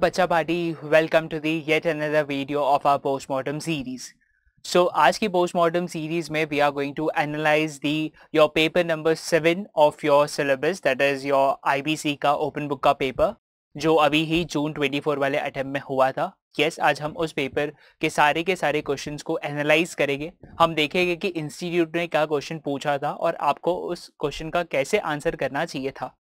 बच्चा party welcome to the yet another video of our postmortem series so आज की postmortem series में we are going to analyse the your paper number seven of your syllabus that is your IBC का open book का paper जो अभी ही June twenty four वाले attempt में हुआ था यस yes, आज हम उस पेपर के सारे के सारे क्वेश्चन को एनालाइज करेंगे हम देखेंगे कि इंस्टीट्यूट ने क्या क्वेश्चन पूछा था और आपको उस क्वेश्चन का कैसे आंसर करना चाहिए था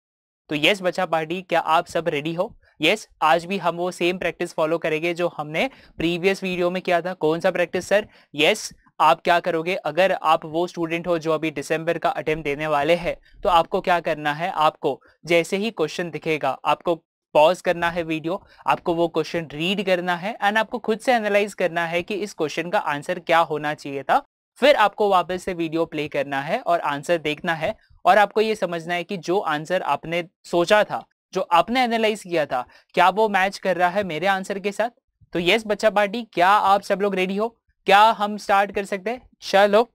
तो यस बच्चा पार्टी क्या आप सब रेडी हो यस yes, आज भी हम वो सेम प्रैक्टिस फॉलो करेंगे जो हमने प्रीवियस वीडियो में किया था कौन सा प्रैक्टिस सर यस yes, आप क्या करोगे अगर आप वो स्टूडेंट हो जो अभी दिसंबर का अटेम्प्ट देने वाले हैं तो आपको क्या करना है आपको जैसे ही क्वेश्चन दिखेगा आपको पॉज करना है वीडियो आपको वो क्वेश्चन रीड करना है एंड आपको खुद से एनालाइज करना है कि इस क्वेश्चन का आंसर क्या होना चाहिए था फिर आपको वापस से वीडियो प्ले करना है और आंसर देखना है और आपको ये समझना है कि जो आंसर आपने सोचा था जो आपने एनालाइज किया था क्या वो मैच कर रहा है मेरे आंसर के साथ तो यस बच्चा पार्टी क्या आप सब लोग रेडी हो क्या हम स्टार्ट कर सकते हैं चलो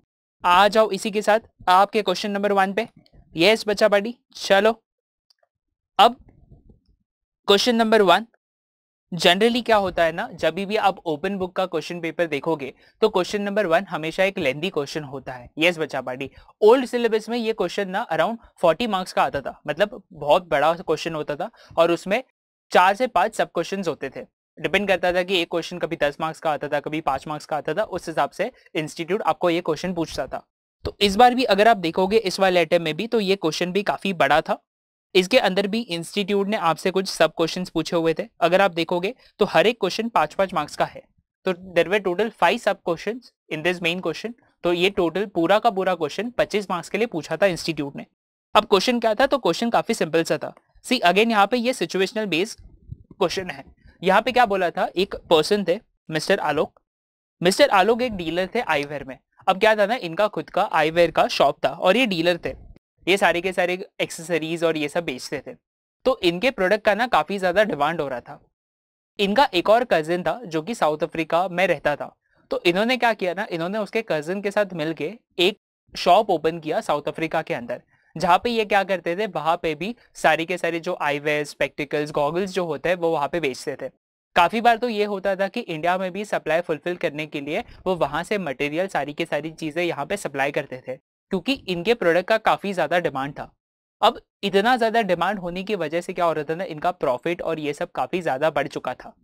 आ जाओ इसी के साथ आपके क्वेश्चन नंबर वन पे यस बच्चा पार्टी चलो अब क्वेश्चन नंबर वन जनरली क्या होता है ना जब भी आप ओपन बुक का क्वेश्चन पेपर देखोगे तो क्वेश्चन नंबर वन हमेशा एक लेंदी क्वेश्चन होता है यस बच्चा पार्टी ओल्ड सिलेबस में ये क्वेश्चन ना अराउंड फोर्टी मार्क्स का आता था मतलब बहुत बड़ा क्वेश्चन होता था और उसमें चार से पांच सब क्वेश्चन होते थे डिपेंड करता था कि एक क्वेश्चन कभी दस मार्क्स का आता था कभी पांच मार्क्स का आता था उस हिसाब से इंस्टीट्यूट आपको ये क्वेश्चन पूछता था तो इस बार भी अगर आप देखोगे इस वाले अटैम्प में भी तो ये क्वेश्चन भी काफी बड़ा था इसके अंदर भी इंस्टीट्यूट ने आपसे कुछ सब क्वेश्चंस पूछे हुए थे अगर आप देखोगे तो हर एक क्वेश्चन पांच पांच मार्क्स का है तो there were total five sub question in this main question तो ये टोटल पूरा का पूरा क्वेश्चन पच्चीस मार्क्स के लिए पूछा था इंस्टीट्यूट ने अब क्वेश्चन क्या था तो क्वेश्चन काफी सिंपल सा था सी अगेन यहाँ पे ये सिचुएशनल बेस्ड क्वेश्चन है यहाँ पे क्या बोला था एक पर्सन थे मिस्टर आलोक मिस्टर आलोक एक डीलर थे आईवेयर में अब क्या था ना इनका खुद का आईवेयर का शॉप था और ये डीलर थे ये सारे के सारे एक्सेसरीज और ये सब बेचते थे तो इनके प्रोडक्ट का ना काफ़ी ज़्यादा डिमांड हो रहा था इनका एक और कजिन था जो कि साउथ अफ्रीका में रहता था तो इन्होंने क्या किया ना इन्होंने उसके कजिन के साथ मिलके एक शॉप ओपन किया साउथ अफ्रीका के अंदर जहाँ पे ये क्या करते थे वहाँ पे भी सारी के सारे जो आईवेयर स्पेक्टिकल्स गॉगल्स जो होते हैं वो वहाँ पे बेचते थे काफ़ी बार तो ये होता था कि इंडिया में भी सप्लाई फुलफिल करने के लिए वो वहाँ से मटेरियल सारी के सारी चीज़ें यहाँ पे सप्लाई करते थे क्योंकि इनके प्रोडक्ट का काफ़ी ज़्यादा डिमांड था अब इतना ज़्यादा डिमांड होने की वजह से क्या हो रहा था ना इनका प्रॉफिट और ये सब काफ़ी ज़्यादा बढ़ चुका था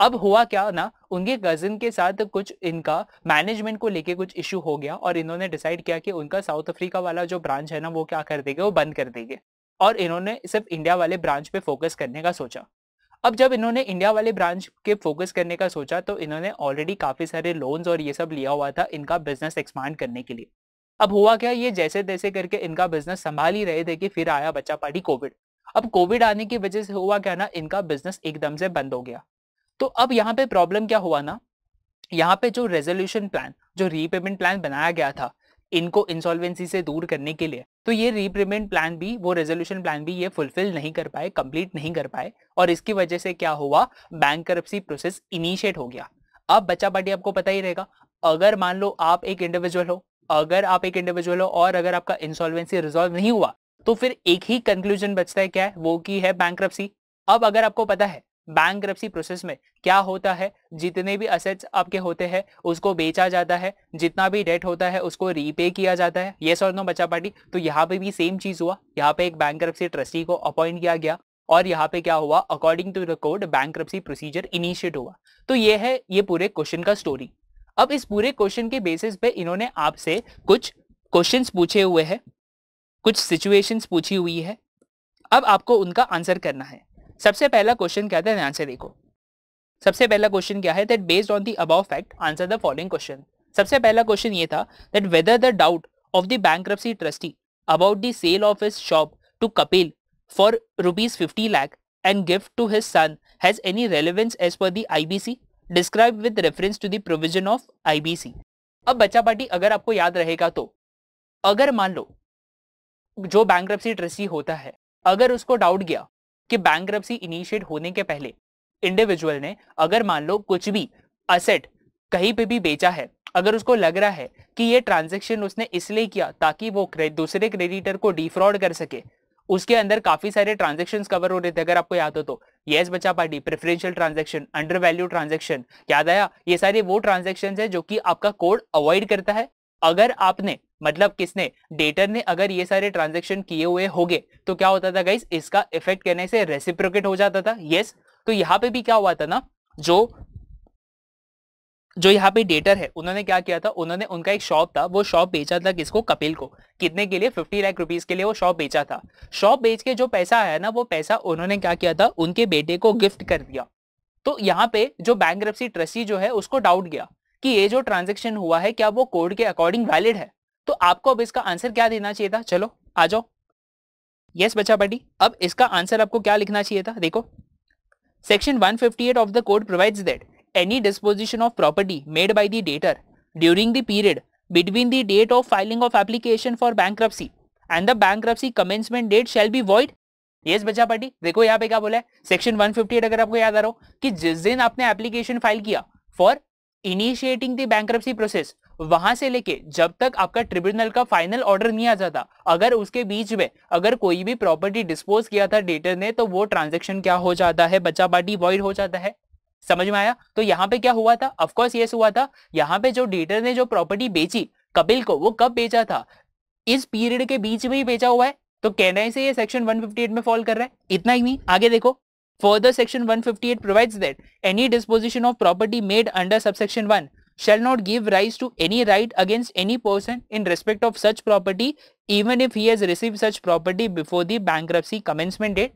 अब हुआ क्या ना उनके कज़न के साथ कुछ इनका मैनेजमेंट को लेके कुछ इशू हो गया और इन्होंने डिसाइड किया कि उनका साउथ अफ्रीका वाला जो ब्रांच है ना वो क्या कर देंगे वो बंद कर देंगे और इन्होंने सिर्फ इंडिया वाले ब्रांच पे फोकस करने का सोचा अब जब इन्होंने इंडिया वाले ब्रांच के फोकस करने का सोचा तो इन्होंने ऑलरेडी काफ़ी सारे लोन्स और ये सब लिया हुआ था इनका बिजनेस एक्सपांड करने के लिए अब हुआ क्या ये जैसे तैसे करके इनका बिजनेस संभाल ही रहे थे कि फिर आया बच्चा पार्टी कोविड अब कोविड आने की वजह से हुआ क्या ना इनका बिजनेस एकदम से बंद हो गया तो अब यहाँ पे प्रॉब्लम क्या हुआ ना यहाँ पे जो रेजोल्यूशन प्लान जो रीपेमेंट प्लान बनाया गया था इनको इंसॉल्वेंसी से दूर करने के लिए तो ये रीपेमेंट प्लान भी वो रेजोल्यूशन प्लान भी ये फुलफिल नहीं कर पाए कंप्लीट नहीं कर पाए और इसकी वजह से क्या हुआ बैंक करप्सी प्रोसेस इनिशिएट हो गया अब बच्चा पार्टी आपको पता ही रहेगा अगर मान लो आप एक इंडिविजुअल हो अगर आप एक इंडिविजुअल हो और अगर आपका इंसॉल्वेंसी रिजोल्व नहीं हुआ तो फिर एक ही कंक्लूजन बचता है क्या है वो की है बैंक अब अगर आपको पता है बैंक प्रोसेस में क्या होता है जितने भी असेट्स आपके होते हैं उसको बेचा जाता है जितना भी डेट होता है उसको रीपे किया जाता है ये और नो बचा पार्टी तो यहाँ पे भी सेम चीज हुआ यहाँ पे एक बैंक ट्रस्टी को अपॉइंट किया गया और यहाँ पे क्या हुआ according to the code bank procedure initiate हुआ तो ये है ये पूरे क्वेश्चन का स्टोरी अब इस पूरे क्वेश्चन के बेसिस पे इन्होंने आपसे कुछ क्वेश्चंस पूछे हुए हैं कुछ सिचुएशंस पूछी हुई है अब आपको उनका आंसर करना है सबसे पहला क्वेश्चन क्या था ध्यान से देखो सबसे पहला क्वेश्चन क्या है that based on the above fact answer the following question सबसे पहला क्वेश्चन ये था that whether the doubt of the bank trustee about the sale of his shop to Kapil for rupees fifty lakh and gift to his son has any relevance as per the I describe with reference to the provision of IBC अब बच्चा party अगर आपको याद रहेगा तो अगर मान लो जो बैंक ट्रस्टी होता है अगर उसको डाउट गया कि बैंक इनिशिएट होने के पहले इंडिविजुअल ने अगर मान लो कुछ भी असेट कहीं पे भी बेचा है अगर उसको लग रहा है कि ये ट्रांजेक्शन उसने इसलिए किया ताकि वो क्रे, दूसरे क्रेडिटर को डिफ्रॉड कर सके उसके अंदर काफी सारे ट्रांजेक्शन कवर हो रहे थे अगर आपको याद हो तो यस बचा party preferential transaction under value transaction याद आया ये सारे वो ट्रांजेक्शन है जो की आपका कोड अवॉइड करता है अगर आपने मतलब किसने डेटर ने अगर ये सारे ट्रांजेक्शन किए हुए होंगे तो क्या होता था गाइस इसका इफेक्ट कहने से रेसिप्रोकेट हो जाता था यस तो यहाँ पे भी क्या हुआ था ना जो जो यहाँ पे डेटर है उन्होंने क्या किया था उन्होंने उनका एक शॉप था वो शॉप बेचा था किसको कपिल को कितने के लिए फिफ्टी लाख रुपीस के लिए वो शॉप बेचा था शॉप बेच के जो पैसा आया ना वो पैसा उन्होंने क्या किया था उनके बेटे को गिफ्ट कर दिया तो यहाँ पे जो बैंक ट्रस्टी जो है उसको डाउट गया कि ये जो ट्रांजेक्शन हुआ है क्या वो कोड के अकॉर्डिंग वैलिड है तो आपको अब इसका आंसर क्या देना चाहिए था चलो आ जाओ यस बच्चा बड्डी अब इसका आंसर आपको क्या लिखना चाहिए था देखो section 158 of the code provides that any disposition of property made by the debtor during the period between the date of filing of application for bankruptcy and the bankruptcy commencement date shall be void yes, बच्चा party देखो यहाँ पे क्या बोला है section 158 अगर आपको याद आ रहा हो कि जिस दिन आपने एप्लीकेशन फाइल किया for initiating the bankruptcy process वहां से लेके जब तक आपका ट्रिब्यूनल का फाइनल ऑर्डर नहीं आ जाता अगर उसके बीच में अगर कोई भी प्रॉपर्टी डिस्पोज किया था डेटर ने तो वो ट्रांजेक्शन क्या हो जाता है बच्चा पार्टी वॉइड हो जाता है समझ में आया तो यहाँ पे क्या हुआ था अफकोर्स ये हुआ था यहाँ पे जो डीटर ने जो प्रॉपर्टी बेची कपिल को वो कब बेचा था इस पीरियड के बीच में ही बेचा हुआ है तो कहने से ये सेक्शन 158 में फॉल कर रहा है इतना ही नहीं आगे देखो further section 158 provides that any disposition of property made under subsection one shall not give rise to any right against any person in respect of such property even if he has received such property before the bank commencement date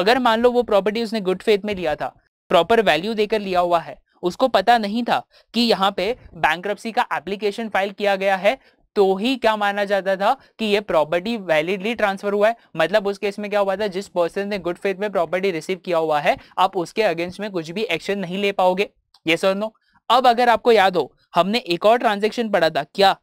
अगर मान लो वो property उसने good faith में लिया था proper value देकर लिया हुआ है उसको पता नहीं था कि यहाँ पे बैंक का एप्लीकेशन फाइल किया गया है तो ही क्या माना जाता था कि ये प्रॉपर्टी वैलिडली ट्रांसफर हुआ है मतलब उस केस में क्या हुआ था जिस पर्सन ने गुड फेथ में प्रॉपर्टी रिसीव किया हुआ है आप उसके अगेंस्ट में कुछ भी एक्शन नहीं ले पाओगे ये सर नो अब अगर आपको याद हो हमने एक और ट्रांजेक्शन पढ़ा था क्या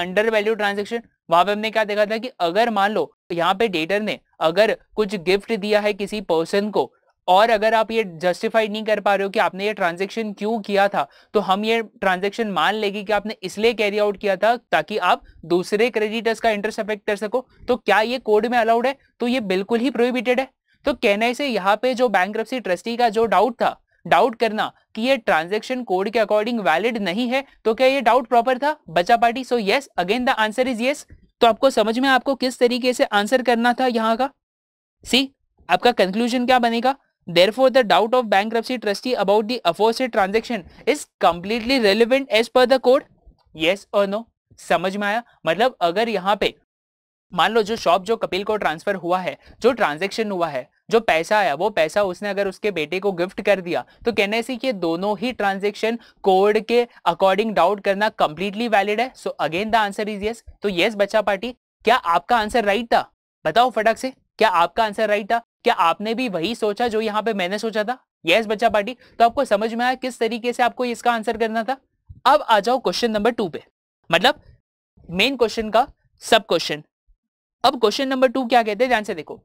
अंडर वैल्यू ट्रांजेक्शन वहां पर हमने क्या देखा था कि अगर मान लो यहाँ पे डेटर ने अगर कुछ गिफ्ट दिया है किसी पर्सन को और अगर आप ये जस्टिफाई नहीं कर पा रहे हो कि आपने ये ट्रांजेक्शन क्यों किया था तो हम ये ट्रांजेक्शन मान लेंगे कि आपने इसलिए कैरी आउट किया था ताकि आप दूसरे क्रेडिटर्स का इंटरेस्ट अफेक्ट कर सको तो क्या ये कोड में अलाउड है तो ये बिल्कुल ही प्रोहिबिटेड है तो कहने से यहाँ पे जो बैंक ट्रस्टी का जो डाउट था डाउट करना कि ये ट्रांजेक्शन कोड के अकॉर्डिंग वैलिड नहीं है तो क्या ये डाउट प्रॉपर था बचा party so yes again the answer is yes तो आपको समझ में आपको किस तरीके से आंसर करना था यहाँ का सी आपका कंक्लूजन क्या बनेगा Therefore, the doubt of bankruptcy trustee about the aforesaid transaction is completely relevant as per the code. Yes or no? समझ में आया मतलब अगर यहाँ पे मान लो जो शॉप जो कपिल को ट्रांसफर हुआ है जो ट्रांजेक्शन हुआ है जो पैसा आया वो पैसा उसने अगर उसके बेटे को गिफ्ट कर दिया तो कहने से कि दोनों ही ट्रांजेक्शन कोड के अकॉर्डिंग डाउट करना कंप्लीटली वैलिड है so again the answer is yes तो यस बच्चा पार्टी क्या आपका आंसर राइट था बताओ फटक से क्या आपका आंसर राइट था क्या आपने भी वही सोचा जो यहाँ पे मैंने सोचा था यस बच्चा पार्टी तो आपको समझ में आया किस तरीके से आपको इसका आंसर करना था अब आ जाओ क्वेश्चन नंबर टू पे मतलब मेन क्वेश्चन का सब क्वेश्चन अब क्वेश्चन नंबर टू क्या कहते हैं ध्यान से देखो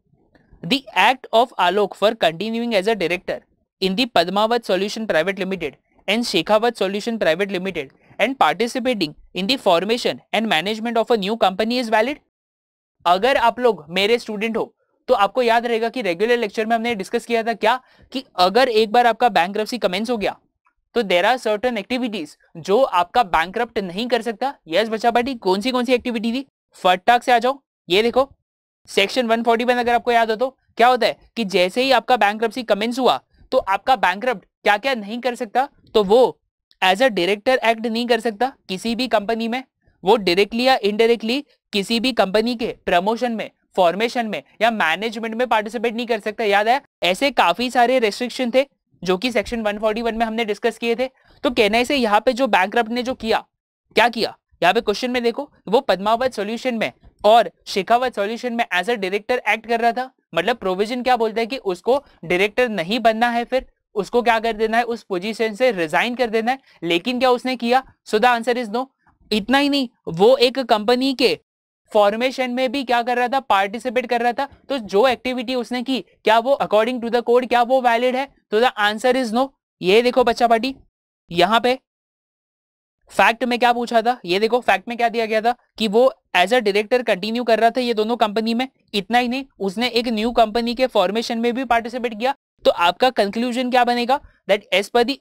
the act of Alok for continuing as a director in the Padmavat solution private limited and Shekhawat solution private limited and participating in the formation and management of a new company is valid अगर आप लोग मेरे स्टूडेंट हो तो आपको याद रहेगा कि रेगुलर लेक्चर में हमने डिस्कस किया था क्या कि अगर एक बार आपका बैंक कमेंस हो गया तो देर आर सर्टन एक्टिविटीज जो आपका बैंक नहीं कर सकता यस yes, बच्चा पार्टी कौन सी कौन सी एक्टिविटी थी फटाक से आ जाओ ये देखो सेक्शन वन 141 अगर आपको याद हो तो क्या होता है कि जैसे ही आपका बैंक कमेंस हुआ तो आपका बैंक क्या क्या नहीं कर सकता तो वो एज अ डायरेक्टर एक्ट नहीं कर सकता किसी भी कंपनी में वो डायरेक्टली या इनडायरेक्टली किसी भी कंपनी के प्रमोशन में फॉर्मेशन में या मैनेजमेंट में पार्टिसिपेट नहीं कर सकता याद है ऐसे काफी सारे रेस्ट्रिक्शन थे जो कि सेक्शन 141 में हमने डिस्कस किए थे तो कहना से यहाँ पे जो बैंक ने जो किया क्या किया यहाँ पे क्वेश्चन में देखो वो पदमावत सोल्यूशन में और शिखावत सोल्यूशन में एज अ डायरेक्टर एक्ट कर रहा था मतलब प्रोविजन क्या बोलता है कि उसको डायरेक्टर नहीं बनना है फिर उसको क्या कर देना है उस पोजीशन से रिजाइन कर देना है लेकिन क्या उसने किया so the answer is no इतना ही नहीं वो एक कंपनी के फॉर्मेशन में भी क्या कर रहा था पार्टिसिपेट कर रहा था तो जो एक्टिविटी उसने की क्या वो अकॉर्डिंग टू द कोड क्या वो वैलिड है तो द आंसर इज नो ये देखो बच्चा पार्टी यहां पे फैक्ट में क्या पूछा था ये देखो फैक्ट में क्या दिया गया था कि वो एज अ डायरेक्टर कंटिन्यू कर रहा था ये दोनों कंपनी में इतना ही नहीं उसने एक न्यू कंपनी के फॉर्मेशन में भी पार्टिसिपेट किया तो आपका कंक्लूजन क्या बनेगा that as per the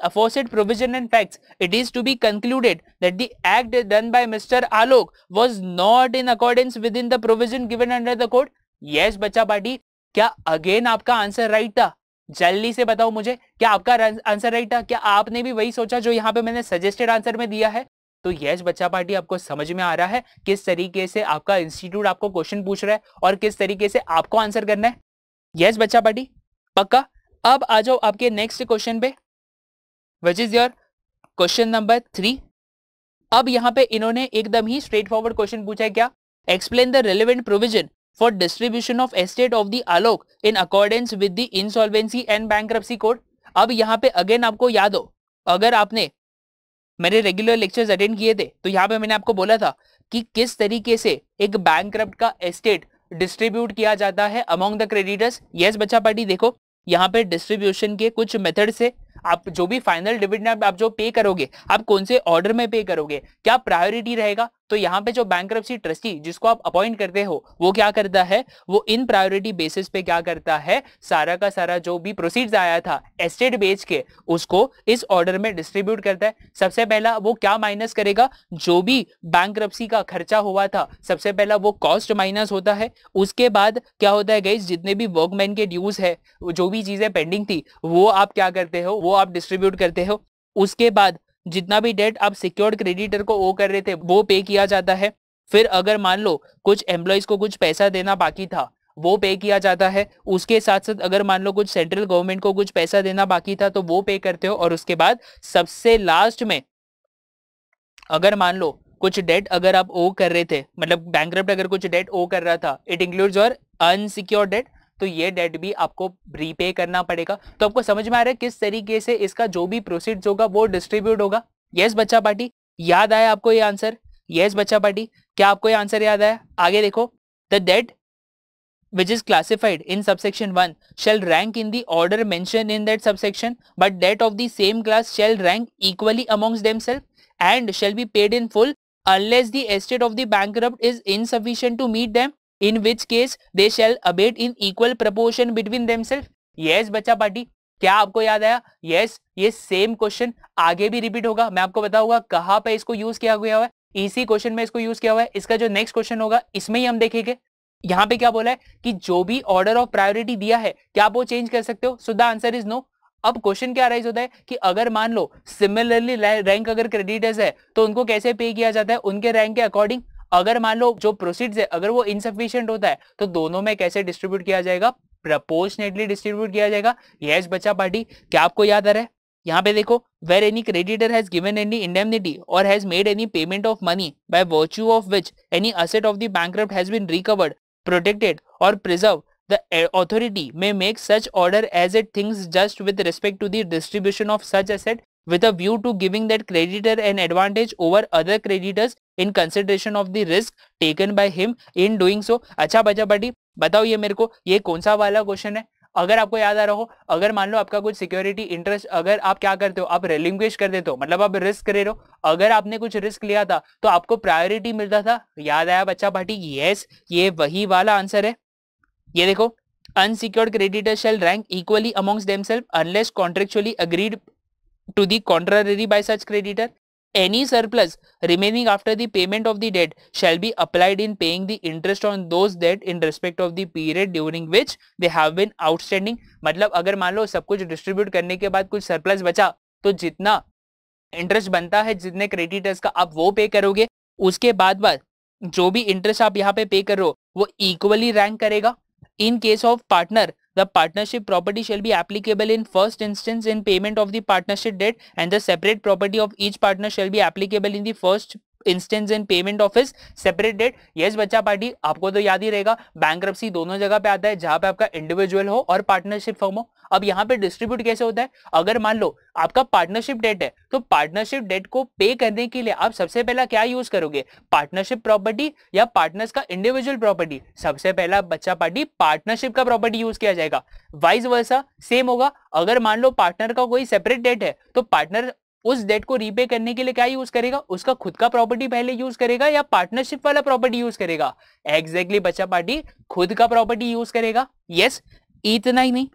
provision and fact it is to be concluded that that act done by mister Alok was not in according with in the provision given under the court yes बच्चा party क्या again आपका answer right था जल्दी से बताओ मुझे क्या आपका आंसर राइट था क्या आपने भी वही सोचा जो यहाँ पे मैंने सजेस्टेड आंसर में दिया है तो यस बच्चा पार्टी आपको समझ में आ रहा है किस तरीके से आपका इंस्टीट्यूट आपको क्वेश्चन पूछ रहा है और किस तरीके से आपको आंसर करना है यस बच्चा पार्टी पक्का अब आ जाओ आपके नेक्स्ट क्वेश्चन पे which is your question number three अब यहाँ पे इन्होंने एकदम ही स्ट्रेट फॉरवर्ड क्वेश्चन पूछा है क्या explain the relevant provision for distribution of estate of the Alok in accordance with the insolvency and bank code अब यहाँ पे अगेन आपको याद हो अगर आपने मेरे रेगुलर लेक्चर्स अटेंड किए थे तो यहाँ पे मैंने आपको बोला था कि किस तरीके से एक बैंक का एस्टेट डिस्ट्रीब्यूट किया जाता है अमोंग द क्रेडिटर्स यस बच्चा पार्टी देखो यहाँ पे डिस्ट्रीब्यूशन के कुछ मेथड से आप जो भी फाइनल डिविडेंड आप जो पे करोगे आप कौन से ऑर्डर में पे करोगे क्या प्रायोरिटी रहेगा तो यहाँ पे जो बैंक ट्रस्टी जिसको आप अपॉइंट करते हो वो क्या करता है वो इन प्रायोरिटी बेसिस पे क्या करता है सारा का सारा जो भी प्रोसीड आया था एस्टेट बेच के उसको इस ऑर्डर में डिस्ट्रीब्यूट करता है सबसे पहला वो क्या माइनस करेगा जो भी बैंक का खर्चा हुआ था सबसे पहला वो कॉस्ट माइनस होता है उसके बाद क्या होता है गई जितने भी वर्कमैन के ड्यूज है जो भी चीजें पेंडिंग थी वो आप क्या करते हो वो आप डिस्ट्रीब्यूट करते हो उसके बाद जितना भी डेट आप सिक्योर्ड क्रेडिटर को ओ कर रहे थे वो पे किया जाता है फिर अगर मान लो कुछ एम्प्लॉयज को कुछ पैसा देना बाकी था वो पे किया जाता है उसके साथ साथ अगर मान लो कुछ सेंट्रल गवर्नमेंट को कुछ पैसा देना बाकी था तो वो पे करते हो और उसके बाद सबसे लास्ट में अगर मान लो कुछ डेट अगर आप ओ कर रहे थे मतलब बैंक अगर कुछ डेट ओ कर रहा था it includes your unsecure debt तो ये डेट भी आपको रीपे करना पड़ेगा तो आपको समझ में आ रहा है किस तरीके से इसका जो भी प्रोसीड होगा वो डिस्ट्रीब्यूट होगा यस बच्चा पार्टी याद आया आपको ये आंसर यस बच्चा पार्टी क्या आपको ये आंसर याद आया आगे देखो the debt which is classified in subsection one shall rank in the order mention in that subsection but debt of the same class shall rank equally amongst them self and shall be paid in full unless the estate of the bank is insufficient to meet them in which case they shall abate in equal proportion between themselves yes बच्चा party क्या आपको याद आया yes yes, ये same question आगे भी repeat होगा मैं आपको बताऊंगा कहां पे इसको यूज किया हुआ है इसी क्वेश्चन में इसको यूज किया हुआ है इसका जो नेक्स्ट क्वेश्चन होगा इसमें ही हम देखेंगे यहाँ पे क्या बोला है कि जो भी ऑर्डर ऑफ प्रायोरिटी दिया है क्या आप वो चेंज कर सकते हो so the answer is no अब क्वेश्चन क्या राइज होता है कि अगर मान लो सिमिलरली रैंक अगर क्रेडिटर्स है तो उनको कैसे पे किया जाता है उनके रैंक के अकॉर्डिंग अगर मान लो जो प्रोसीड है अगर वो इनसफिशियंट होता है तो दोनों में कैसे डिस्ट्रीब्यूट किया जाएगा प्रपोर्शनेटली डिस्ट्रीब्यूट किया जाएगा ये बच्चा पार्टी क्या आपको याद आ रहा है यहाँ पे देखो where any creditor has given any indemnity or has made any payment of money by virtue of which any asset of the bank has been recovered protected or preserved the authority may make such order as it thinks just with respect to the distribution of such asset with a view to giving that creditor an advantage over other creditors in consideration of the risk taken by him in doing so acha bacha badi batao ye mere ye kaun sa wala question hai अगर आपको याद आ रहा हो अगर मान लो आपका कुछ security interest अगर आप क्या करते हो आप रेलिंग्वेज कर देते हो मतलब आप रिस्क ले रहे हो अगर आपने कुछ रिस्क लिया था तो आपको प्रायोरिटी मिलता था याद आया बच्चा भाटी यस ये वही वाला आंसर है ये देखो unsecured creditors shall rank equally amongst themselves unless contractually agreed to the contrary by such creditor. Any surplus remaining after the payment of the debt shall be applied in paying the interest on those debt in respect of the period during which they have been outstanding. matlab agar maan lo sab kuch distribute karne ke baad kuch surplus bacha to jitna interest बनता है जितने creditors का आप वो पे करोगे उसके बाद बाद जो भी इंटरेस्ट आप यहाँ पे पे कर रहे हो वो इक्वली रैंक करेगा in case of partner the partnership property shall be applicable in first instance in payment of the partnership debt and the separate property of each partner shall be applicable in the first instance in payment of his separate debt yes बच्चा party आपको तो याद ही रहेगा bank दोनों जगह पे आता है जहां पे आपका इंडिविजुअल हो और पार्टनरशिप फॉर्म हो अब यहाँ पे डिस्ट्रीब्यूट कैसे होता है अगर मान लो आपका पार्टनरशिप डेट है तो पार्टनरशिप डेट को पे करने के लिए आप सबसे पहला क्या यूज करोगे पार्टनरशिप प्रॉपर्टी या पार्टनर्स का इंडिविजुअल प्रॉपर्टी सबसे पहला बच्चा पार्टी पार्टनरशिप का प्रॉपर्टी यूज किया जाएगा वाइस वर्सा सेम होगा अगर मान लो पार्टनर का कोई सेपरेट डेट है तो पार्टनर उस डेट को रीपे करने के लिए क्या यूज करेगा उसका खुद का प्रॉपर्टी पहले यूज करेगा या पार्टनरशिप वाला प्रॉपर्टी यूज करेगा एग्जैक्टली exactly बच्चा पार्टी खुद का प्रॉपर्टी यूज करेगा यस yes, इतना ही नहीं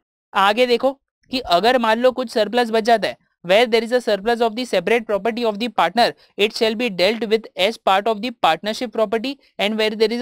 आगे देखो कि अगर मान लो कुछ सरप्लस बच जाता है where there is a of the separate property of the partner it shall be dealt with as part of the partnership property and where there is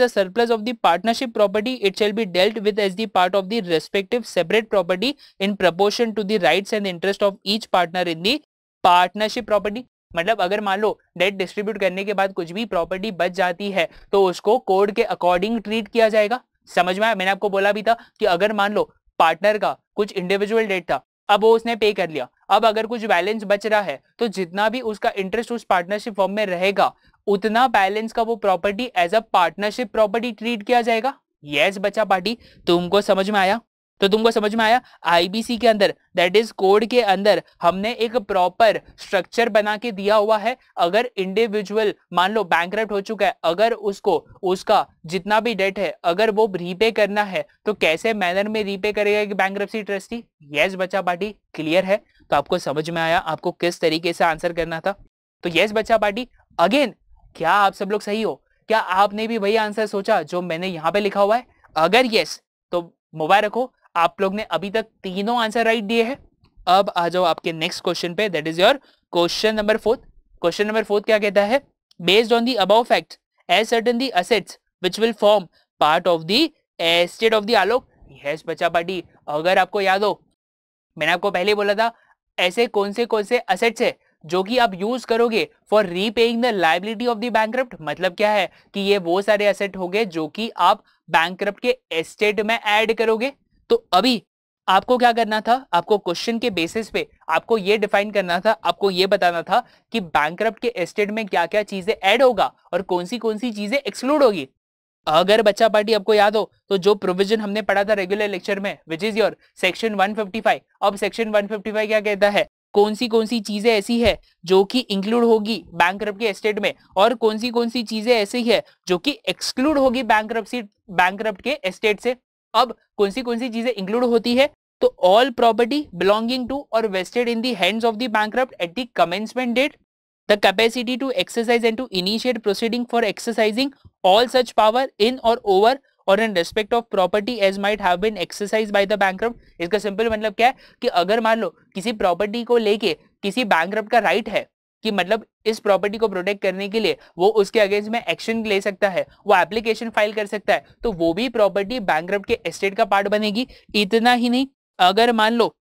a of the partnership property it shall be dealt with as the part of the respective separate property in proportion to the right and interest of each partner in the partnership property मतलब अगर मान लो date distribute करने के बाद कुछ भी property बच जाती है तो उसको कोड के अकॉर्डिंग ट्रीट किया जाएगा समझ में आया मैंने आपको बोला भी था कि अगर मान लो पार्टनर का कुछ इंडिविजुअल डेट था अब वो उसने पे कर लिया अब अगर कुछ बैलेंस बच रहा है तो जितना भी उसका इंटरेस्ट उस पार्टनरशिप फॉर्म में रहेगा उतना बैलेंस का वो property as a partnership property treat किया जाएगा यस yes, बच्चा पार्टी तुमको समझ में आया तो तुमको समझ में आया आईबीसी के अंदर दैट इज कोड के अंदर हमने एक प्रॉपर स्ट्रक्चर बना के दिया हुआ है अगर इंडिविजुअल मान लो बैंक हो चुका है अगर उसको उसका जितना भी डेट है अगर वो रीपे करना है तो कैसे मैनर में रीपे करेगा कि बैंक ट्रस्टी यस बच्चा पार्टी क्लियर है तो आपको समझ में आया आपको किस तरीके से आंसर करना था तो यस बच्चा पार्टी अगेन क्या आप सब लोग सही हो क्या आपने भी वही आंसर सोचा जो मैंने यहाँ पे लिखा हुआ है अगर यस तो मोबाइल रखो आप लोग ने अभी तक तीनों आंसर राइट दिए हैं अब आ जाओ आपके नेक्स्ट क्वेश्चन पे that is your question number fourth question number fourth क्या कहता है based on the above fact ascertain the assets which will form part of the estate of the Alok yes बच्चा पार्टी अगर आपको याद हो मैंने आपको पहले बोला था ऐसे कौन से कौन से असेट्स है जो कि आप यूज करोगे for repaying the liability of the bank मतलब क्या है कि ये वो सारे असेट हो गए जो कि आप बैंक के एस्टेट में ऐड करोगे तो अभी आपको क्या करना था आपको क्वेश्चन के बेसिस पे आपको ये डिफाइन करना था आपको ये बताना था कि बैंक के एस्टेट में क्या क्या चीजें ऐड होगा और कौन सी कौन सी चीजें एक्सक्लूड होगी अगर बच्चा पार्टी आपको याद हो तो जो प्रोविजन हमने पढ़ा था रेगुलर लेक्चर में विच इज योर सेक्शन 155 अब सेक्शन 155 क्या कहता है कौन सी कौन सी चीजें ऐसी है जो कि इंक्लूड होगी बैंक के एस्टेट में और कौन सी कौन सी चीजें ऐसी है जो कि एक्सक्लूड होगी बैंक बैंक के एस्टेट से अब कौन सी कौन सी चीजें इंक्लूड होती है तो all property belonging to or vested in the hands of the bank at the commencement date the capacity to exercise and to initiate proceeding for exercising all such power in or over or in respect of property as might have been exercise by the इसका simple मतलब क्या है कि अगर मान लो किसी property को लेके किसी बैंक का राइट है कि मतलब इस प्रॉपर्टी को प्रोटेक्ट करने के लिए वो उसके अगेंस्ट में एक्शन ले सकता है वो एप्लीकेशन फाइल कर सकता है तो वो भी प्रॉपर्टी बैंक के एस्टेट का पार्ट बनेगी इतना ही नहीं अगर मान लो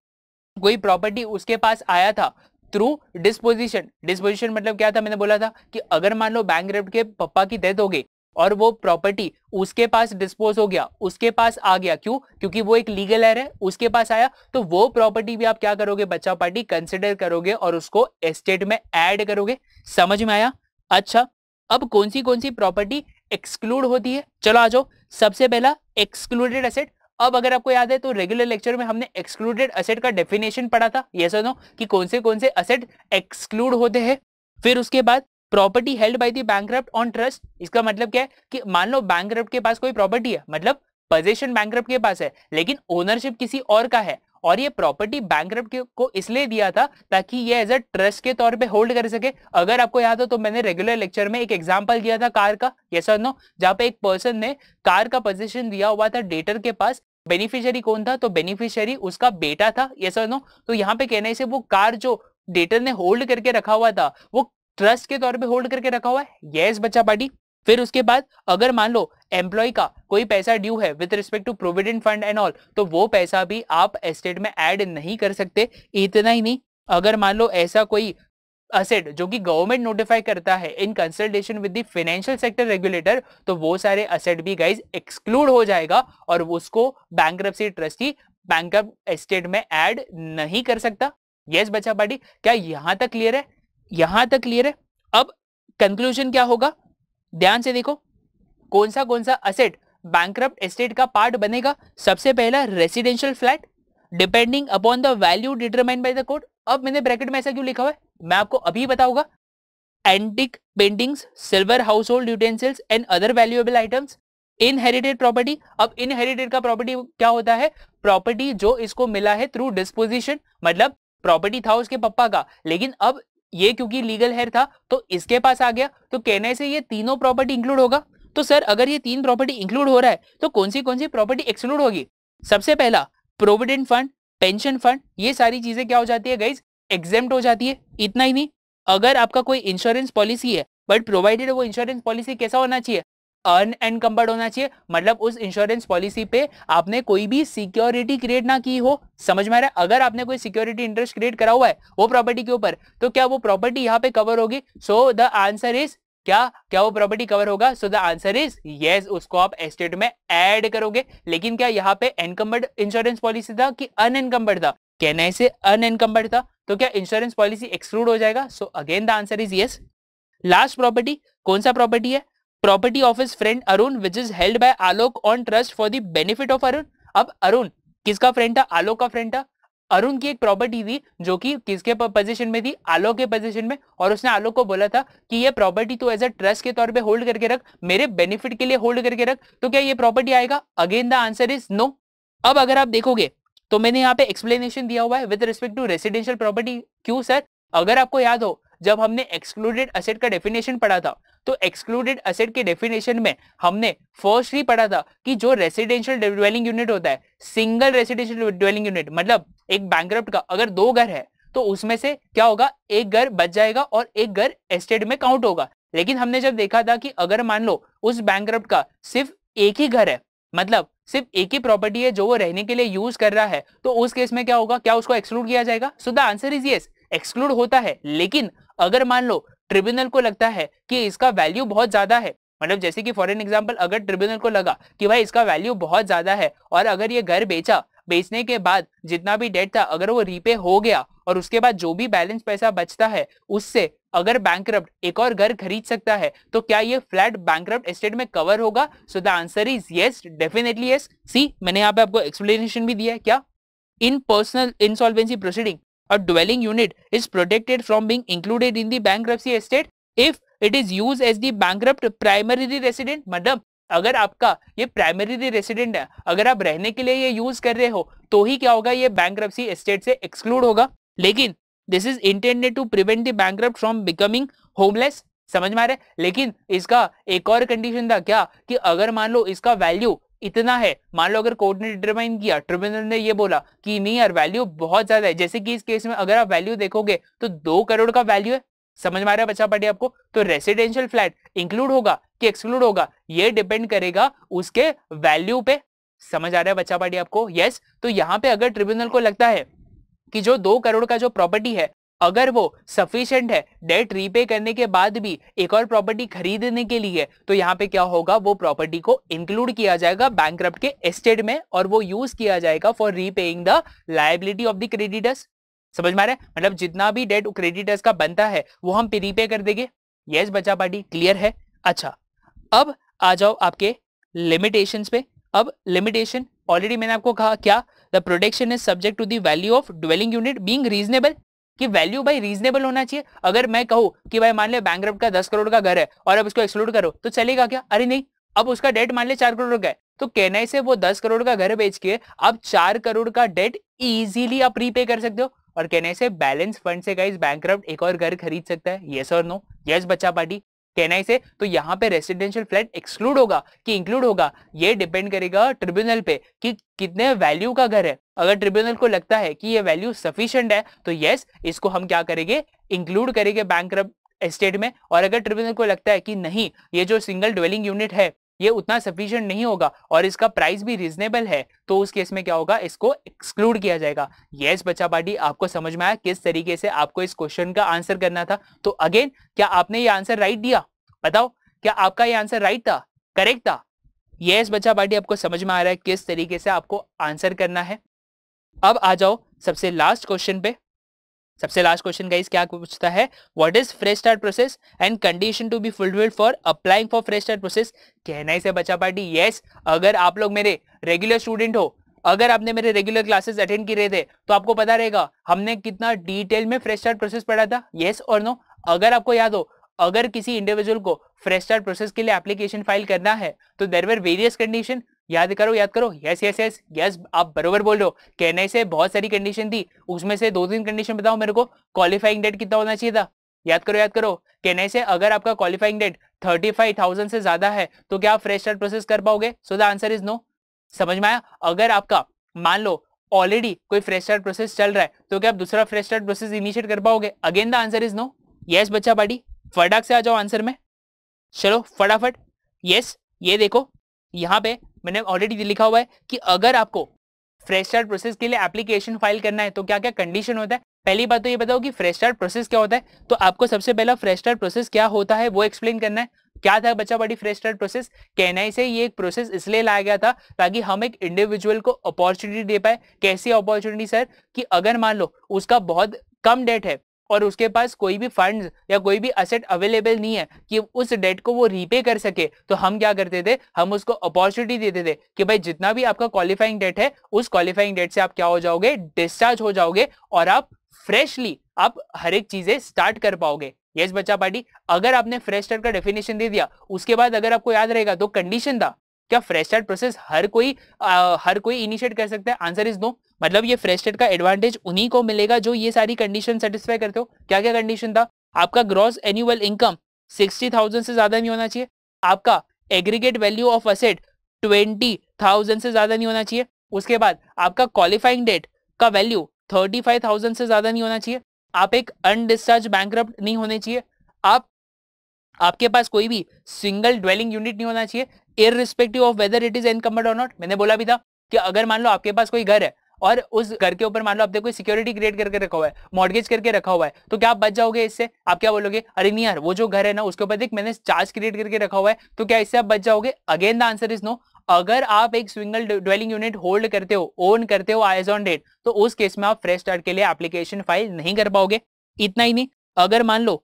कोई प्रॉपर्टी उसके पास आया था थ्रू डिस्पोजिशन डिस्पोजिशन मतलब क्या था मैंने बोला था कि अगर मान लो बैंक के पप्पा की डेथ हो गई और वो प्रॉपर्टी उसके पास डिस्पोज हो गया उसके पास आ गया क्यों क्योंकि वो एक लीगल एयर है उसके पास आया तो वो प्रॉपर्टी भी आप क्या करोगे बच्चा पार्टी कंसिडर करोगे और उसको एस्टेट में एड करोगे समझ में आया अच्छा अब कौन सी कौन सी प्रॉपर्टी एक्सक्लूड होती है चलो आ जाओ सबसे पहला एक्सक्लूडेड असेट अब अगर आपको याद है तो रेगुलर लेक्चर में हमने एक्सक्लूडेड असेट का डेफिनेशन पढ़ा था ये सो कि कौन से कौन से असेट एक्सक्लूड होते हैं फिर उसके बाद property held by the bank on trust इसका मतलब क्या है कि मान लो बैंक के पास कोई प्रॉपर्टी है मतलब पोजेशन बैंक के पास है लेकिन ओनरशिप किसी और का है और ये प्रॉपर्टी बैंक को इसलिए दिया था ताकि ये एज अ ट्रस्ट के तौर पे होल्ड कर सके अगर आपको याद हो तो मैंने रेगुलर लेक्चर में एक एग्जांपल दिया था कार का ये सर नो जहाँ पे एक पर्सन ने कार का पोजीशन दिया हुआ था डेटर के पास बेनिफिशियरी कौन था तो बेनिफिशियरी उसका बेटा था ये सर नो तो यहाँ पे कहने से वो कार जो डेटर ने होल्ड करके रखा हुआ था वो ट्रस्ट के तौर पे होल्ड करके रखा हुआ है यस बच्चा पार्टी फिर उसके बाद अगर मान लो एम्प्लॉय का कोई पैसा ड्यू है with respect to provident fund and all तो वो पैसा भी आप एस्टेट में ऐड नहीं कर सकते इतना ही नहीं अगर मान लो ऐसा कोई असेट जो कि गवर्नमेंट नोटिफाई करता है in consultation with the financial sector regulator तो वो सारे असेट भी गाइज एक्सक्लूड हो जाएगा और उसको बैंक ट्रस्टी बैंक एस्टेट में ऐड नहीं कर सकता यस yes, बच्चा पार्टी क्या यहां तक क्लियर है यहां तक क्लियर है अब कंक्लूजन क्या होगा ध्यान से देखो कौन सा कौन सा असेट बैंक एस्टेट का पार्ट बनेगा सबसे पहला residential flat depending upon the value determined by the court अब मैंने ब्रैकेट में ऐसा क्यों लिखा हुआ है मैं आपको अभी बताऊंगा antique paintings silver household utensils and other valuable items inherited property अब इनहेरिटेड का प्रॉपर्टी क्या होता है प्रॉपर्टी जो इसको मिला है थ्रू डिस्पोजिशन मतलब प्रॉपर्टी था उसके पप्पा का लेकिन अब ये क्योंकि लीगल हेयर था तो इसके पास आ गया तो कहने से ये तीनों प्रॉपर्टी इंक्लूड होगा तो सर अगर ये तीन प्रॉपर्टी इंक्लूड हो रहा है तो कौन सी कौन सी प्रॉपर्टी एक्सक्लूड होगी सबसे पहला प्रोविडेंट फंड पेंशन फंड ये सारी चीजें क्या हो जाती है गाइज एग्जेम्प्ट हो जाती है इतना ही नहीं अगर आपका कोई इंश्योरेंस पॉलिसी है बट प्रोवाइडेड वो इंश्योरेंस पॉलिसी कैसा होना चाहिए अनएनकम्बर्ड होना चाहिए मतलब उस इंश्योरेंस पॉलिसी पे आपने कोई भी सिक्योरिटी क्रिएट ना की हो समझ में आ रहा है अगर आपने कोई सिक्योरिटी इंटरेस्ट क्रिएट करा हुआ है वो प्रॉपर्टी के ऊपर तो क्या वो प्रॉपर्टी यहाँ पे कवर होगी सो द आंसर इज क्या क्या वो प्रॉपर्टी कवर होगा so the answer is yes उसको आप एस्टेट में ऐड करोगे लेकिन क्या यहाँ पे एनकम्बर्ड इंश्योरेंस पॉलिसी था कि अनएनकम्बर्ड था कहना इसे अनएनकम्बर्ड था तो क्या इंश्योरेंस पॉलिसी एक्सक्लूड हो जाएगा so again the answer is yes last property कौन सा प्रॉपर्टी है property of his friend Arun which is held by Alok on trust for the benefit of Arun अब अरुण किसका फ्रेंड था आलोक का फ्रेंड था अरुण की एक प्रॉपर्टी थी जो कि किसके पोजीशन में थी आलोक के पोजीशन में और उसने आलोक को बोला था कि ये प्रॉपर्टी तू एज अ ट्रस्ट के तौर पे होल्ड करके रख मेरे बेनिफिट के लिए होल्ड करके रख तो क्या ये प्रॉपर्टी आएगा again the answer is no अब अगर आप देखोगे तो मैंने यहाँ पे एक्सप्लेनेशन दिया हुआ है with respect to residential property क्यों सर अगर आपको याद हो जब हमने एक्सक्लूडेड असेट का डेफिनेशन पढ़ा था तो एक्सक्लूडेड असेट के डेफिनेशन में हमने फर्स्ट ही पढ़ा था कि जो रेसिडेंशियल ड्वेलिंग यूनिट होता है सिंगल रेसिडेंशियल ड्वेलिंग यूनिट मतलब एक बैंक का अगर दो घर है तो उसमें से क्या होगा एक घर बच जाएगा और एक घर एस्टेट में काउंट होगा लेकिन हमने जब देखा था कि अगर मान लो उस बैंक का सिर्फ एक ही घर है मतलब सिर्फ एक ही प्रॉपर्टी है जो वो रहने के लिए यूज कर रहा है तो उस केस में क्या होगा क्या उसको एक्सक्लूड किया जाएगा so the answer is yes exclude होता है लेकिन अगर मान लो ट्रिब्यूनल को लगता है कि इसका वैल्यू बहुत ज्यादा है मतलब जैसे कि फॉर एन एग्जाम्पल अगर ट्रिब्यूनल को लगा कि भाई इसका वैल्यू बहुत ज्यादा है और अगर ये घर बेचा बेचने के बाद जितना भी डेट था अगर वो रीपे हो गया और उसके बाद जो भी बैलेंस पैसा बचता है उससे अगर बैंक एक और घर खरीद सकता है तो क्या ये फ्लैट बैंक एस्टेट में कवर होगा so the answer is yes definitely yes see मैंने यहाँ पे आपको एक्सप्लेनेशन भी दिया है क्या in personal insolvency proceeding a dwelling unit is protected from being included in the bankruptcy estate if it is used as the bankrupt primary resident madam अगर आपका ये प्राइमरी रेसिडेंट है अगर आप रहने के लिए ये यूज कर रहे हो तो ही क्या होगा ये बैंक एस्टेट से एक्सक्लूड होगा लेकिन this is intended to prevent the from becoming homeless समझ में आ रहा है लेकिन इसका एक और कंडीशन था क्या कि अगर मान लो इसका वैल्यू इतना है मान लो अगर कोर्ट ने डिटरमाइन किया ट्रिब्यूनल ने ये बोला कि नहीं यार वैल्यू बहुत ज्यादा है जैसे कि इस केस में अगर आप वैल्यू देखोगे तो दो करोड़ का वैल्यू है समझ में आ रहा है बच्चा पढ़िए आपको तो रेसिडेंशियल फ्लैट इंक्लूड होगा कि एक्सक्लूड होगा ये डिपेंड करेगा उसके वैल्यू पे समझ आ रहा है बच्चा पढ़िए आपको यस तो यहाँ पे अगर ट्रिब्यूनल को लगता है कि जो दो करोड़ का जो प्रॉपर्टी है अगर वो सफिशेंट है डेट रीपे करने के बाद भी एक और प्रॉपर्टी खरीदने के लिए तो यहाँ पे क्या होगा वो प्रॉपर्टी को इंक्लूड किया जाएगा बैंक के एस्टेट में और वो यूज किया जाएगा for repaying the liability of the creditors समझ में आ रहा है मतलब जितना भी डेट क्रेडिटर्स का बनता है वो हम रीपे कर देंगे यस बचा पार्टी क्लियर है अच्छा अब आ जाओ आपके लिमिटेशंस पे अब लिमिटेशन ऑलरेडी मैंने आपको कहा क्या the protection is subject to the value of dwelling unit being reasonable कि वैल्यू भाई रीजनेबल होना चाहिए अगर मैं कहूँ कि भाई मान ले बैंक का दस करोड़ का घर है और अब इसको एक्सक्लूड करो तो चलेगा क्या अरे नहीं अब उसका डेट मान ले चार करोड़ का है तो केनाई से वो दस करोड़ का घर बेच के अब चार करोड़ का डेट इजीली आप रीपे कर सकते हो और कहने से बैलेंस फंड से गाइस बैंक एक और घर खरीद सकता है येस और नो यस बच्चा पार्टी चेन्नई से तो यहाँ पे रेसिडेंशियल फ्लैट एक्सक्लूड होगा कि इंक्लूड होगा ये डिपेंड करेगा ट्रिब्यूनल पे कि कितने वैल्यू का घर है अगर ट्रिब्यूनल को लगता है कि ये वैल्यू सफिशियंट है तो यस इसको हम क्या करेंगे इंक्लूड करेंगे बैंक एस्टेट में और अगर ट्रिब्यूनल को लगता है कि नहीं ये जो सिंगल ड्वेलिंग यूनिट है ये उतना सफिशियंट नहीं होगा और इसका प्राइस भी रीजनेबल है तो उस केस में क्या होगा इसको एक्सक्लूड किया जाएगा यस yes, बच्चा पार्टी आपको समझ में आया किस तरीके से आपको इस क्वेश्चन का आंसर करना था तो अगेन क्या आपने ये आंसर राइट दिया बताओ क्या आपका ये आंसर राइट था करेक्ट था यस yes, बच्चा पार्टी आपको समझ में आ रहा है किस तरीके से आपको आंसर करना है अब आ जाओ सबसे लास्ट क्वेश्चन पे सबसे लास्ट क्वेश्चन गाइस क्या पूछता है what is fresh start process and condition to be fulfilled for applying for fresh start process कहना ही से बचा पार्टी यस yes, अगर आप लोग मेरे रेगुलर स्टूडेंट हो अगर आपने मेरे रेगुलर क्लासेस अटेंड किए थे तो आपको पता रहेगा हमने कितना डिटेल में फ्रेश स्टार्ट प्रोसेस पढ़ा था येस और नो अगर आपको याद हो अगर किसी इंडिविजुअल को फ्रेश स्टार्ट प्रोसेस के लिए एप्लीकेशन फाइल करना है तो देर वेर वेरियस कंडीशन याद करो याद करो यस यस यस यस आप बरोबर बोल रहे हो कहने से बहुत सारी कंडीशन थी उसमें से दो तीन कंडीशन बताओ मेरे को क्वालिफाइंग डेट कितना होना चाहिए था याद करो याद करो कहने से अगर आपका qualifying debt thirty five thousand से ज्यादा है तो क्या आप फ्रेश स्टार्ट प्रोसेस कर पाओगे so the answer is no समझ में आया अगर आपका मान लो ऑलरेडी कोई फ्रेश स्टार्ट प्रोसेस चल रहा है तो क्या आप दूसरा फ्रेश स्टार्ट प्रोसेस इनिशिएट कर पाओगे again the answer is no yes बच्चा पार्टी फटाक से आ जाओ आंसर में चलो फटाफट यस ये देखो यहाँ पे मैंने ऑलरेडी लिखा हुआ है कि अगर आपको फ्रेश स्टार्ट प्रोसेस के लिए एप्लीकेशन फाइल करना है तो क्या क्या कंडीशन होता है पहली बात तो ये बताओ कि फ्रेश स्टार्ट प्रोसेस क्या होता है तो आपको सबसे पहला फ्रेश स्टार्ट प्रोसेस क्या होता है वो एक्सप्लेन करना है क्या था बच्चा बड़ी फ्रेश स्टार्ट प्रोसेस कहना से ये एक प्रोसेस इसलिए लाया गया था ताकि हम एक इंडिविजुअल को अपॉर्चुनिटी दे पाए कैसी अपॉर्चुनिटी सर कि अगर मान लो उसका बहुत कम डेट है और उसके पास कोई भी फंड या कोई भी असेट अवेलेबल नहीं है कि उस डेट को वो रीपे कर सके तो हम क्या करते थे हम उसको अपॉर्चुनिटी देते थे कि भाई जितना भी आपका क्वालिफाइंग डेट है उस क्वालिफाइंग डेट से आप क्या हो जाओगे डिस्चार्ज हो जाओगे और आप फ्रेशली आप हर एक चीजें स्टार्ट कर पाओगे यस yes, बच्चा पार्टी अगर आपने फ्रेश स्टार्ट का डेफिनेशन दे दिया उसके बाद अगर आपको याद रहेगा तो कंडीशन था क्या फ्रेश स्टार्ट प्रोसेस हर कोई आ, हर कोई इनिशिएट कर सकता है आंसर इज नो मतलब ये फ्रेस्टेड का एडवांटेज उन्हीं को मिलेगा जो ये सारी कंडीशन सेटिस्फाई करते हो क्या क्या कंडीशन था आपका gross annual income sixty thousand से ज्यादा नहीं होना चाहिए आपका aggregate value of asset twenty thousand से ज्यादा नहीं होना चाहिए उसके बाद आपका क्वालिफाइंग डेट का वैल्यू थर्टी फाइव थाउजेंड से ज्यादा नहीं होना चाहिए आप एक अनडिस्चार्ज बैंक नहीं होने चाहिए आप आपके पास कोई भी सिंगल ड्वेलिंग यूनिट नहीं होना चाहिए irrespective of whether it is income or not मैंने बोला भी था कि अगर मान लो आपके पास कोई घर है और उस घर के ऊपर मान लो आप देखो सिक्योरिटी क्रिएट करके रखा हुआ है मॉडगेज करके रखा हुआ है तो क्या आप बच जाओगे इससे आप क्या बोलोगे अरे नहीं यार वो जो घर है ना उसके ऊपर देख मैंने चार्ज क्रिएट करके रखा हुआ है तो क्या इससे आप बच जाओगे again the answer is no अगर आप एक सिंगल ड्वेलिंग यूनिट होल्ड करते हो ओन करते हो एज ऑन डेट तो उस केस में आप फ्रेश स्टार्ट के लिए एप्लीकेशन फाइल नहीं कर पाओगे इतना ही नहीं अगर मान लो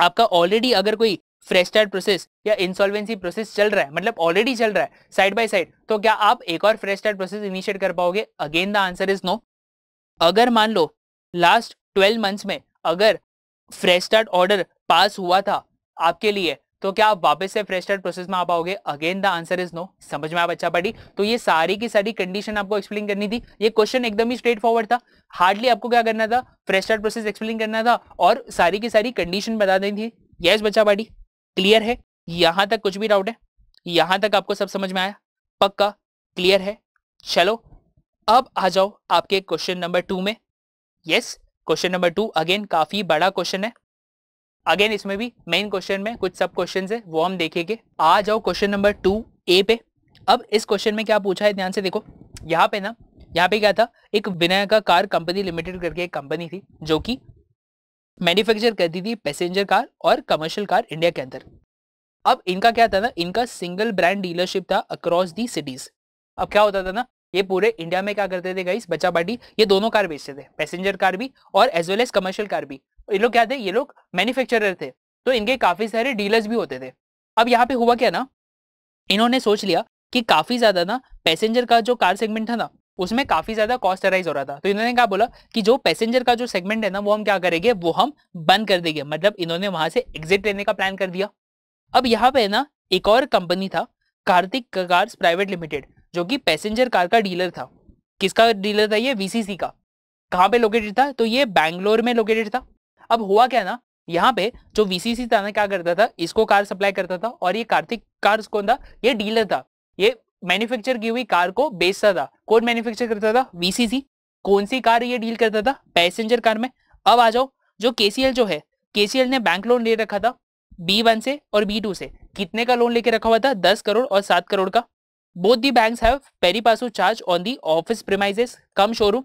आपका ऑलरेडी अगर कोई फ्रेश स्टार्ट प्रोसेस या इंसॉल्वेंसी प्रोसेस चल रहा है मतलब ऑलरेडी चल रहा है साइड बाय साइड तो क्या आप एक और फ्रेश स्टार्ट प्रोसेस इनिशिएट कर पाओगे again the answer is no अगर मान लो लास्ट ट्वेल्व मंथ्स में अगर फ्रेश स्टार्ट ऑर्डर पास हुआ था आपके लिए तो क्या आप वापस से फ्रेश स्टार्ट प्रोसेस में आ पाओगे again the answer is no समझ में आप अच्छा पड़ी तो ये सारी की सारी कंडीशन आपको एक्सप्लेन करनी थी ये क्वेश्चन एकदम ही स्ट्रेट फॉरवर्ड था हार्डली आपको क्या करना था फ्रेश स्टार्ट प्रोसेस एक्सप्लेन करना था और सारी की सारी कंडीशन बता देनी थी यस बच्चा पाटी क्लियर है यहां तक कुछ भी डाउट है यहां तक आपको सब समझ में आया पक्का क्लियर है चलो अब आ जाओ आपके क्वेश्चन नंबर टू में yes question number two again काफी बड़ा क्वेश्चन है अगेन इसमें भी मेन क्वेश्चन में कुछ सब क्वेश्चन है वो हम देखेंगे आ जाओ क्वेश्चन नंबर टू ए पे अब इस क्वेश्चन में क्या पूछा है ध्यान से देखो यहाँ पे ना यहाँ पे क्या था एक विनय का कार कंपनी लिमिटेड करके एक कंपनी थी जो कि मैन्युफैक्चर करती थी पैसेंजर कार और कमर्शियल कार इंडिया के अंदर अब इनका क्या था ना इनका सिंगल ब्रांड डीलरशिप था अक्रॉस दी सिटीज अब क्या होता था ना ये पूरे इंडिया में क्या करते थे गाइस बच्चा बाटी ये दोनों कार बेचते थे पैसेंजर कार भी और as well as commercial car भी ये लोग क्या थे ये लोग मैन्युफैक्चरर थे तो इनके काफी सारे डीलर्स भी होते थे अब यहाँ पे हुआ क्या ना इन्होंने सोच लिया कि काफी ज्यादा ना पैसेंजर का जो कार सेगमेंट था ना उसमें काफी ज्यादा कॉस्ट अराइज हो रहा था तो इन्होंने क्या बोला कि जो पैसेंजर का जो सेगमेंट है ना वो हम क्या करेंगे वो हम बंद कर देंगे मतलब इन्होंने वहां से एग्जिट लेने का प्लान कर दिया अब यहाँ पे ना एक और कंपनी था कार्तिक कार्स प्राइवेट लिमिटेड जो कि पैसेंजर कार का डीलर था किसका डीलर था ये वीसीसी का कहाँ पे लोकेटेड था तो ये बैंगलोर में लोकेटेड था अब हुआ क्या ना यहाँ पे जो वीसीसी था ना क्या करता था इसको कार सप्लाई करता था और ये कार्तिक कार्स कौन था ये डीलर था ये मैन्युफैक्चर की हुई कार को बेचता था कौन मैन्युफैक्चर करता था वीसीसी कौन सी कार ये डील करता था पैसेंजर कार में अब आ जाओ जो केसीएल जो है केसीएल ने बैंक लोन ले रखा था बी वन से और बी टू से कितने का लोन लेके रखा हुआ था दस करोड़ और सात करोड़ का both the bank have pari charge on the office premises cum showroom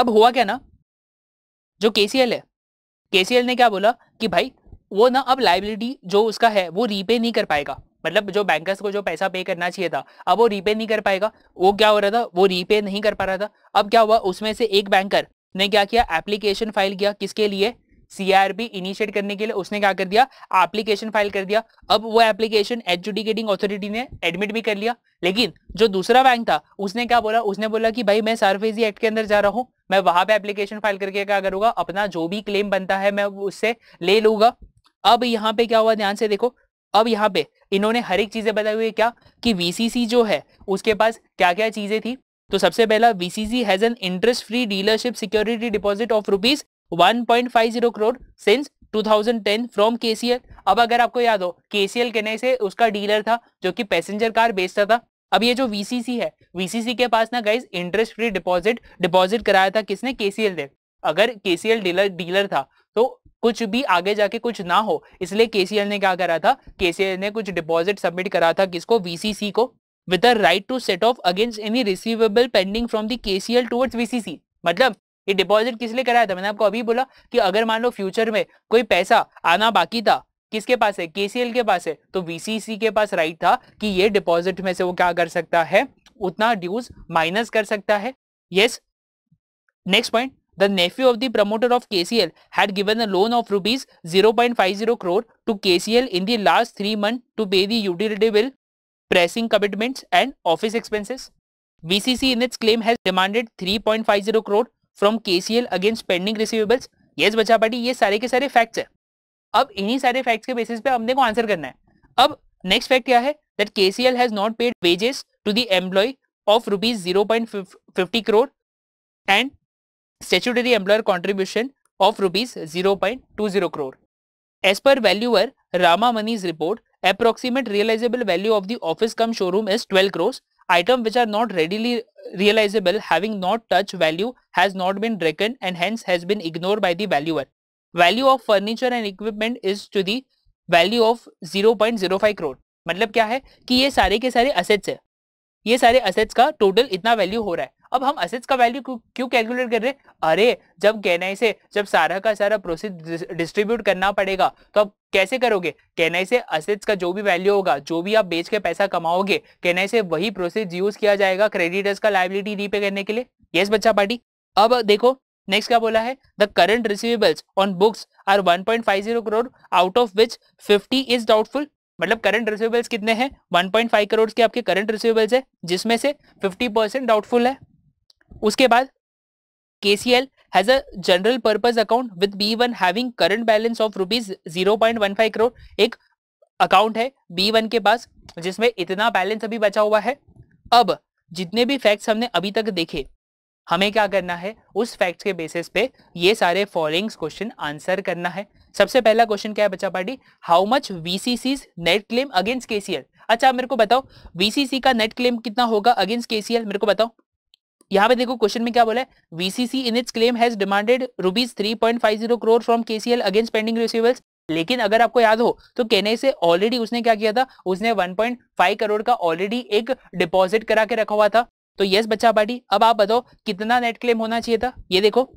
अब हुआ क्या ना जो केसीएल है केसीएल ने क्या बोला कि भाई वो ना अब लाइबिलिटी जो उसका है वो रीपे नहीं कर पाएगा मतलब जो बैंकर्स को जो पैसा पे करना चाहिए था अब वो रीपे नहीं कर पाएगा वो क्या हो रहा था वो रीपे नहीं कर पा रहा था अब क्या हुआ उसमें से एक बैंकर ने क्या किया एप्लीकेशन फाइल किया किसके लिए सीआरबी इनिशिएट करने के लिए उसने क्या कर दिया एप्लीकेशन फाइल कर दिया अब वो एप्लीकेशन एडजुडिकेटिंग ऑथोरिटी ने एडमिट भी कर लिया लेकिन जो दूसरा बैंक था उसने क्या बोला उसने बोला कि भाई मैं सरफेजी एक्ट के अंदर जा रहा हूँ मैं वहां पे एप्लीकेशन फाइल करके क्या करूंगा अपना जो भी क्लेम बनता है मैं उससे ले लूंगा अब यहाँ पे क्या हुआ ध्यान से देखो अब यहाँ पे इन्होंने हर एक चीजें बताई हुई है क्या कि वीसीसी जो है उसके पास क्या क्या चीजें थी तो सबसे पहला VCC has an interest free dealership security deposit of rupees one point five zero crore since 2010 from KCL अब अगर आपको याद हो केसीएल कहने से उसका डीलर था जो कि पैसेंजर कार बेचता था अब ये जो वीसीसी है वीसीसी के पास ना guys interest free deposit deposit कराया था किसने केसीएल ने अगर केसीएल डीलर डीलर था कुछ भी आगे जाके कुछ ना हो इसलिए केसीएल ने क्या करा था केसीएल ने कुछ डिपॉजिट सबमिट करा था किसको वीसीसी को with a right to set off against any receivable pending from the KCL towards VCC मतलब ये डिपॉजिट किस लिए कराया था मैंने आपको अभी बोला कि अगर मान लो फ्यूचर में कोई पैसा आना बाकी था किसके पास है केसीएल के पास है तो वीसीसी के पास राइट था कि ये डिपॉजिट में से वो क्या कर सकता है उतना ड्यूज माइनस कर सकता है yes next point The nephew of the promoter of KCL had given a loan of rupees 0.50 crore to KCL in the last 3 months to pay the utility bill, pressing commitments and office expenses. VCC in its claim has demanded 3.50 crore from KCL against pending receivables. Yes बच्चा party ये सारे के सारे facts है अब इन्हीं सारे facts के बेसिस पे हमने को आंसर करना है अब नेक्स्ट फैक्ट क्या है that KCL has not paid wages to the employee of rupees 0.50 crore and statutory employer contribution of rupees 0.20 crore. As per valuer Rama Money's report, approximate realizable value of the office cum showroom is 12 crores. Item which are not readily realizable having not touch value has not been reckoned and hence has been ignored by the valuer. Value of furniture and equipment is to the value of 0.05 crore. मतलब क्या है कि ये सारे के सारे assets है ये सारे असेट्स का टोटल इतना वैल्यू हो रहा है अब हम असेट्स का वैल्यू क्यों कैलकुलेट कर रहे हैं अरे जब कैनाई से जब सारा का सारा प्रोसेस डिस्ट्रीब्यूट करना पड़ेगा तो अब कैसे करोगे कैनाई से असेज का जो भी वैल्यू होगा जो भी आप बेच के पैसा कमाओगे कैनाई से वही प्रोसेस यूज किया जाएगा क्रेडिटर्स का लाइबिलिटी रीपे करने के लिए यस बच्चा पार्टी अब देखो नेक्स्ट क्या बोला है the current receivables on books are 1.50 crore out of which fifty is doubtful मतलब करंट रिसीवेबल्स कितने हैं 1.5 करोड़ के आपके करंट रिसीवेबल्स है जिसमें से 50 परसेंट डाउटफुल है उसके बाद KCL has a general purpose account with B1 having current balance of rupees 0.15 crore एक अकाउंट है B1 के पास जिसमें इतना बैलेंस अभी बचा हुआ है अब जितने भी फैक्ट्स हमने अभी तक देखे हमें क्या करना है उस फैक्ट्स के बेसिस पे ये सारे फॉलोइंग्स क्वेश्चन आंसर करना है सबसे पहला क्वेश्चन क्या है बच्चा party how much VCC's net claim against KCL अच्छा मेरे को बताओ वीसीसी का नेट क्लेम कितना होगा अगेंस्ट केसीएल मेरे को बताओ यहाँ पे देखो क्वेश्चन में क्या बोला है VCC in its claim has demanded rupees three point five zero crore from KCL against pending receivables लेकिन अगर आपको याद हो तो कहने से ऑलरेडी उसने क्या किया था उसने 1.5 करोड़ का ऑलरेडी एक डिपॉजिट करा के रखा हुआ था तो यस बच्चा पार्टी अब आप बताओ कितना नेट क्लेम होना चाहिए था ये देखो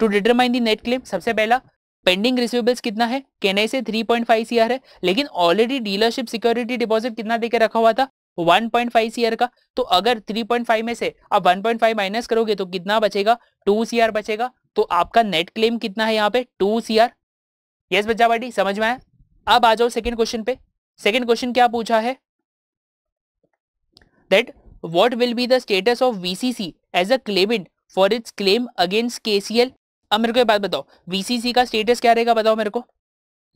to determine the net claim सबसे पहला पेंडिंग रिसीवेबल्स कितना है कहने से 3.5 सीआर है लेकिन ऑलरेडी डीलरशिप सिक्योरिटी डिपॉजिट कितना देकर रखा हुआ था 1.5 सीआर का तो अगर 3.5 में से आप 1.5 माइनस करोगे तो कितना बचेगा 2 सीआर बचेगा तो आपका नेट क्लेम कितना है यहाँ पे 2 सीआर यस बच्चा बाटी समझ में आया अब आ जाओ सेकेंड क्वेश्चन पे सेकेंड क्वेश्चन क्या पूछा है that what will be the status of VCC as a claimant for its claim against KCL अब मेरे को एक बात बताओ वीसीसी का स्टेटस क्या रहेगा बताओ मेरे को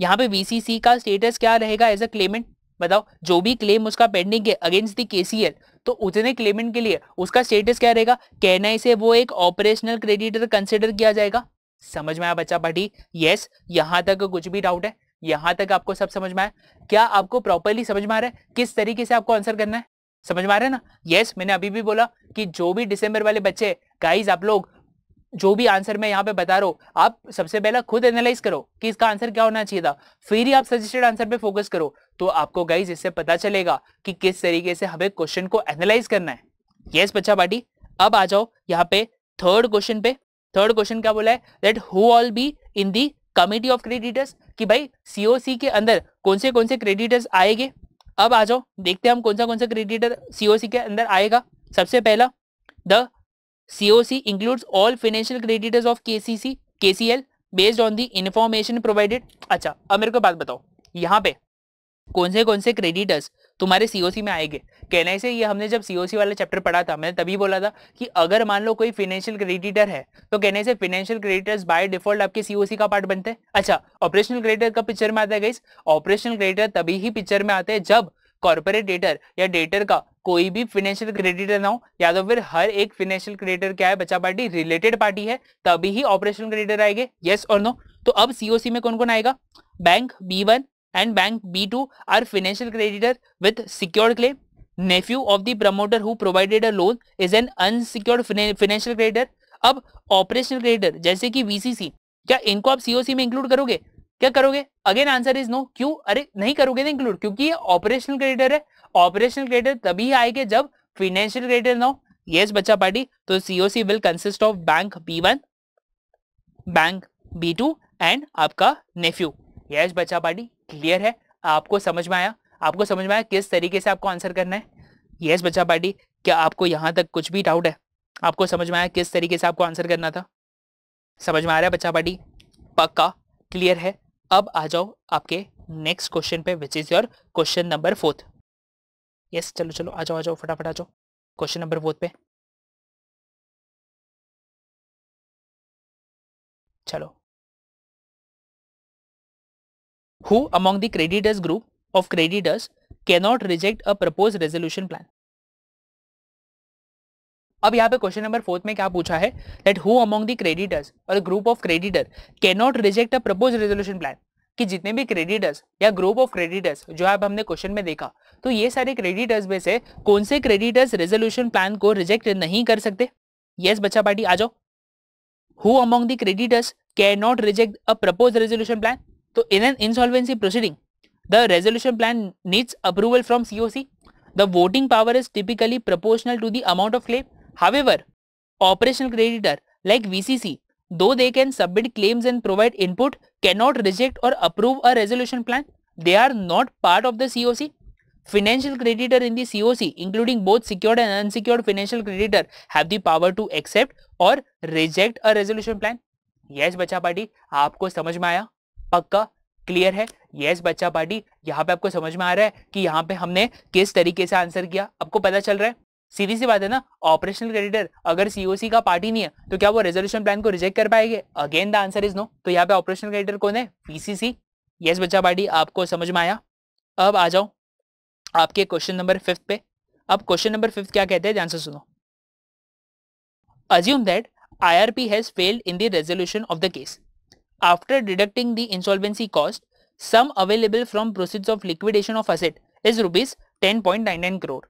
यहाँ पे वीसीसी का स्टेटस क्या रहेगा एज अ क्लेमेंट बताओ जो भी क्लेम उसका पेंडिंग है अगेंस्ट दी केसीएल तो उतने क्लेमेंट के लिए उसका स्टेटस क्या रहेगा कहना ही से वो एक ऑपरेशनल क्रेडिटर कंसिडर किया जाएगा समझ में आया बच्चा पार्टी यस यहां तक कुछ भी डाउट है यहां तक आपको सब समझ में आया क्या आपको प्रॉपरली समझ में आ रहा है किस तरीके से आपको आंसर करना है समझ में आ रहा है ना यस मैंने अभी भी बोला कि जो भी डिसंबर वाले बच्चे गाइज आप लोग जो भी आंसर मैं यहाँ पे बता रहा हूँ आप सबसे पहला खुद एनालाइज करो कि इसका आंसर क्या होना चाहिए था फिर ही आप सजेस्टेड आंसर पे फोकस करो तो आपको गाइज इससे पता चलेगा कि किस तरीके से हमें क्वेश्चन को एनालाइज करना है यस बच्चा पार्टी अब आ जाओ यहाँ पे थर्ड क्वेश्चन पे थर्ड क्वेश्चन क्या बोला है that who all be in the committee of creditors कि भाई सीओसी के अंदर कौन से कौन से क्रेडिटर्स आएंगे अब आ जाओ देखते हैं हम कौन सा कौन सा क्रेडिटर सीओसी के अंदर आएगा सबसे पहला the COC includes all financial creditors of KCC, KCL based on the information provided. अच्छा अब मेरे को बात बताओ यहाँ पे कौन से कौन से क्रेडिटर्स तुम्हारे सीओसी में आएंगे कहने से ये हमने जब सीओसी वाला चैप्टर पढ़ा था मैंने तभी बोला था कि अगर मान लो कोई फाइनेंशियल क्रेडिटर है तो कहने से फाइनेंशियल क्रेडिटर्स बाय डिफॉल्ट आपके सीओसी का पार्ट बनते हैं अच्छा ऑपरेशनल क्रेडिटर का पिक्चर में आता है गाइस ऑपरेशनल क्रेडिटर तभी ही पिक्चर में आते हैं जब कॉर्पोरेट डेटर या डेटर का कोई भी फाइनेंशियल क्रेडिटर ना हो या तो फिर हर एक फाइनेंशियल क्रेडिटर क्या है बचा पार्टी रिलेटेड पार्टी है तभी ही ऑपरेशनल क्रेडिटर आएंगे येस और नो तो अब सीओसी में कौन कौन आएगा bank B one and bank B two are financial creditor with secured claim nephew of the promoter who provided a loan is an unsecured financial creditor अब operational creditor जैसे कि वीसीसी क्या इनको आप सीओसी में इंक्लूड करोगे क्या करोगे अगेन आंसर इज नो क्यों अरे नहीं करोगे ना तो इंक्लूड क्योंकि ये ऑपरेशनल क्रेडिटर है ऑपरेशनल क्रेडिट तभी आएंगे जब फाइनेंशियल क्रेडिट ना हो यस बच्चा पार्टी तो COC will consist of bank B one bank B two and आपका नेफ्यू यस बच्चा पार्टी क्लियर है आपको समझ में आया आपको समझ में आया किस तरीके से आपको आंसर करना है यस बच्चा पार्टी क्या आपको यहाँ तक कुछ भी डाउट है आपको समझ में आया किस तरीके से आपको आंसर करना था समझ में आ रहा है बच्चा पार्टी पक्का क्लियर है अब आ जाओ आपके नेक्स्ट क्वेश्चन पे which is your question number fourth yes चलो चलो आ जाओ आ जाओ फटाफट आ जाओ क्वेश्चन नंबर फोर्थ पे चलो who among the creditors group of creditors cannot reject a propose resolution plan अब यहाँ पे क्वेश्चन नंबर फोर्थ में क्या पूछा है that who among the creditors और group of creditor cannot reject a propose resolution plan कि जितने भी क्रेडिटर्स या ग्रुप ऑफ क्रेडिटर्स जो अब हमने क्वेश्चन में देखा तो ये सारे क्रेडिटर्स में से कौन से क्रेडिटर्स रेजोल्यूशन प्लान को रिजेक्ट नहीं कर सकते यस yes, बच्चा पार्टी आ जाओ who among the creditors can not reject a propose resolution plan तो in an insolvency proceeding the resolution plan needs approval from COC the voting power is typically proportional to the amount of claim however operational creditor like VCC though they can submit claims and provide input can not reject or approve a resolution plan they are not part of the COC ओ Financial creditor in the COC, including both secured and unsecured financial creditor, have the power to accept or reject a resolution plan. Yes, बच्चा party आपको समझ में आया पक्का clear है yes yes, बच्चा party यहाँ पे आपको समझ में आ रहा है कि यहाँ पे हमने किस तरीके से आंसर किया आपको पता चल रहा है सीधी सी बात है ना ऑपरेशनल क्रेडिटर अगर सीओसी का पार्टी नहीं है तो क्या वो रेजोल्यूशन प्लान को रिजेक्ट कर पाएंगे again the answer is no तो यहाँ पे ऑपरेशनल क्रेडिटर कौन है पीसीसी यस yes, बच्चा पार्टी आपको समझ में आया अब आ जाओ आपके क्वेश्चन नंबर फिफ्थ पे अब क्वेश्चन नंबर फिफ्थ क्या कहते हैं ध्यान सुनो assume that IRP has failed in the resolution of the case after deducting the insolvency cost sum available from proceed of liquidation of asset is rupees ten point nine nine crore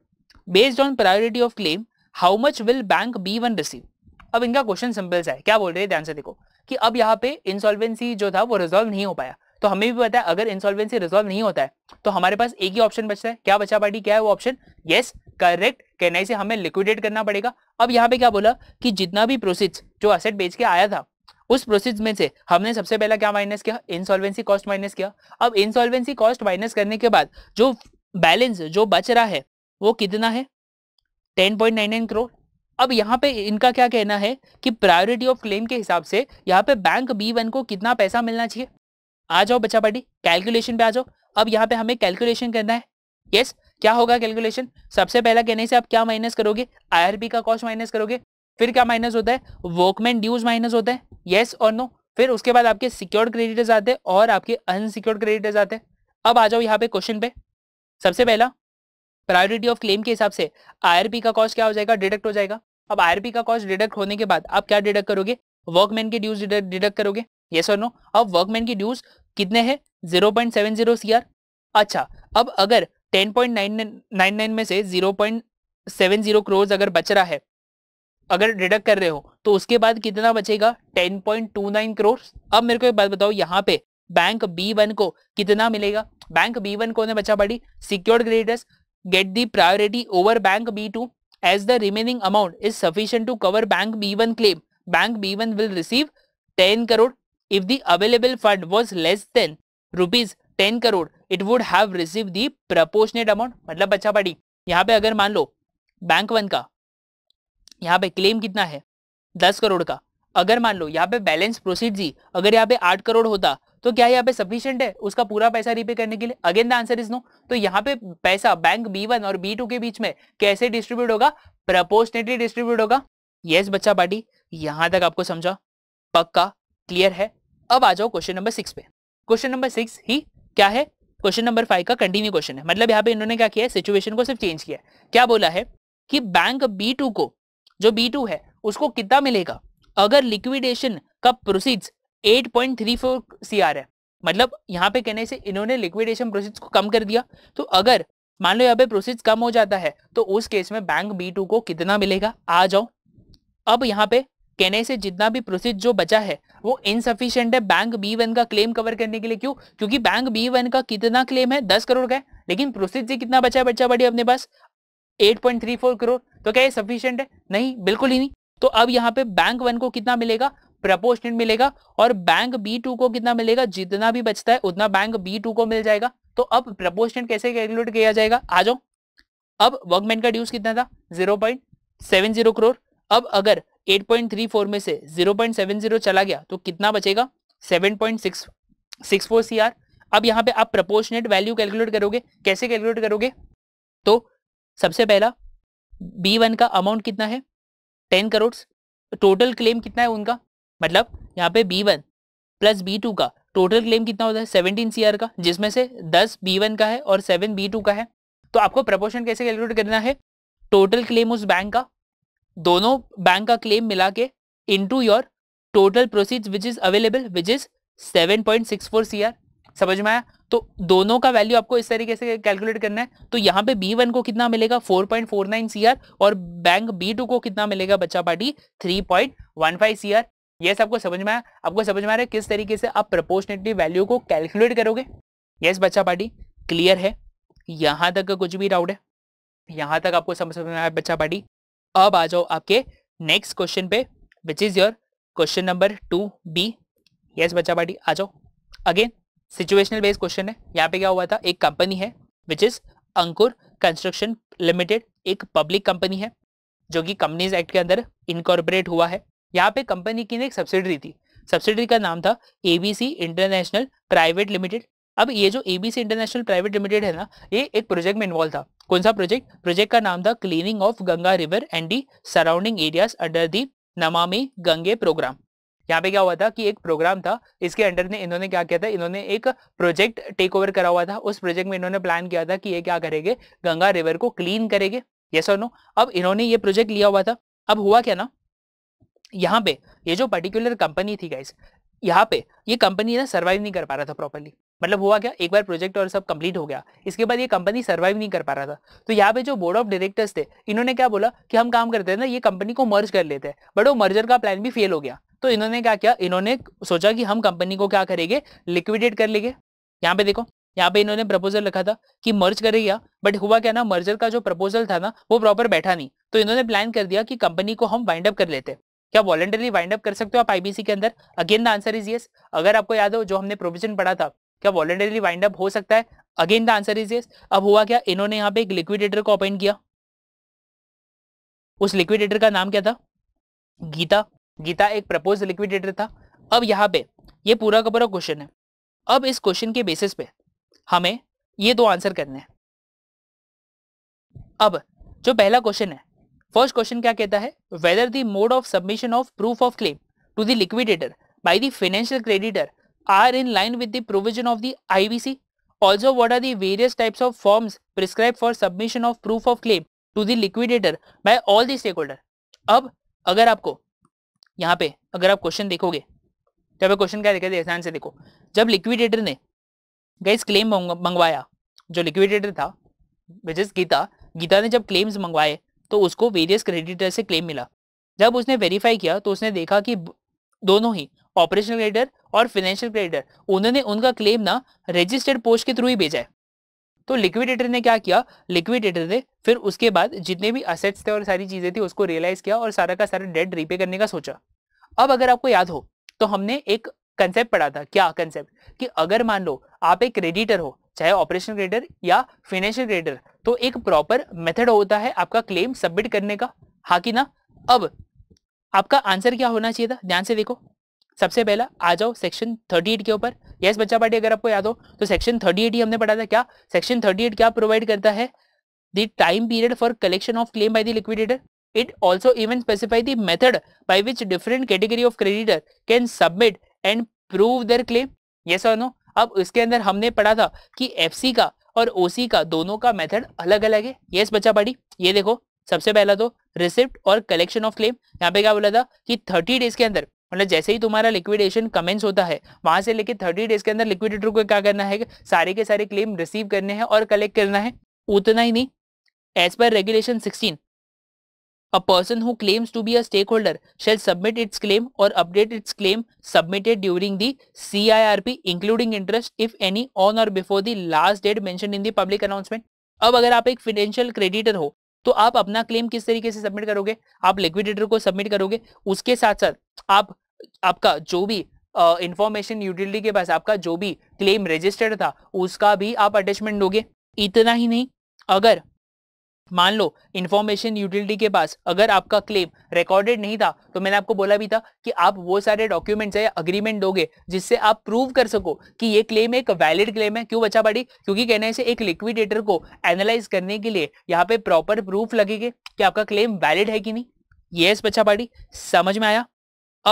based on priority of claim how much will bank B one receive अब इनका question simple सा है क्या बोल रहे हैं ध्यान देखो कि अब यहाँ पे इंसॉल्वेंसी जो था वो रिजोल्व नहीं हो पाया तो हमें भी पता है अगर इंसॉल्वेंसी रिजोल्व नहीं होता है तो हमारे पास एक ही ऑप्शन बचता है क्या बचा पार्टी क्या है वो ऑप्शन यस करेक्ट कहने से हमें लिक्विडेट करना पड़ेगा अब यहाँ पे क्या बोला कि जितना भी प्रोसेस जो असेट बेच के आया था उस प्रोसेस में से हमने सबसे पहला क्या माइनस किया इंसॉल्वेंसी कॉस्ट माइनस किया अब इंसॉल्वेंसी कॉस्ट माइनस करने के बाद जो बैलेंस जो बच रहा है वो कितना है टेन करोड़ अब यहाँ पे इनका क्या कहना है कि प्रायोरिटी ऑफ क्लेम के हिसाब से यहाँ पे बैंक बी वन को कितना पैसा मिलना चाहिए आ जाओ बच्चा पार्टी कैलकुलेशन पे आ जाओ अब यहाँ पे हमें कैलकुलेशन करना है यस yes, क्या होगा कैलकुलेशन सबसे पहला कहने से आप क्या माइनस करोगे आई का कॉस्ट माइनस करोगे फिर क्या माइनस होता है वर्कमैन ड्यूज माइनस होता है येस और नो फिर उसके बाद आपके सिक्योर्ड क्रेडिटर्स आते हैं और आपके अनसिक्योर्ड क्रेडिटर्स आते हैं अब आ जाओ यहाँ पे क्वेश्चन पे सबसे पहला प्रायोरिटी ऑफ क्लेम के हिसाब से आई का कॉस्ट क्या हो जाएगा डिडक्ट हो जाएगा अब आई का कॉस्ट डिडक्ट होने के बाद आप क्या डिडक्ट करोगे वर्कमैन के ड्यूज डिडक्ट करोगे ये सर नो अब वर्कमैन की ड्यूज कितने हैं जीरो पॉइंट सेवन 0.70 सीआर अच्छा अब अगर टेन पॉइंट नाइन नाइन में से zero point seven zero crores अगर बच रहा है अगर डिडक्ट कर रहे हो तो उसके बाद कितना बचेगा ten point two nine crore अब मेरे को एक बात बताओ यहाँ पे बैंक बी वन को कितना मिलेगा बैंक बी वन को ने बचा पड़ी secured creditors get the priority over bank B two as the remaining amount is sufficient to cover bank B one claim bank B one will receive ten crore if the available fund was less than rupees 10 crore it would have receive the proportionate amount मतलब बच्चा party यहाँ पे अगर मान लो bank one का यहाँ पे claim कितना है दस करोड़ का अगर मान लो यहाँ पे बैलेंस प्रोसीड जी अगर यहाँ पे आठ करोड़ होता तो क्या यहाँ पे सफिशियंट है उसका पूरा पैसा रिपे करने के लिए again the answer is no तो यहाँ पे पैसा बैंक बी वन और बी टू के बीच में कैसे डिस्ट्रीब्यूट होगा प्रपोर्शनेटली डिस्ट्रीब्यूट होगा यस बच्चा पार्टी यहां तक आपको समझा पक्का क्लियर है अब आ जाओ क्वेश्चन नंबर सिक्स पे क्वेश्चन नंबर सिक्स ही क्या है क्वेश्चन नंबर फाइव का कंटिन्यू क्वेश्चन है मतलब यहाँ पे इन्होंने क्या किया सिचुएशन को सिर्फ चेंज किया क्या बोला है कि बैंक बी टू को जो बी टू है उसको कितना मिलेगा अगर लिक्विडेशन का प्रोसीड्स 8.34 सीआर है मतलब यहाँ पे कहने से इन्होंने लिक्विडेशन प्रोसीड्स को कम कर दिया तो अगर मान लो यहाँ पे प्रोसीड्स कम हो जाता है तो उस केस में बैंक बी टू को कितना मिलेगा आ जाओ अब यहाँ पे कहने से जितना भी प्रोसीड जो बचा है वो इनसफिशियंट है बैंक बी वन का क्लेम कवर करने के लिए क्यों क्योंकि बैंक बी वन का कितना क्लेम है दस करोड़ का है लेकिन प्रोसीड से कितना बचा है बच्चा बड़ी अपने पास eight point three four crore तो क्या ये सफिशियंट है नहीं बिल्कुल ही नहीं तो अब यहाँ पे बैंक वन को कितना मिलेगा प्रपोर्शनेट मिलेगा और बैंक बी टू को कितना मिलेगा जितना भी बचता है उतना बैंक बी टू को मिल जाएगा तो अब प्रपोर्शनेट कैसे कैलकुलेट किया जाएगा आ जाओ अब वर्कमैन का ड्यूज कितना था zero point seven zero crore अब अगर 8.34 में से 0.70 चला गया तो कितना बचेगा 7.64 सीआर अब यहाँ पे आप प्रपोर्शनेट वैल्यू कैलकुलेट करोगे कैसे कैलकुलेट करोगे तो सबसे पहला b1 का अमाउंट कितना है 10 करोड़ टोटल क्लेम कितना है उनका मतलब यहाँ पे b1 वन प्लस बी का टोटल क्लेम कितना होता है सेवनटीन सी का जिसमें से दस बी का है और सेवन बी का है तो आपको प्रपोर्शन कैसे कैलकुलेट करना है टोटल क्लेम उस बैंक का दोनों बैंक का क्लेम मिला के to your total proceed which is available which is seven point समझ में आया तो दोनों का वैल्यू आपको इस तरीके से कैलकुलेट करना है तो यहाँ पे बी वन को कितना मिलेगा सी आर और बैंक बी टू को कितना मिलेगा बच्चा पार्टी 3.15 सीआर यस आपको समझ में आया आपको समझ में आ रहा है किस तरीके से आप प्रपोर्शनेटली वैल्यू को कैलकुलेट करोगे यस बच्चा पार्टी क्लियर है यहाँ तक कुछ भी डाउट है यहाँ तक आपको समझ में आया बच्चा पार्टी अब आ जाओ आपके नेक्स्ट क्वेश्चन पे which is your question number two B yes बच्चा पार्टी आ जाओ अगेन सिचुएशनल बेस्ड क्वेश्चन है यहाँ पे क्या हुआ था एक कंपनी है which is Ankur construction limited एक पब्लिक कंपनी है जो कि कंपनीज एक्ट के अंदर इनकॉर्पोरेट हुआ है यहाँ पे कंपनी की एक सब्सिडरी थी सब्सिडरी का नाम था एबीसी इंटरनेशनल प्राइवेट लिमिटेड अब ये जो एबीसी इंटरनेशनल प्राइवेट लिमिटेड है ना ये एक प्रोजेक्ट में इन्वॉल्व था कौन सा प्रोजेक्ट प्रोजेक्ट का नाम था cleaning of Ganga river and the surrounding areas under the Namami Gange programme यहाँ पे क्या हुआ था कि एक प्रोग्राम था इसके अंडर ने इन्होंने क्या किया था इन्होंने एक प्रोजेक्ट टेक ओवर करा हुआ था उस प्रोजेक्ट में इन्होंने प्लान किया था कि ये क्या करेंगे गंगा रिवर को क्लीन करेंगे ये सो नो अब इन्होंने ये प्रोजेक्ट लिया हुआ था अब हुआ क्या ना यहाँ पे ये जो पर्टिकुलर कंपनी थी गाइस यहाँ पे ये कंपनी ना सर्वाइव नहीं कर पा रहा था प्रॉपरली मतलब हुआ क्या एक बार प्रोजेक्ट और सब कंप्लीट हो गया इसके बाद ये कंपनी सर्वाइव नहीं कर पा रहा था तो यहाँ पे जो बोर्ड ऑफ डायरेक्टर्स थे इन्होंने क्या बोला कि हम काम करते हैं ना ये कंपनी को मर्ज कर लेते हैं बट वो मर्जर का प्लान भी फेल हो गया तो इन्होंने क्या किया इन्होंने सोचा कि हम कंपनी को क्या करेंगे लिक्विडेट कर लेंगे यहाँ पे देखो यहाँ पे इन्होंने प्रपोजल रखा था कि मर्ज करेगा बट हुआ क्या ना मर्जर का जो प्रपोजल था ना वो प्रॉपर बैठा नहीं तो इन्होंने प्लान कर दिया कि कंपनी को हम वाइंड अप कर लेते क्या वॉलेंटरी वाइंड अप कर सकते हो आप आईबीसी के अंदर again the answer is yes अगर आपको याद हो जो हमने प्रोविजन पढ़ा था क्या वॉलेंटरी वाइंड अप हो सकता है again the answer is yes अब हुआ क्या इन्होंने यहाँ पे एक लिक्विडेटर को अपॉइंट किया उस लिक्विडेटर का नाम क्या था गीता गीता एक प्रपोज लिक्विडेटर था अब यहाँ पे ये पूरा का पूरा क्वेश्चन है अब इस क्वेश्चन के बेसिस पे हमें ये दो आंसर करने हैं अब जो पहला क्वेश्चन है फर्स्ट क्वेश्चन क्या कहता है whether the mode of submission of proof of claim to the liquidator by the financial creditor are in line with the provision of the IVC? Also, what are the various types of forms prescribed for submission of proof of claim to the liquidator by all the stakeholder? अब अगर आपको यहाँ पे अगर आप question देखोगे तो अभी क्वेश्चन क्या देखा ध्यान से देखो जब लिक्विडेटर ने गैस क्लेम मंगवाया जो लिक्विडेटर था विच इज गीता गीता ने जब क्लेम्स मंगवाए तो उसको वेरियस क्रेडिटर से क्लेम मिला जब उसने वेरीफाई किया तो उसने देखा कि दोनों ही ऑपरेशनल ग्रेडर और फाइनेंशियल ग्रेडर उन्होंने उनका क्लेम ना रजिस्टर्ड पोस्ट के थ्रू ही भेजा है तो लिक्विडेटर ने क्या किया लिक्विडेटर ने फिर उसके बाद जितने भी असेट्स थे और सारी चीजें थी उसको रियलाइज किया और सारा का सारा डेट रिपे करने का सोचा अब अगर आपको याद हो तो हमने एक कंसेप्ट पढ़ा था क्या कंसेप्ट कि अगर मान लो आप एक क्रेडिटर हो चाहे ऑपरेशनल क्रेडिटर या फाइनेंशियल क्रेडिटर तो एक प्रॉपर मेथड होता है आपका क्लेम सबमिट करने का हाँ कि ना अब आपका आंसर क्या होना चाहिए था ध्यान से देखो सबसे पहला आ जाओ सेक्शन 38 के ऊपर यस बच्चा पार्टी अगर आपको याद हो तो सेक्शन 38 ही हमने पढ़ा था क्या सेक्शन 38 क्या प्रोवाइड करता है the time period for collection of claim by the liquidator it also even specify the method by which different category of creditor can submit and prove their claim yes और no अब इसके अंदर हमने पढ़ा था कि एफ का और ओ का दोनों का मेथड अलग अलग है यस बच्चा पार्टी ये देखो सबसे पहला तो रिसिप्ट और कलेक्शन ऑफ क्लेम यहाँ पे क्या बोला था कि थर्टी डेज के अंदर मतलब जैसे ही तुम्हारा लिक्विडेशन कमेंस होता है वहां से लेके थर्टी डेज के अंदर लिक्विडेटर को क्या करना है सारे के सारे क्लेम रिसीव करने हैं और कलेक्ट करना है उतना ही नहीं एज पर regulation sixteen A person who claims to be a stakeholder shall submit its claim or update its claim submitted during the CIRP including interest if any on or before the last date mentioned in the public announcement. अब अगर आप एक financial creditor हो तो आप अपना claim किस तरीके से सबमिट करोगे आप लिक्विडेटर को सबमिट करोगे उसके साथ साथ आप आपका जो भी इंफॉर्मेशन यूटिलिटी के पास आपका जो भी क्लेम रजिस्टर्ड था उसका भी आप अटैचमेंट दोगे इतना ही नहीं अगर मान लो इन्फॉर्मेशन यूटिलिटी के पास अगर आपका क्लेम रिकॉर्डेड नहीं था तो मैंने आपको बोला भी था कि आप वो सारे डॉक्यूमेंट्स या अग्रीमेंट दोगे जिससे आप प्रूव कर सको कि ये क्लेम एक वैलिड क्लेम है क्यों बचा पड़ी क्योंकि कहने से एक लिक्विडेटर को एनालाइज करने के लिए यहाँ पे प्रॉपर प्रूफ लगेगे कि आपका क्लेम वैलिड है कि नहीं ये बच्चा पाड़ी समझ में आया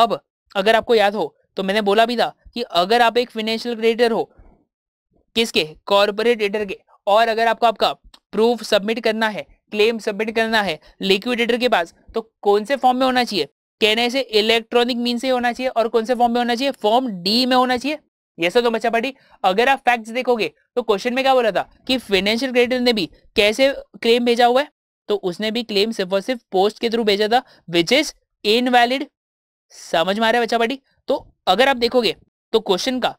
अब अगर आपको याद हो तो मैंने बोला भी था कि अगर आप एक फाइनेंशियल क्रेडिटर हो किसके कॉर्पोरेट एडिटर के और अगर आपको आपका प्रूफ सबमिट करना है क्लेम सबमिट करना है लिक्विडेटर के पास तो कौन से फॉर्म में होना चाहिए कहने से इलेक्ट्रॉनिक मीन से होना चाहिए और कौन से फॉर्म में होना चाहिए फॉर्म डी में होना चाहिए ये सब तो बच्चा पार्टी अगर आप फैक्ट्स देखोगे तो क्वेश्चन में क्या बोला था कि फाइनेंशियल क्रेडिटर ने भी कैसे क्लेम भेजा हुआ है तो उसने भी क्लेम सिर्फ और सिर्फ पोस्ट के थ्रू भेजा था विच इज इनवैलिड समझ में आ रहा है बच्चा बड़ी तो अगर आप देखोगे तो क्वेश्चन का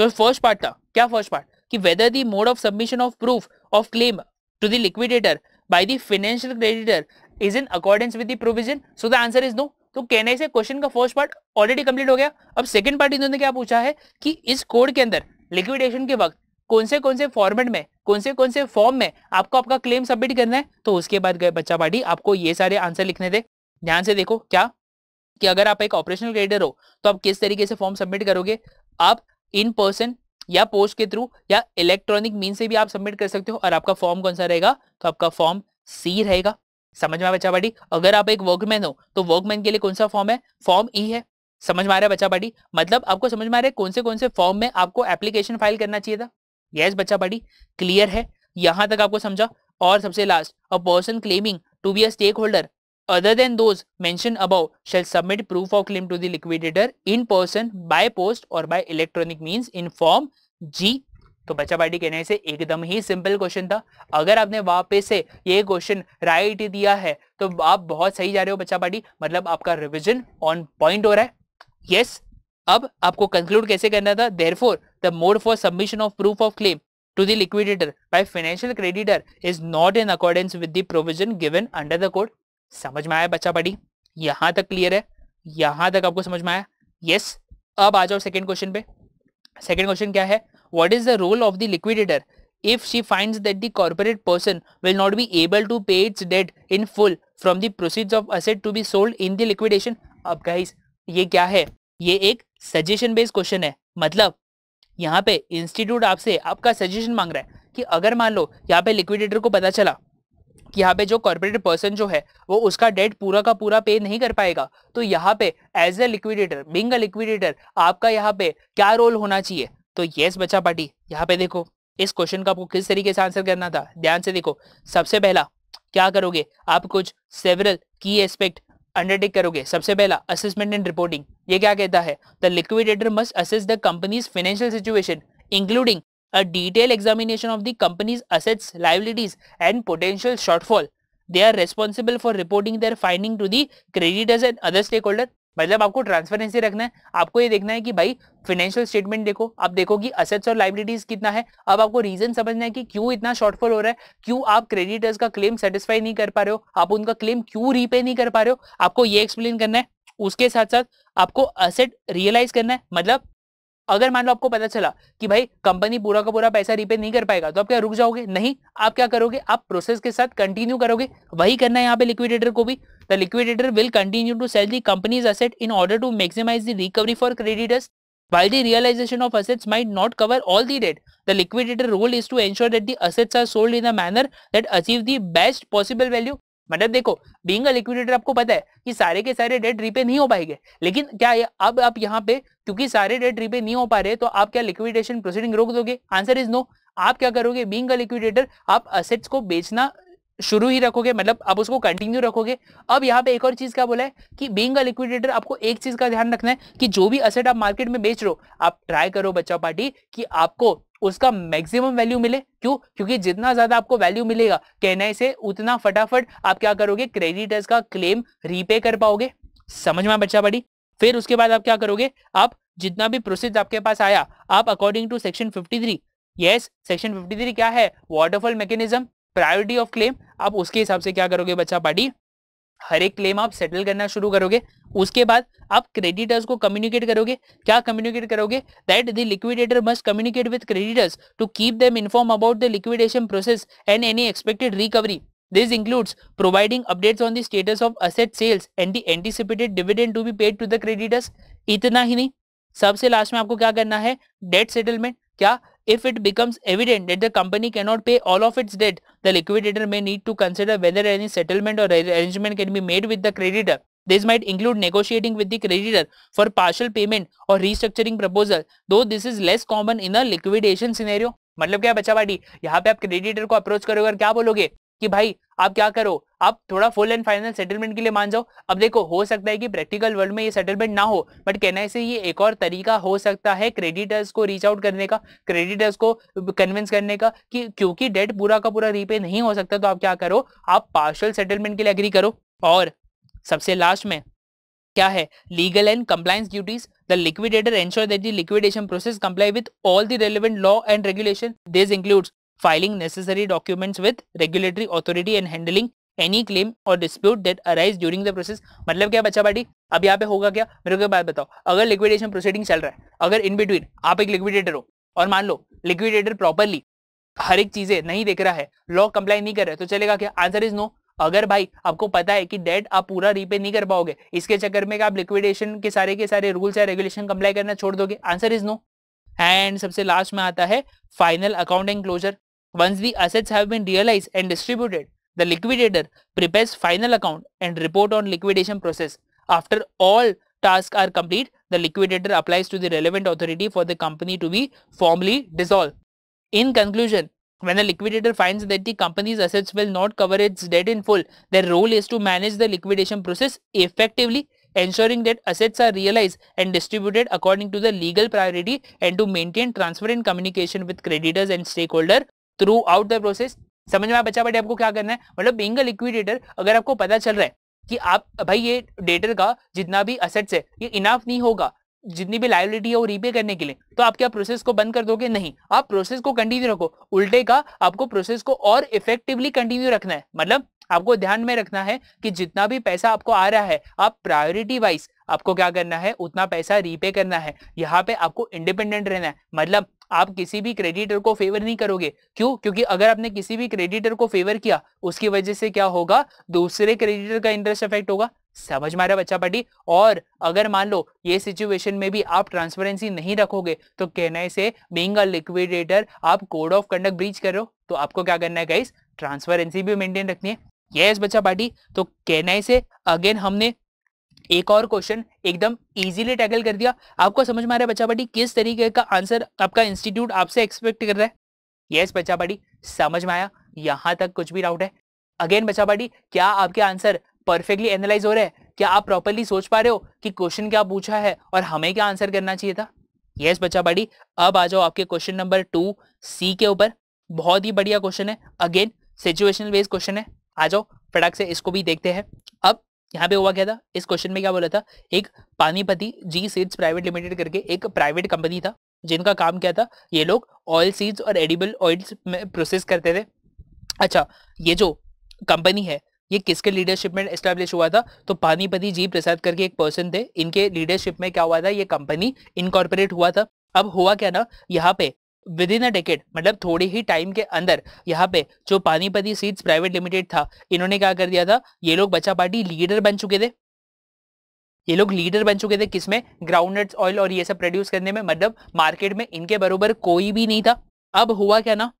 जो फर्स्ट पार्ट था क्या फर्स्ट पार्ट कि whether the mode of submission of proof of claim to the liquidator by the financial creditor is in accordance with the provision so the answer is no तो कहने से question का first part already complete हो गया अब second part इन्होंने क्या पूछा है कि इस कोड के अंदर लिक्विडेशन के वक्त कौन से कौन से फॉर्मेट में कौन से कौन से फॉर्म में आपको आपका क्लेम सबमिट करना है तो उसके बाद गए बच्चा पार्टी आपको ये सारे आंसर लिखने थे ध्यान से देखो क्या कि अगर आप एक ऑपरेशनल ग्रेडर हो तो आप किस तरीके से फॉर्म सबमिट करोगे आप इन पर्सन या पोस्ट के थ्रू या इलेक्ट्रॉनिक मीन से भी आप सबमिट कर सकते हो और आपका फॉर्म कौन सा रहेगा तो आपका फॉर्म सी रहेगा समझ में बच्चा पाटी अगर आप एक वर्कमैन हो तो वर्कमैन के लिए कौन सा फॉर्म है फॉर्म ई e है समझ में आ रहा है बच्चा पाटी मतलब आपको समझ में आ रहा है कौन से कौन से फॉर्म में आपको एप्लीकेशन फाइल करना चाहिए था यस बच्चा पाटी क्लियर है यहां तक आपको समझा और सबसे last a person claiming to be a stakeholder other than those mentioned above shall submit proof of claim to the liquidator in person by post or by electronic means in form g तो बच्चा party कहने से एकदम ही simple question था अगर आपने वापस से ये क्वेश्चन राइट दिया है तो आप बहुत सही जा रहे हो बच्चा पार्टी मतलब आपका रिवीजन ऑन पॉइंट हो रहा है यस yes, अब आपको कंक्लूड कैसे करना था there for the mode for submission of proof of claim to the liquidator by financial creditor is not in accordance with the provision given under the code समझ में आया बच्चा बड़ी यहां तक क्लियर है यहां तक आपको समझ में आया यस अब आ जाओ सेकेंड क्वेश्चन पे सेकेंड क्वेश्चन क्या है what is the role of the liquidator if she finds that the corporate person will not be able to pay its debt in full from the proceeds of asset to be sold in the liquidation अब guys ये क्या है ये एक suggestion based question है मतलब यहाँ पे इंस्टीट्यूट आपसे आपका सजेशन मांग रहा है कि अगर मान लो यहाँ पे लिक्विडेटर को पता चला यहाँ पे जो कॉर्पोरेट पर्सन जो है वो उसका डेट पूरा का पूरा पे नहीं कर पाएगा तो यहाँ पे as a liquidator being a liquidator आपका यहाँ पे क्या रोल होना चाहिए तो यस बच्चा पार्टी यहाँ पे देखो इस क्वेश्चन का आपको किस तरीके से आंसर करना था ध्यान से देखो सबसे पहला क्या करोगे आप कुछ सेवरल की एस्पेक्ट अंडरटेक करोगे सबसे पहला असेसमेंट एंड रिपोर्टिंग ये क्या कहता है the liquidator must assess the company's financial situation including a detailed examination of the company's assets, liabilities and potential shortfall. They are responsible for reporting their finding to the creditors and other stakeholders मतलब आपको transparency रखना है आपको ये देखना है कि भाई फाइनेंशियल स्टेटमेंट देखो आप देखो कि असेट्स और लाइबिलिटीज कितना है अब आपको रीजन समझना है कि क्यों इतना शॉर्टफॉल हो रहा है क्यों आप क्रेडिटर्स का क्लेम सेटिस्फाई नहीं कर पा रहे हो आप उनका क्लेम क्यों रीपे नहीं कर पा रहे हो आपको ये एक्सप्लेन करना है उसके साथ साथ आपको असेट रियलाइज करना है मतलब अगर मान लो आपको पता चला कि भाई कंपनी पूरा का पूरा पैसा रिपे नहीं कर पाएगा तो आप क्या रुक जाओगे नहीं आप क्या करोगे आप प्रोसेस के साथ कंटिन्यू करोगे वही करना है यहाँ पे लिक्विडेटर को भी the liquidator will continue to sell the company's asset in order to maximise the recovery for creditors While the realisation of assets might not cover all the debt the liquidator role is to ensure that the assets are sold in a manner that achieve the best possible value मतलब देखो being liquidator आपको पता है कि सारे के सारे date repay नहीं हो पाएंगे लेकिन क्या अब आप यहाँ पे क्योंकि सारे डेट रिपे नहीं हो पा रहे तो आप क्या लिक्विडेशन प्रोसीडिंग रोक दोगे आंसर इज नो आप क्या करोगे बींग लिक्विडेटर आप असेट्स को बेचना शुरू ही रखोगे मतलब आप उसको कंटिन्यू रखोगे अब यहाँ पे एक और चीज क्या बोला है कि बींग अ लिक्विडेटर आपको एक चीज का ध्यान रखना है कि जो भी असेट आप मार्केट में बेच रहे हो आप ट्राई करो बच्चा पार्टी कि आपको उसका मैक्सिमम वैल्यू मिले क्यों क्योंकि जितना ज्यादा आपको वैल्यू मिलेगा कहने से उतना फटाफट आप क्या करोगे क्रेडिटर्स का क्लेम रीपे कर पाओगे समझ में बच्चा पार्टी फिर उसके बाद आप क्या करोगे आप जितना भी प्रोसेस आपके पास आया आप according to section 53 yes section 53 क्या है waterfall mechanism priority of claim आप उसके हिसाब से क्या करोगे बच्चा पार्टी हर एक क्लेम आप सेटल करना शुरू करोगे उसके बाद आप क्रेडिटर्स को कम्युनिकेट करोगे क्या कम्युनिकेट करोगे that the liquidator must communicate with creditors to keep them inform about the liquidation process and any expected recovery this includes providing updates on the status of asset sales and the anticipated dividend to be paid to the creditors इतना ही नहीं सबसे लास्ट में आपको क्या करना है डेट सेटलमेंट क्या If it becomes evident that the company cannot pay all of its debt, the liquidator may need to consider whether any settlement or arrangement can be made with the creditor. This might include negotiating with the creditor for partial payment or restructuring proposal, though this is less common in a liquidation scenario. मतलब क्या बच्चा यहाँ पे आप creditor को approach करोगे और क्या बोलोगे कि भाई आप क्या करो आप थोड़ा फुल एंड फाइनल सेटलमेंट के लिए मान जाओ अब देखो हो सकता है कि प्रैक्टिकल वर्ल्ड में ये सेटलमेंट ना हो बट कहना से ये एक और तरीका हो सकता है क्रेडिटर्स को रीच आउट करने का क्रेडिटर्स को कन्विंस करने का कि क्योंकि डेट पूरा का पूरा रीपे नहीं हो सकता तो आप क्या करो आप पार्शल सेटलमेंट के लिए एग्री करो और सबसे लास्ट में क्या है legal and compliance duties the liquidator ensure that the liquidation process comply with all the relevant law and regulation this includes filing necessary documents with regulatory authority and handling any claim or dispute that arise during the process मतलब क्या बच्चा party अब यहाँ पे होगा क्या मेरे को बात बताओ अगर liquidation proceeding चल रहा है अगर in between आप एक liquidator हो और मान लो liquidator properly हर एक चीजें नहीं देख रहा है लॉ कंप्लाई नहीं कर रहा है तो चलेगा क्या आंसर इज नो अगर भाई आपको पता है कि डेट आप पूरा रीपे नहीं कर पाओगे इसके चक्कर में आप लिक्विडेशन के सारे के सारे रूल्स या रेगुलेशन कंप्लाई करना छोड़ दोगे आंसर इज नो एंड सबसे लास्ट में आता है final account and closure Once the assets have been realized and distributed, the liquidator prepares final account and report on liquidation process. After all tasks are complete, the liquidator applies to the relevant authority for the company to be formally dissolved. In conclusion, when a liquidator finds that the company's assets will not cover its debt in full, their role is to manage the liquidation process effectively, ensuring that assets are realized and distributed according to the legal priority and to maintain transparent communication with creditors and stakeholders throughout the process समझ में आप बच्चा बेटे आपको क्या करना है मतलब बिंग अ लिक्विडेटर अगर आपको पता चल रहा है कि आप भाई ये डेटर का जितना भी असेट्स है ये इनाफ नहीं होगा जितनी भी लाइबिलिटी है वो रीपे करने के लिए तो आप क्या प्रोसेस को बंद कर दोगे नहीं आप प्रोसेस को कंटिन्यू रखो उल्टे का आपको प्रोसेस को और इफेक्टिवली कंटिन्यू रखना है मतलब आपको ध्यान में रखना है कि जितना भी पैसा आपको आ रहा है आप प्रायोरिटी वाइज आपको क्या करना है उतना पैसा रीपे करना है यहाँ पे आपको इंडिपेंडेंट रहना है मतलब आप किसी भी क्रेडिटर को फेवर नहीं करोगे क्यों क्योंकि अगर आपने किसी भी क्रेडिटर को फेवर किया उसकी वजह से क्या होगा दूसरे क्रेडिटर का इंटरेस्ट अफेक्ट होगा समझ मारा बच्चा पार्टी और अगर मान लो ये सिचुएशन में भी आप ट्रांसपेरेंसी नहीं रखोगे तो कहने से बींग अ लिक्विडेटर आप कोड ऑफ कंडक्ट ब्रीच करो तो आपको क्या करना है गाइस ट्रांसपेरेंसी भी मेंटेन रखनी है यस yes, बच्चा पार्टी तो कहने से अगेन हमने एक और क्वेश्चन एकदम इजीली टैकल कर दिया आपको समझ में आ रहा है बच्चा बटी किस तरीके का आंसर आपका इंस्टीट्यूट आपसे एक्सपेक्ट कर रहा है यस yes, बच्चा बटी समझ में आया यहां तक कुछ भी डाउट है अगेन बच्चा बटी क्या आपके आंसर परफेक्टली एनालाइज हो रहे हैं क्या आप प्रॉपरली सोच पा रहे हो कि क्वेश्चन क्या पूछा है और हमें क्या आंसर करना चाहिए था यस yes, बच्चा बड़ी अब आ जाओ आपके क्वेश्चन नंबर टू सी के ऊपर बहुत ही बढ़िया क्वेश्चन है अगेन सिचुएशनल बेस्ड क्वेश्चन है आ जाओ फटाक से इसको भी देखते हैं अब यहाँ पे हुआ क्या था इस क्वेश्चन में क्या बोला था एक Panipati ji seeds private limited करके एक प्राइवेट कंपनी था जिनका काम क्या था ये लोग ऑयल सीड्स और एडिबल ऑयल्स में प्रोसेस करते थे अच्छा ये जो कंपनी है ये किसके लीडरशिप में एस्टेब्लिश हुआ था तो पानीपति जी प्रसाद करके एक पर्सन थे इनके लीडरशिप में क्या हुआ था ये कंपनी इनकॉर्पोरेट हुआ था अब हुआ क्या ना यहाँ पे विद इन अ डेकेट मतलब थोड़े ही टाइम के अंदर यहाँ पे जो पानीपति सीट्स प्राइवेट लिमिटेड था इन्होंने क्या कर दिया था ये लोग बच्चा पार्टी लीडर बन चुके थे ये लोग लीडर बन चुके थे किसमें ग्राउंडनट्स ऑयल और ये सब प्रोड्यूस करने में मतलब मार्केट में इनके बरोबर कोई भी नहीं था अब हुआ क्या ना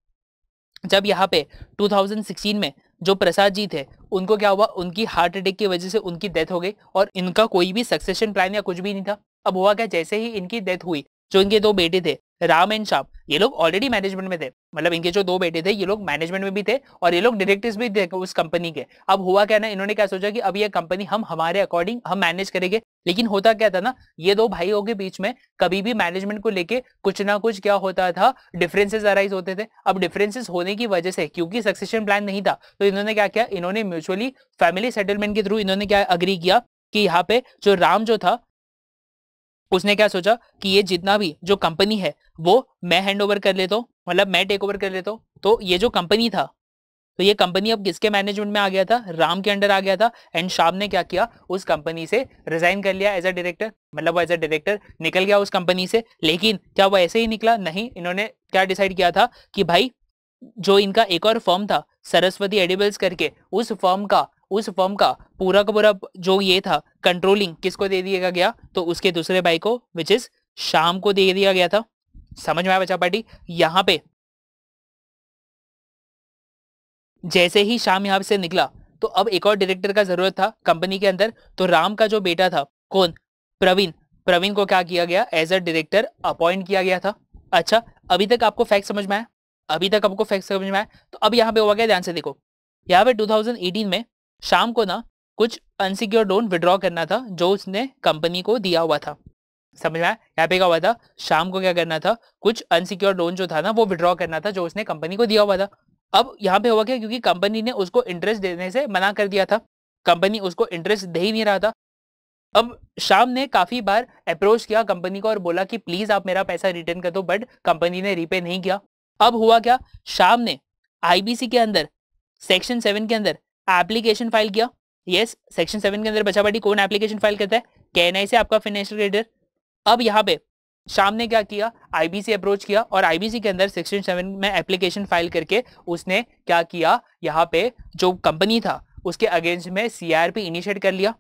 जब यहाँ पे 2016 में जो प्रसाद जी थे उनको क्या हुआ उनकी हार्ट अटैक की वजह से उनकी डेथ हो गई और इनका कोई भी सक्सेशन प्लान या कुछ भी नहीं था अब हुआ क्या जैसे ही इनकी डेथ हुई जो इनके दो बेटे थे राम एंड श्याम ये लोग ऑलरेडी मैनेजमेंट में थे मतलब इनके जो दो बेटे थे ये लोग मैनेजमेंट में भी थे और ये लोग डायरेक्टर्स भी थे उस कंपनी के अब हुआ क्या ना इन्होंने क्या सोचा कि अब ये कंपनी हम हमारे अकॉर्डिंग हम मैनेज करेंगे लेकिन होता क्या था ना ये दो भाइयों के बीच में कभी भी मैनेजमेंट को लेके कुछ ना कुछ क्या होता था डिफरेंसेस अराइज होते थे अब डिफरेंसेस होने की वजह से क्योंकि सक्सेशन प्लान नहीं था तो इन्होंने क्या किया इन्होंने म्यूचुअली फैमिली सेटलमेंट के थ्रू इन्होंने क्या अग्री किया कि यहाँ पे जो राम जो था उसने क्या सोचा कि ये जितना भी जो कंपनी है वो मैं हैंड ओवर कर लेता हूँ मतलब मैं टेक ओवर कर लेता हूँ तो ये जो कंपनी था तो ये कंपनी अब किसके मैनेजमेंट में आ गया था राम के अंडर आ गया था एंड शाम ने क्या किया उस कंपनी से रिजाइन कर लिया एज अ डायरेक्टर मतलब वो एज अ डायरेक्टर निकल गया उस कंपनी से लेकिन क्या वो ऐसे ही निकला नहीं इन्होंने क्या डिसाइड किया था कि भाई जो इनका एक और फॉर्म था सरस्वती एडिबल्स करके उस फॉर्म का उस फर्म का पूरा का पूरा जो ये था कंट्रोलिंग किसको दे दिया गया तो उसके दूसरे भाई को विच इज शाम को दे दिया गया था समझ में आया बच्चा पार्टी यहां पे जैसे ही शाम यहां से निकला तो अब एक और डायरेक्टर का जरूरत था कंपनी के अंदर तो राम का जो बेटा था कौन प्रवीण प्रवीण को क्या किया गया एज अ डायरेक्टर अपॉइंट किया गया था अच्छा अभी तक आपको फैक्ट समझ में आया अभी तक आपको फैक्ट समझ में आया तो अब यहाँ पे हुआ गया ध्यान से देखो यहाँ पे 2018 में शाम को ना कुछ अनसिक्योर लोन विड्रॉ करना था जो उसने कंपनी को दिया हुआ था समझना यहाँ पे क्या हुआ था शाम को क्या करना था कुछ अनसिक्योर लोन जो था ना वो विड्रॉ करना था जो उसने कंपनी को दिया हुआ था अब यहाँ पे हुआ क्या क्योंकि कंपनी ने उसको इंटरेस्ट देने से मना कर दिया था कंपनी उसको इंटरेस्ट दे ही नहीं रहा था अब शाम ने काफी बार अप्रोच किया कंपनी को और बोला कि प्लीज आप मेरा पैसा रिटर्न कर दो बट कंपनी ने रीपे नहीं किया अब हुआ क्या शाम ने आईबीसी के अंदर सेक्शन सेवन के अंदर एप्लीकेशन फाइल किया यस सेक्शन सेवन के अंदर बचा बाटी कौन एप्लीकेशन फाइल करता है कैन से आपका फाइनेंशियल रेडर अब यहाँ पे शाम ने क्या किया आईबीसी अप्रोच किया और आईबीसी के अंदर सेक्शन सेवन में एप्लीकेशन फाइल करके उसने क्या किया यहाँ पे जो कंपनी था उसके अगेंस्ट में सीआरपी इनिशिएट कर लिया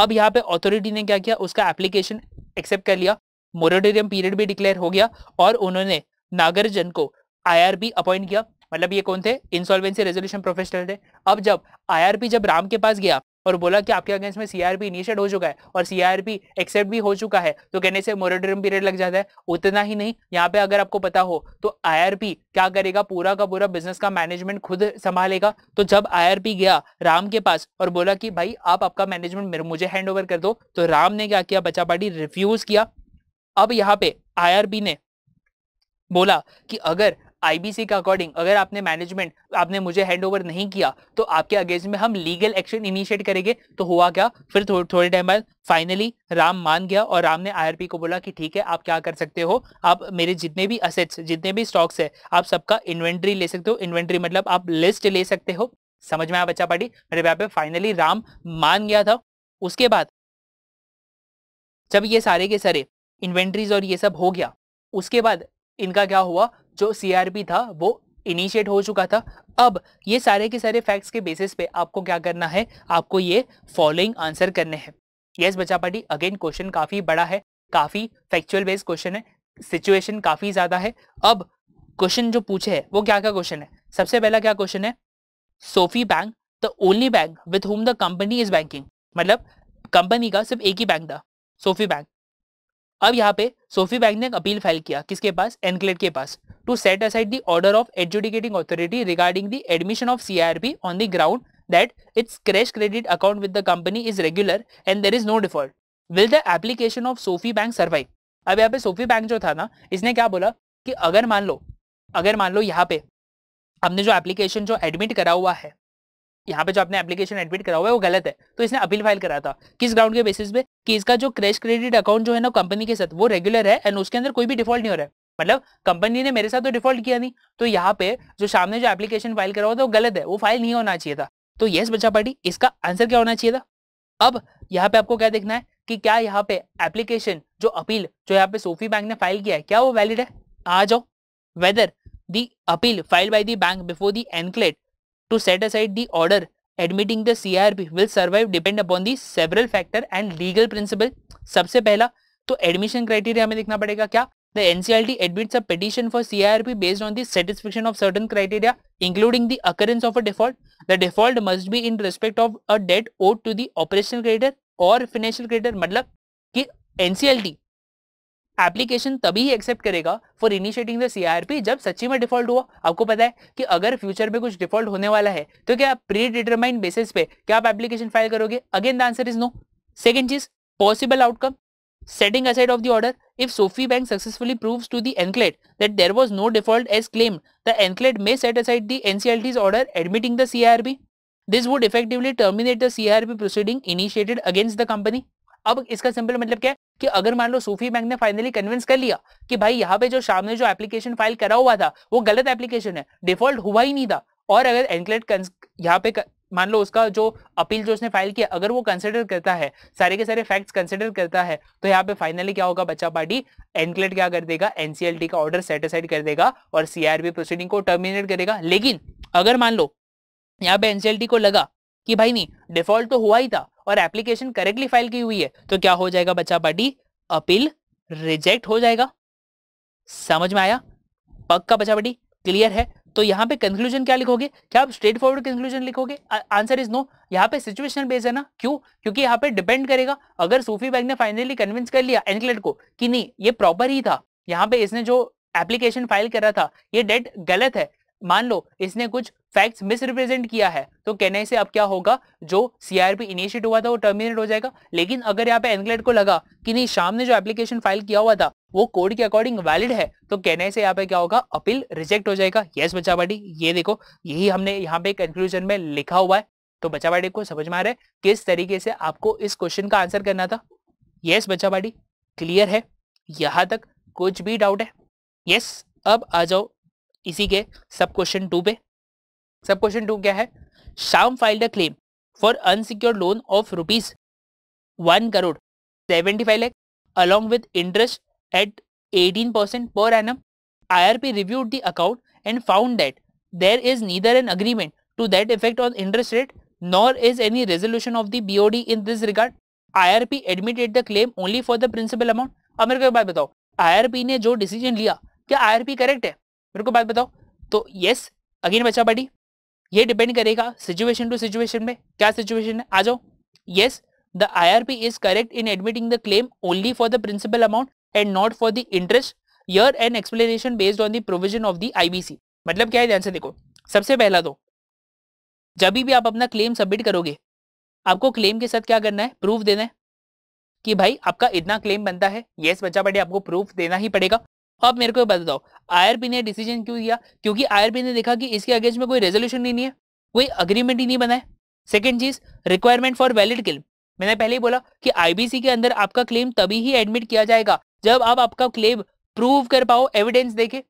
अब यहाँ पे अथॉरिटी ने क्या किया उसका एप्लीकेशन एक्सेप्ट कर लिया मोरेटोरियम पीरियड भी डिक्लेयर हो गया और उन्होंने नागरजन को आई अपॉइंट किया मतलब ये कौन थे इंसॉल्वेंसी रेजोल्यूशन प्रोफेशनल थे अब जब आईआरपी जब राम के पास गया और बोला कि आपके अगेंस्ट में सीआरपी इनिशिएट हो चुका है और सीआरपी एक्सेप्ट भी हो चुका है तो कहने से मोरेटोरियम पीरियड लग जाता है उतना ही नहीं यहाँ पे अगर आपको पता हो तो आईआरपी क्या करेगा पूरा का पूरा बिजनेस का मैनेजमेंट खुद संभालेगा तो जब आईआरपी गया राम के पास और बोला कि भाई आप आपका मैनेजमेंट मुझे हैंड कर दो तो राम ने क्या किया बचा पार्टी रिफ्यूज किया अब यहाँ पे आई ने बोला कि अगर आईबीसी के अकॉर्डिंग अगर आपने मैनेजमेंट आपने मुझे हैंड नहीं किया तो आपके अगेंस्ट में हम लीगल एक्शन इनिशिएट करेंगे तो हुआ क्या फिर थो, थोड़े टाइम बाद फाइनली राम मान गया और राम ने आईआरपी को बोला कि ठीक है आप क्या कर सकते हो आप मेरे जितने भी असेट्स जितने भी स्टॉक्स है आप सबका इन्वेंट्री ले सकते हो इन्वेंट्री मतलब आप लिस्ट ले सकते हो समझ में आया बच्चा पार्टी मेरे बाप पे फाइनली राम मान गया था उसके बाद जब ये सारे के सारे इन्वेंट्रीज और ये सब हो गया उसके बाद इनका क्या हुआ जो सीआरपी था वो इनिशिएट हो चुका था अब ये सारे के सारे फैक्ट्स के बेसिस पे आपको क्या करना है आपको ये फॉलोइंग आंसर करने हैं yes yes, party again question काफ़ी बड़ा है काफ़ी फैक्चुअल बेस्ड क्वेश्चन है सिचुएशन काफ़ी ज़्यादा है अब क्वेश्चन जो पूछे है वो क्या क्या क्वेश्चन है सबसे पहला क्या क्वेश्चन है Sophie bank the only bank with whom the company is banking मतलब कंपनी का सिर्फ एक ही बैंक था सोफी बैंक अब यहाँ पे सोफी बैंक ने अपील फाइल किया किसके पास एनक्लेट के पास to set aside the order of adjudicating authority regarding the admission of CRP on the ground that its cash credit account with the company is regular and there is no default will the application of Sophie bank survive अब यहाँ पे Sophie bank जो था ना इसने क्या बोला कि अगर मान लो अगर मान लो यहाँ पे हमने जो एप्लीकेशन जो एडमिट करा हुआ है यहाँ पे जो आपने एप्लीकेशन एडमिट करा हुआ है वो गलत है तो इसने अपील फाइल करा था किस ग्राउंड के बेसिस पे कि इसका जो क्रेश क्रेडिट अकाउंट जो है ना कंपनी के साथ वो रेगुलर है एंड उसके अंदर कोई भी डिफॉल्ट नहीं हो रहा है मतलब कंपनी ने मेरे साथ तो डिफॉल्ट किया नहीं तो यहाँ पे जो सामने जो एप्लीकेशन फाइल करा हुआ था वो गलत है वो फाइल नहीं होना चाहिए था तो येस बच्चा पार्टी इसका आंसर क्या होना चाहिए था अब यहाँ पे आपको क्या देखना है कि क्या यहाँ पे एप्लीकेशन जो अपील जो यहाँ पे सोफी बैंक ने फाइल किया है क्या वो वैलिड है आ जाओ whether the appeal file by the bank before the NCLT to set aside the order admitting the CRP will survive depend upon the several factor and legal principle. सबसे पहला तो एडमिशन क्राइटेरिया हमें देखना पड़ेगा क्या The NCLT admits a petition for CIRP based on the satisfaction of certain criteria, including the occurrence of a default. The default must be in respect of a debt owed to the operational creditor or financial creditor. मतलब कि NCLT application तभी accept करेगा for initiating the CRP जब सच्ची में default हुआ आपको पता है कि अगर फ्यूचर में कुछ डिफॉल्ट होने वाला है तो क्या आप प्री डिटरमाइंड बेसिस पे क्या आप एप्लीकेशन फाइल करोगे again the answer is no second चीज possible outcome setting aside of the order if Sophie bank successfully prove to the NCLT that there was no default as claim the NCLT may set aside the NCLT's order admitting the CRP this would effectively terminate the CRP proceeding initiated against the company अब इसका simple मतलब क्या है कि अगर मान लो Sufi bank ने फाइनली कन्विंस कर लिया कि भाई यहाँ पे जो शाम ने जो एप्लीकेशन फाइल करा हुआ था वो गलत एप्लीकेशन है डिफॉल्ट हुआ ही नहीं था और अगर एनक्लेट यहाँ पे मान लो उसका जो अपील जो उसने फाइल किया अगर वो कंसिडर करता है सारे के सारे फैक्ट्स कंसिडर करता है तो यहाँ पे फाइनली क्या होगा बच्चा पार्टी एनक्लेट क्या कर देगा एनसीएलटी का ऑर्डर सेटिसाइड कर देगा और सीआरबी प्रोसीडिंग को टर्मिनेट करेगा लेकिन अगर मान लो यहाँ पे एनसीएलटी को लगा कि भाई नहीं डिफॉल्ट तो हुआ ही था और एप्लीकेशन करेक्टली फाइल की हुई है तो क्या हो जाएगा बच्चा बॉडी अपील रिजेक्ट हो जाएगा समझ में आया पक्का बच्चा बॉडी क्लियर है तो यहाँ पे कंक्लूजन क्या लिखोगे क्या आप स्ट्रेट फॉरवर्ड कंक्लूजन लिखोगे आंसर इज नो यहाँ पे सिचुएशन बेस्ड है ना क्यों क्योंकि यहाँ पे डिपेंड करेगा अगर सूफी बैंक ने फाइनली कन्विंस कर लिया एनक्लेट e को कि नहीं ये प्रॉपर ही था यहाँ पे इसने जो एप्लीकेशन फाइल कर रहा था ये डेट गलत है मान लो इसने कुछ फैक्ट्स मिसरिप्रेजेंट किया है तो कहने से अब क्या होगा जो सीआरपी इनिशिएट हुआ था वो टर्मिनेट हो जाएगा लेकिन अगर यहाँ पे एनक्लेट e को लगा कि नहीं शाम ने जो एप्लीकेशन फाइल किया हुआ था वो कोड के अकॉर्डिंग वैलिड है तो कहने से यहाँ पे क्या होगा अपील रिजेक्ट हो जाएगा यस बच्चा बाटी ये देखो यही हमने यहाँ पे कंक्लूजन में लिखा हुआ है तो बच्चा बाटी को समझ में आ रहा है किस तरीके से आपको इस क्वेश्चन का आंसर करना था यस बच्चा बाटी क्लियर है यहाँ तक कुछ भी डाउट है यस अब आ जाओ इसी के सब क्वेश्चन टू पे सब क्वेश्चन टू क्या है Shyam file the claim for unsecured loan of rupees one crore seventy five lakh along with interest at eighteen percent per annum I R P reviewed the account and found that there is neither an agreement to that effect on interest rate nor is any resolution of the B O D in this regard I R P admitted the claim only for the principal amount अब मेरे को बात बताओ आई R P ने जो decision लिया क्या आई R P correct है मेरे को बात बताओ तो यस अगेन बच्चा पार्टी ये डिपेंड करेगा सिचुएशन टू सिचुएशन में क्या सिचुएशन है आ जाओ yes the I R P is correct in admitting the claim only for the principal amount and not for the interest यर and explanation based on the provision of the IBC मतलब क्या है ध्यान से देखो सबसे पहला तो जब भी आप अपना क्लेम सबमिट करोगे आपको क्लेम के साथ क्या करना है प्रूफ देना है कि भाई आपका इतना क्लेम बनता है यस बच्चा बटे आपको प्रूफ देना ही पड़ेगा अब मेरे को बताओ आईआरबी ने डिसीजन क्यों दिया क्योंकि आईआरबी ने देखा कि इसके अगेंस्ट में कोई रेजोल्यूशन नहीं है कोई अग्रीमेंट ही नहीं बना है सेकेंड चीज रिक्वायरमेंट फॉर वैलिड क्लेम मैंने पहले ही बोला कि आईबीसी के अंदर आपका क्लेम तभी ही एडमिट किया जाएगा जब आप आपका क्लेम प्रूव कर पाओ एविडेंस देखे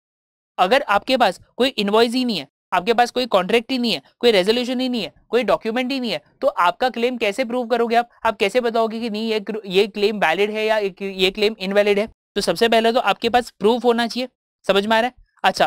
अगर आपके पास कोई इन्वॉइस ही नहीं है आपके पास कोई कॉन्ट्रैक्ट ही नहीं है कोई रेजोल्यूशन ही नहीं है कोई डॉक्यूमेंट ही नहीं है तो आपका क्लेम कैसे प्रूव करोगे आप आप कैसे बताओगे कि नहीं ये ये क्लेम वैलिड है या ये क्लेम इनवैलिड है तो सबसे पहले तो आपके पास प्रूफ होना चाहिए समझ में आ रहा है अच्छा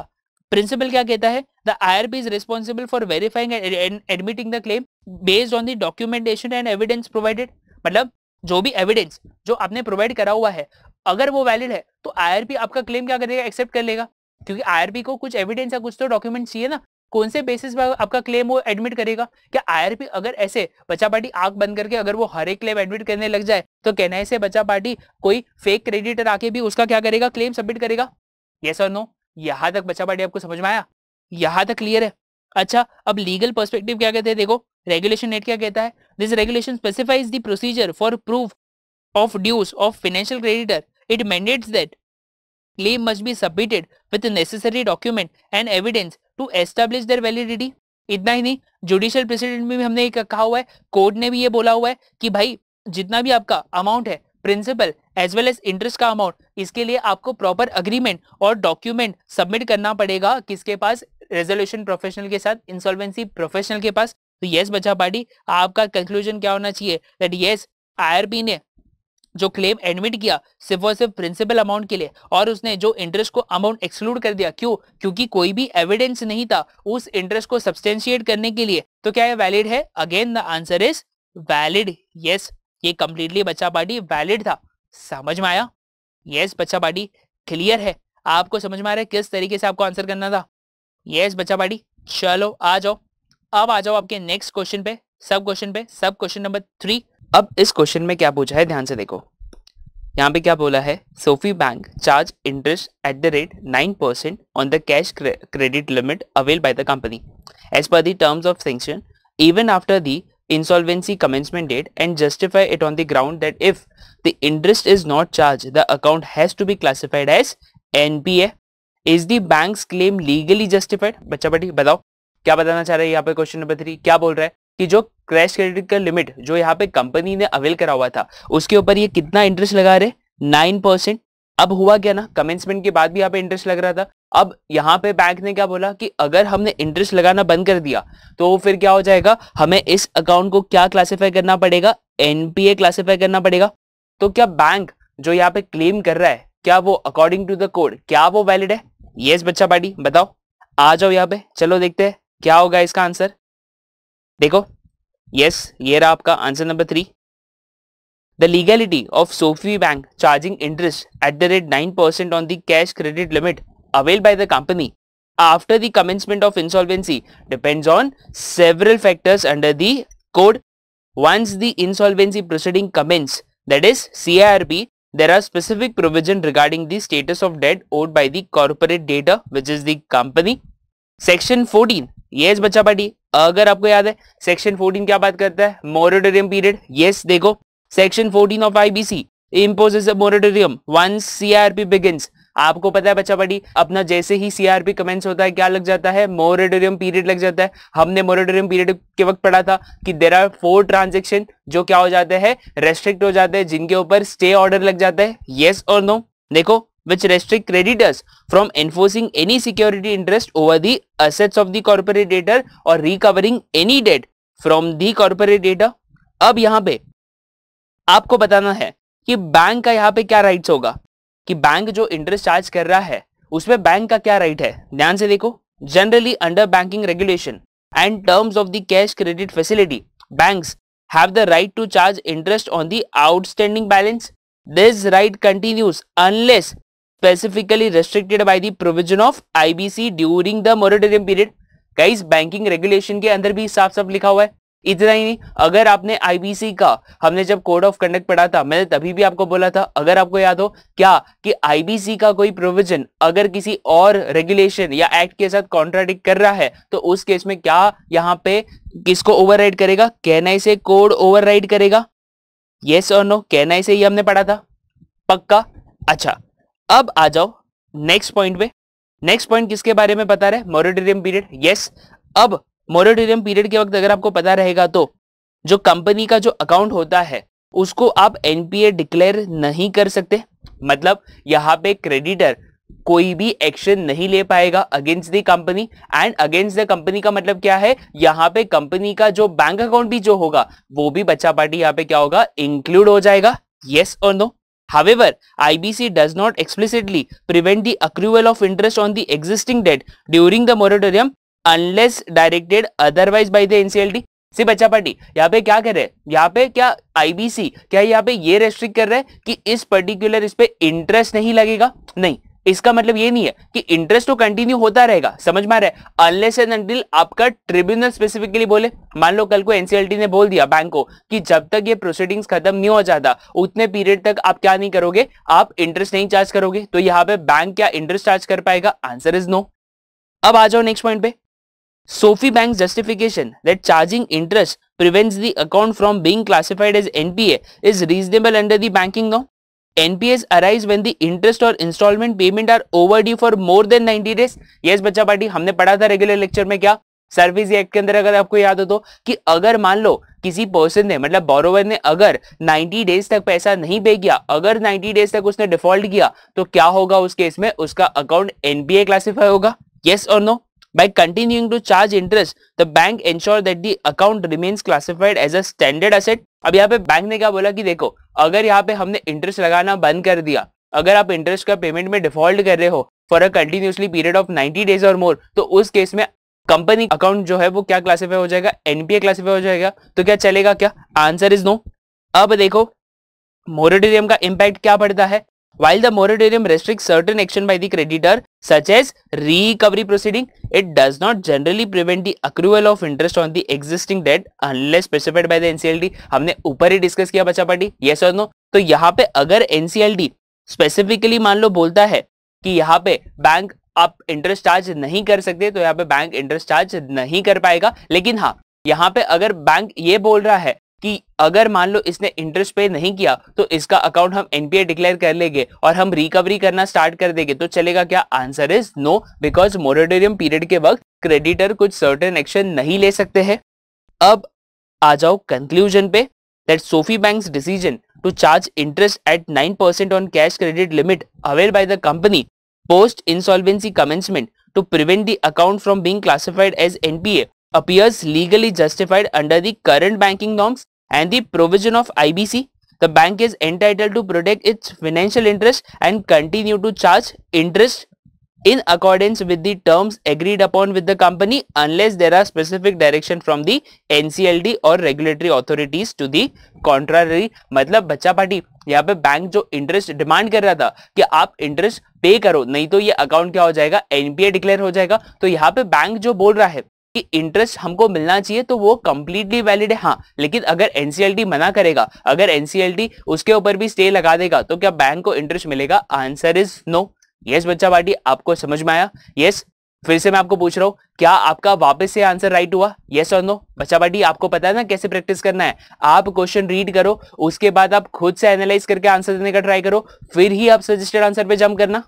प्रिंसिपल क्या कहता है the IRP is responsible for verifying and admitting the claim based on the documentation and evidence provided मतलब जो भी एविडेंस जो आपने प्रोवाइड करा हुआ है अगर वो वैलिड है तो आई आपका क्लेम क्या करेगा एक्सेप्ट कर लेगा क्योंकि आईआरबी को कुछ एविडेंस या कुछ तो डॉक्यूमेंट चाहिए ना कौन से बेसिस पर आपका क्लेम वो एडमिट करेगा क्या आईआरपी अगर ऐसे बचा पार्टी आग बंद करके अगर वो हर एक क्लेम एडमिट करने लग जाए तो कहना है से बचा पार्टी कोई फेक क्रेडिटर आके भी उसका क्या करेगा क्लेम सबमिट करेगा ये सर नो यहां तक बचा पार्टी आपको समझ में आया यहां तक क्लियर है अच्छा अब लीगल पर्सपेक्टिव क्या कहते हैं देखो रेगुलेशन नेट क्या कहता है this regulation specifies the procedure for proof of dues of financial creditor it mandates that claim must be submitted with necessary document and evidence to establish their validity इतना ही नहीं जुडिशियल प्रेसिडेंट में भी हमने कहा हुआ है कोर्ट ने भी ये बोला हुआ है कि भाई जितना भी आपका अमाउंट है principal as well as interest का अमाउंट इसके लिए आपको प्रॉपर अग्रीमेंट और डॉक्यूमेंट सबमिट करना पड़ेगा किसके पास रेजोल्यूशन प्रोफेशनल के साथ इंसॉल्वेंसी प्रोफेशनल के पास तो यस बचा पार्टी आपका कंक्लूजन क्या होना चाहिए दैट यस आईआरबी ने जो क्लेम एडमिट किया सिर्फ और सिर्फ प्रिंसिपल अमाउंट के लिए और उसने जो इंटरेस्ट को अमाउंट एक्सक्लूड कर दिया क्यों क्योंकि कोई भी एविडेंस नहीं था उस इंटरेस्ट को सब्सटेंशिएट करने के लिए तो क्या यह वैलिड है again the answer is valid yes ये कंप्लीटली बच्चा पार्टी वैलिड था समझ में आया यस बच्चा पार्टी क्लियर है आपको समझ में आ रहा है किस तरीके से आपको आंसर करना था यस बच्चा पार्टी चलो आ जाओ अब आ जाओ आपके नेक्स्ट क्वेश्चन पे सब क्वेश्चन पे सब क्वेश्चन नंबर थ्री अब इस क्वेश्चन में क्या पूछा है ध्यान से देखो यहाँ पे क्या बोला है Sophie bank charge interest at the rate nine percent on the cash credit limit avail by the company as per terms of sanction even after the insolvency commencement date and justify it on the ground that if the interest is not charge the account has to be classified as an is the bank claim legally justified बच्चा बटी बताओ क्या बताना चाह रहे हैं यहाँ पे क्वेश्चन नंबर थ्री क्या बोल रहा है कि जो क्रैश क्रेडिट का लिमिट जो यहाँ पे कंपनी ने अवेल करा हुआ था उसके ऊपर ये कितना इंटरेस्ट लगा रहे नाइन परसेंट अब हुआ क्या ना कमेंसमेंट के बाद भी यहाँ पे इंटरेस्ट लग रहा था अब यहाँ पे बैंक ने क्या बोला कि अगर हमने इंटरेस्ट लगाना बंद कर दिया तो फिर क्या हो जाएगा हमें इस अकाउंट को क्या क्लासीफाई करना पड़ेगा एनपीए क्लासीफाई करना पड़ेगा तो क्या बैंक जो यहाँ पे क्लेम कर रहा है क्या वो अकॉर्डिंग टू द कोड क्या वो वैलिड है यस बच्चा पार्टी बताओ आ जाओ यहाँ पे चलो देखते हैं क्या होगा इसका आंसर They go. yes, ये रहा answer number three. The legality of of Bank charging interest at the rate nine percent on the cash credit limit limit availed by the company after the commencement of insolvency depends on several factors under the code. Once the insolvency proceeding commence, that is CIRP, there are specific provision regarding the status of debt owed by the corporate debtor which is the company. Section 14 yes बच्चा party अगर आपको याद है section 14 क्या बात करता है moratorium period yes देखो section 14 of IBC imposes moratorium once CRP begins आपको पता है बच्चा पार्टी अपना जैसे ही सीआरपी कमेंट्स होता है क्या लग जाता है मोरेटोरियम पीरियड लग जाता है हमने मोरेटोरियम पीरियड के वक्त पढ़ा था कि देर आर फोर ट्रांजेक्शन जो क्या हो जाते हैं रेस्ट्रिक्ट हो जाते हैं जिनके ऊपर स्टे ऑर्डर लग जाता है येस और नो देखो which restrict creditors from enforcing any security interest over the assets of the corporate debtor or recovering any debt from the corporate debtor. ab yahan pe aapko batana hai ki bank ka yahan pe kya rights hoga ki bank jo interest charge kar raha hai usme bank ka kya right hai dhyan se dekho generally under banking regulation and terms of the cash credit facility banks have the right to charge interest on the outstanding balance this right continues unless specifically restricted by the provision of IBC during the moratorium period guys banking regulation के अंदर भी साफ साफ लिखा हुआ है इतना ही नहीं अगर आपने आईबीसी का हमने जब कोड ऑफ कंडक्ट पढ़ा था मैंने तभी भी आपको बोला था अगर आपको याद हो क्या कि आईबीसी का कोई प्रोविजन अगर किसी और रेगुलेशन या एक्ट के साथ कॉन्ट्राडिक्ट कर रहा है तो उस केस में क्या यहाँ पे किसको ओवरराइड करेगा कैनाई से कोड ओवरराइड करेगा यस और नो कैनाई से ही हमने पढ़ा था पक्का अच्छा अब आ जाओ नेक्स्ट पॉइंट पे नेक्स्ट पॉइंट किसके बारे में बता रहे मोरिटोरियम मोरेटोरियम पीरियड यस अब मोरेटोरियम पीरियड के वक्त अगर आपको पता रहेगा तो जो कंपनी का जो अकाउंट होता है उसको आप एनपीए डिक्लेयर नहीं कर सकते मतलब यहाँ पे क्रेडिटर कोई भी एक्शन नहीं ले पाएगा against the company and against the company का मतलब क्या है यहाँ पे कंपनी का जो बैंक अकाउंट भी जो होगा वो भी बच्चा पार्टी यहाँ पे क्या होगा इंक्लूड हो जाएगा यस और no However, IBC does not explicitly prevent the accrual of interest on the existing debt during the moratorium unless directed otherwise by the NCLT. See बच्चा पार्टी यहाँ पे क्या कर रहे हैं यहाँ पे क्या आईबीसी क्या यहाँ पे ये रेस्ट्रिक्ट कर रहे हैं कि इस पर्टिकुलर इस पे इंटरेस्ट नहीं लगेगा नहीं इसका मतलब ये नहीं है कि इंटरेस्ट तो कंटिन्यू होता रहेगा समझ में आ रहा है अनलेस एंड अनटिल आपका ट्रिब्यूनल स्पेसिफिकली बोले मान लो कल को एनसीएलटी e ने बोल दिया बैंक को कि जब तक ये प्रोसीडिंग्स खत्म नहीं हो जाता उतने पीरियड तक आप क्या नहीं करोगे आप इंटरेस्ट नहीं चार्ज करोगे तो यहाँ पे बैंक क्या इंटरेस्ट चार्ज कर पाएगा आंसर इज नो अब आ जाओ नेक्स्ट पॉइंट पे Sophie bank justification that charging interest prevents the account from being classified as NPA is reasonable under the banking law NPS arise when the interest or installment payment are overdue for more than 90 days. Yes बच्चा party हमने पढ़ा था regular lecture में क्या service act के अंदर अगर आपको याद हो तो कि अगर मान लो किसी पर्सन ने मतलब बोरोवर ने अगर 90 डेज तक पैसा नहीं पे किया अगर 90 डेज तक उसने डिफॉल्ट किया तो क्या होगा उस केस में उसका अकाउंट एनपीए क्लासिफाई होगा यस और no By continuing to charge interest, the bank ensure that the account remains classified as a standard asset. अब यहाँ पे बैंक ने क्या बोला कि देखो अगर यहाँ पे हमने इंटरेस्ट लगाना बंद कर दिया अगर आप इंटरेस्ट का पेमेंट में डिफॉल्ट कर रहे हो for a continuously period of 90 days और मोर तो उस केस में कंपनी अकाउंट जो है वो क्या क्लासिफाई हो जाएगा एनपीए क्लासीफाई हो जाएगा तो क्या चलेगा क्या आंसर इज नो अब देखो मोरिटोरियम का इम्पैक्ट क्या पड़ता है While the moratorium restricts certain action by the creditor such as recovery proceeding, it does not generally prevent the accrual of interest on the existing debt unless specified by the NCLT. हमने ऊपर ही discuss किया बच्चा party yes और no तो यहाँ पे अगर NCLT specifically मान लो बोलता है कि यहाँ पे बैंक आप इंटरेस्ट चार्ज नहीं कर सकते तो यहाँ पे बैंक इंटरेस्ट चार्ज नहीं कर पाएगा लेकिन हाँ यहाँ पे अगर बैंक ये बोल रहा है कि अगर मान लो इसने इंटरेस्ट पे नहीं किया तो इसका अकाउंट हम एनपीए डिक्लेयर कर लेंगे और हम रिकवरी करना स्टार्ट कर देंगे तो चलेगा क्या answer is no because moratorium period के वक्त क्रेडिटर कुछ सर्टेन एक्शन नहीं ले सकते हैं अब आ जाओ कंक्लूजन पे that Sophie bank decision to charge interest at nine percent on cash credit limit aware by the company post insolvency commencement to prevent the account from being classified as NPA appears legally justified under the current बैंकिंग norms and the provision of IBC, the bank is entitled to protect its financial interest and continue to charge interest in accordance with the terms agreed upon with the company unless there are specific direction from the NCLD or regulatory authorities to the contrary मतलब बच्चा party यहाँ पे bank जो interest demand कर रहा था कि आप इंटरेस्ट पे करो नहीं तो ये अकाउंट क्या हो जाएगा एनपीए डिक्लेयर हो जाएगा तो यहाँ पे बैंक जो बोल रहा है कि इंटरेस्ट हमको मिलना चाहिए तो वो कंप्लीटली वैलिड है हाँ लेकिन अगर एनसीएलटी मना करेगा अगर एनसीएलटी उसके ऊपर भी स्टे लगा देगा तो क्या बैंक को इंटरेस्ट मिलेगा आंसर इज नो यस बच्चा पार्टी आपको समझ में आया यस फिर से मैं आपको पूछ रहा हूँ क्या आपका वापस से आंसर राइट हुआ येस और नो बच्चा पार्टी आपको पता है ना कैसे प्रैक्टिस करना है आप क्वेश्चन रीड करो उसके बाद आप खुद से एनालाइज करके आंसर देने का ट्राई करो फिर ही आप सजेस्टेड आंसर पे जम करना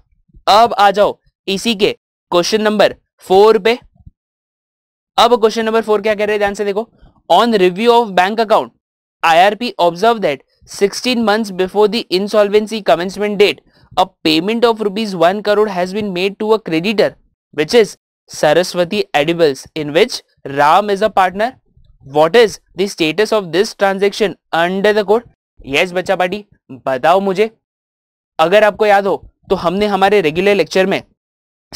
अब आ जाओ इसी के क्वेश्चन नंबर फोर पे अब क्वेश्चन नंबर फोर क्या कह रहे हैं ध्यान से देखो on review of bank account IRP observe that 16 months before the insolvency commencement date a payment of rupees one crore has been made to a creditor which is Saraswati edibles in which Ram is a partner what is the status of this transaction under the code yes बच्चा party बताओ मुझे अगर आपको याद हो तो हमने हमारे रेगुलर लेक्चर में